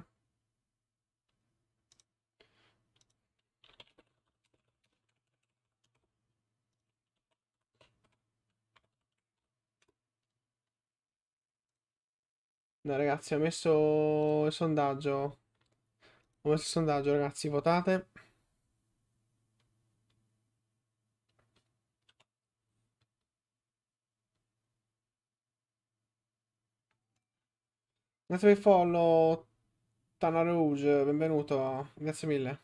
No, ragazzi, ho messo il sondaggio. Ho messo il sondaggio, ragazzi, votate. Grazie per il follow, Tana Rouge, benvenuto, grazie mille.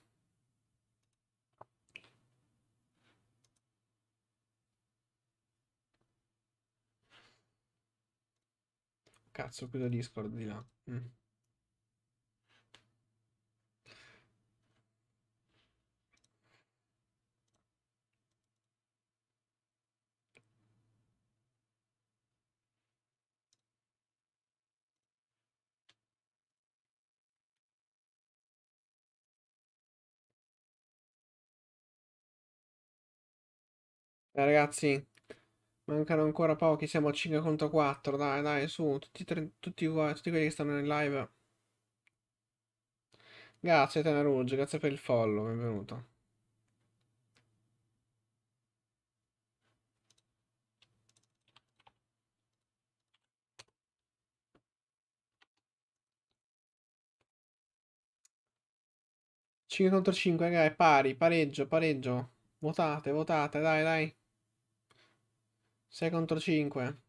Cazzo, chiudo Discord di là. Mm. Eh, ragazzi, Mancano ancora pochi, siamo a 5 contro 4. Dai, dai, su, tutti, tutti, tutti quelli che stanno in live. Grazie Tenaruggio, grazie per il follow, benvenuto. Cinque contro 5, raga, è pari, pareggio, pareggio. Votate, votate, dai, dai. 6 contro 5.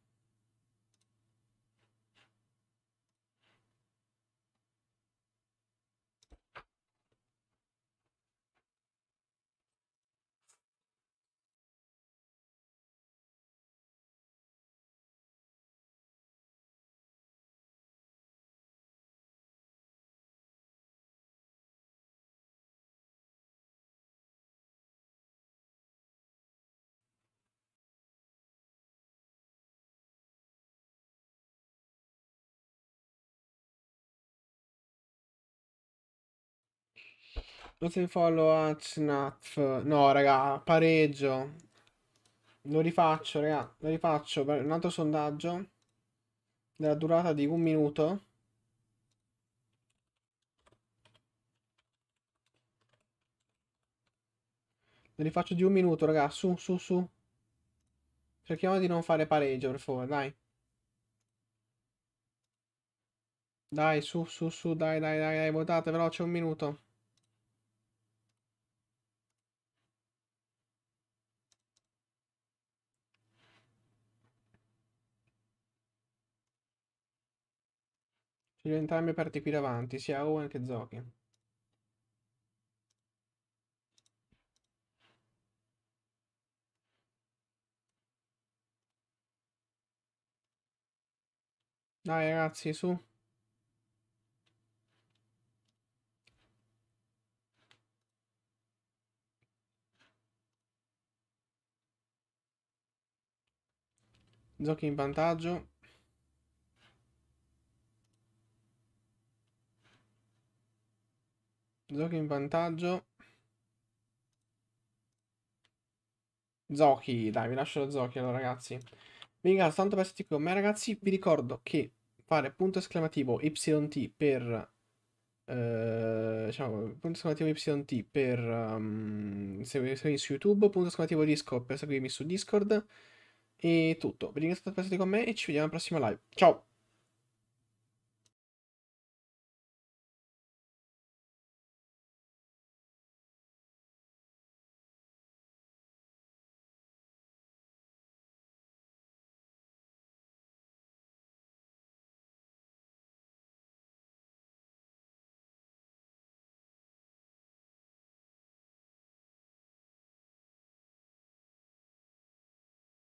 Non sei follow a Snap. No, raga, pareggio. Lo rifaccio, raga. Lo rifaccio per un altro sondaggio. Della durata di un minuto. Lo rifaccio di un minuto, raga. Su, su, su. Cerchiamo di non fare pareggio, per favore, dai. Dai, su, su, su, dai, dai, dai, dai, votate, veloce, un minuto. Voglio entrambe parti qui davanti, sia Owen che Zoki. Dai ragazzi, su. Giochi in vantaggio. Giochi in vantaggio. Zoki, dai, vi lascio lo Zoki allora ragazzi. Vi ringrazio tanto per essere qui con me ragazzi, vi ricordo che fare punto esclamativo YT per... Eh, diciamo, punto esclamativo YT per um, seguirmi su YouTube, punto esclamativo Discord per seguirmi su Discord e tutto. Vi ringrazio tanto per essere qui con me e ci vediamo alla prossima live. Ciao!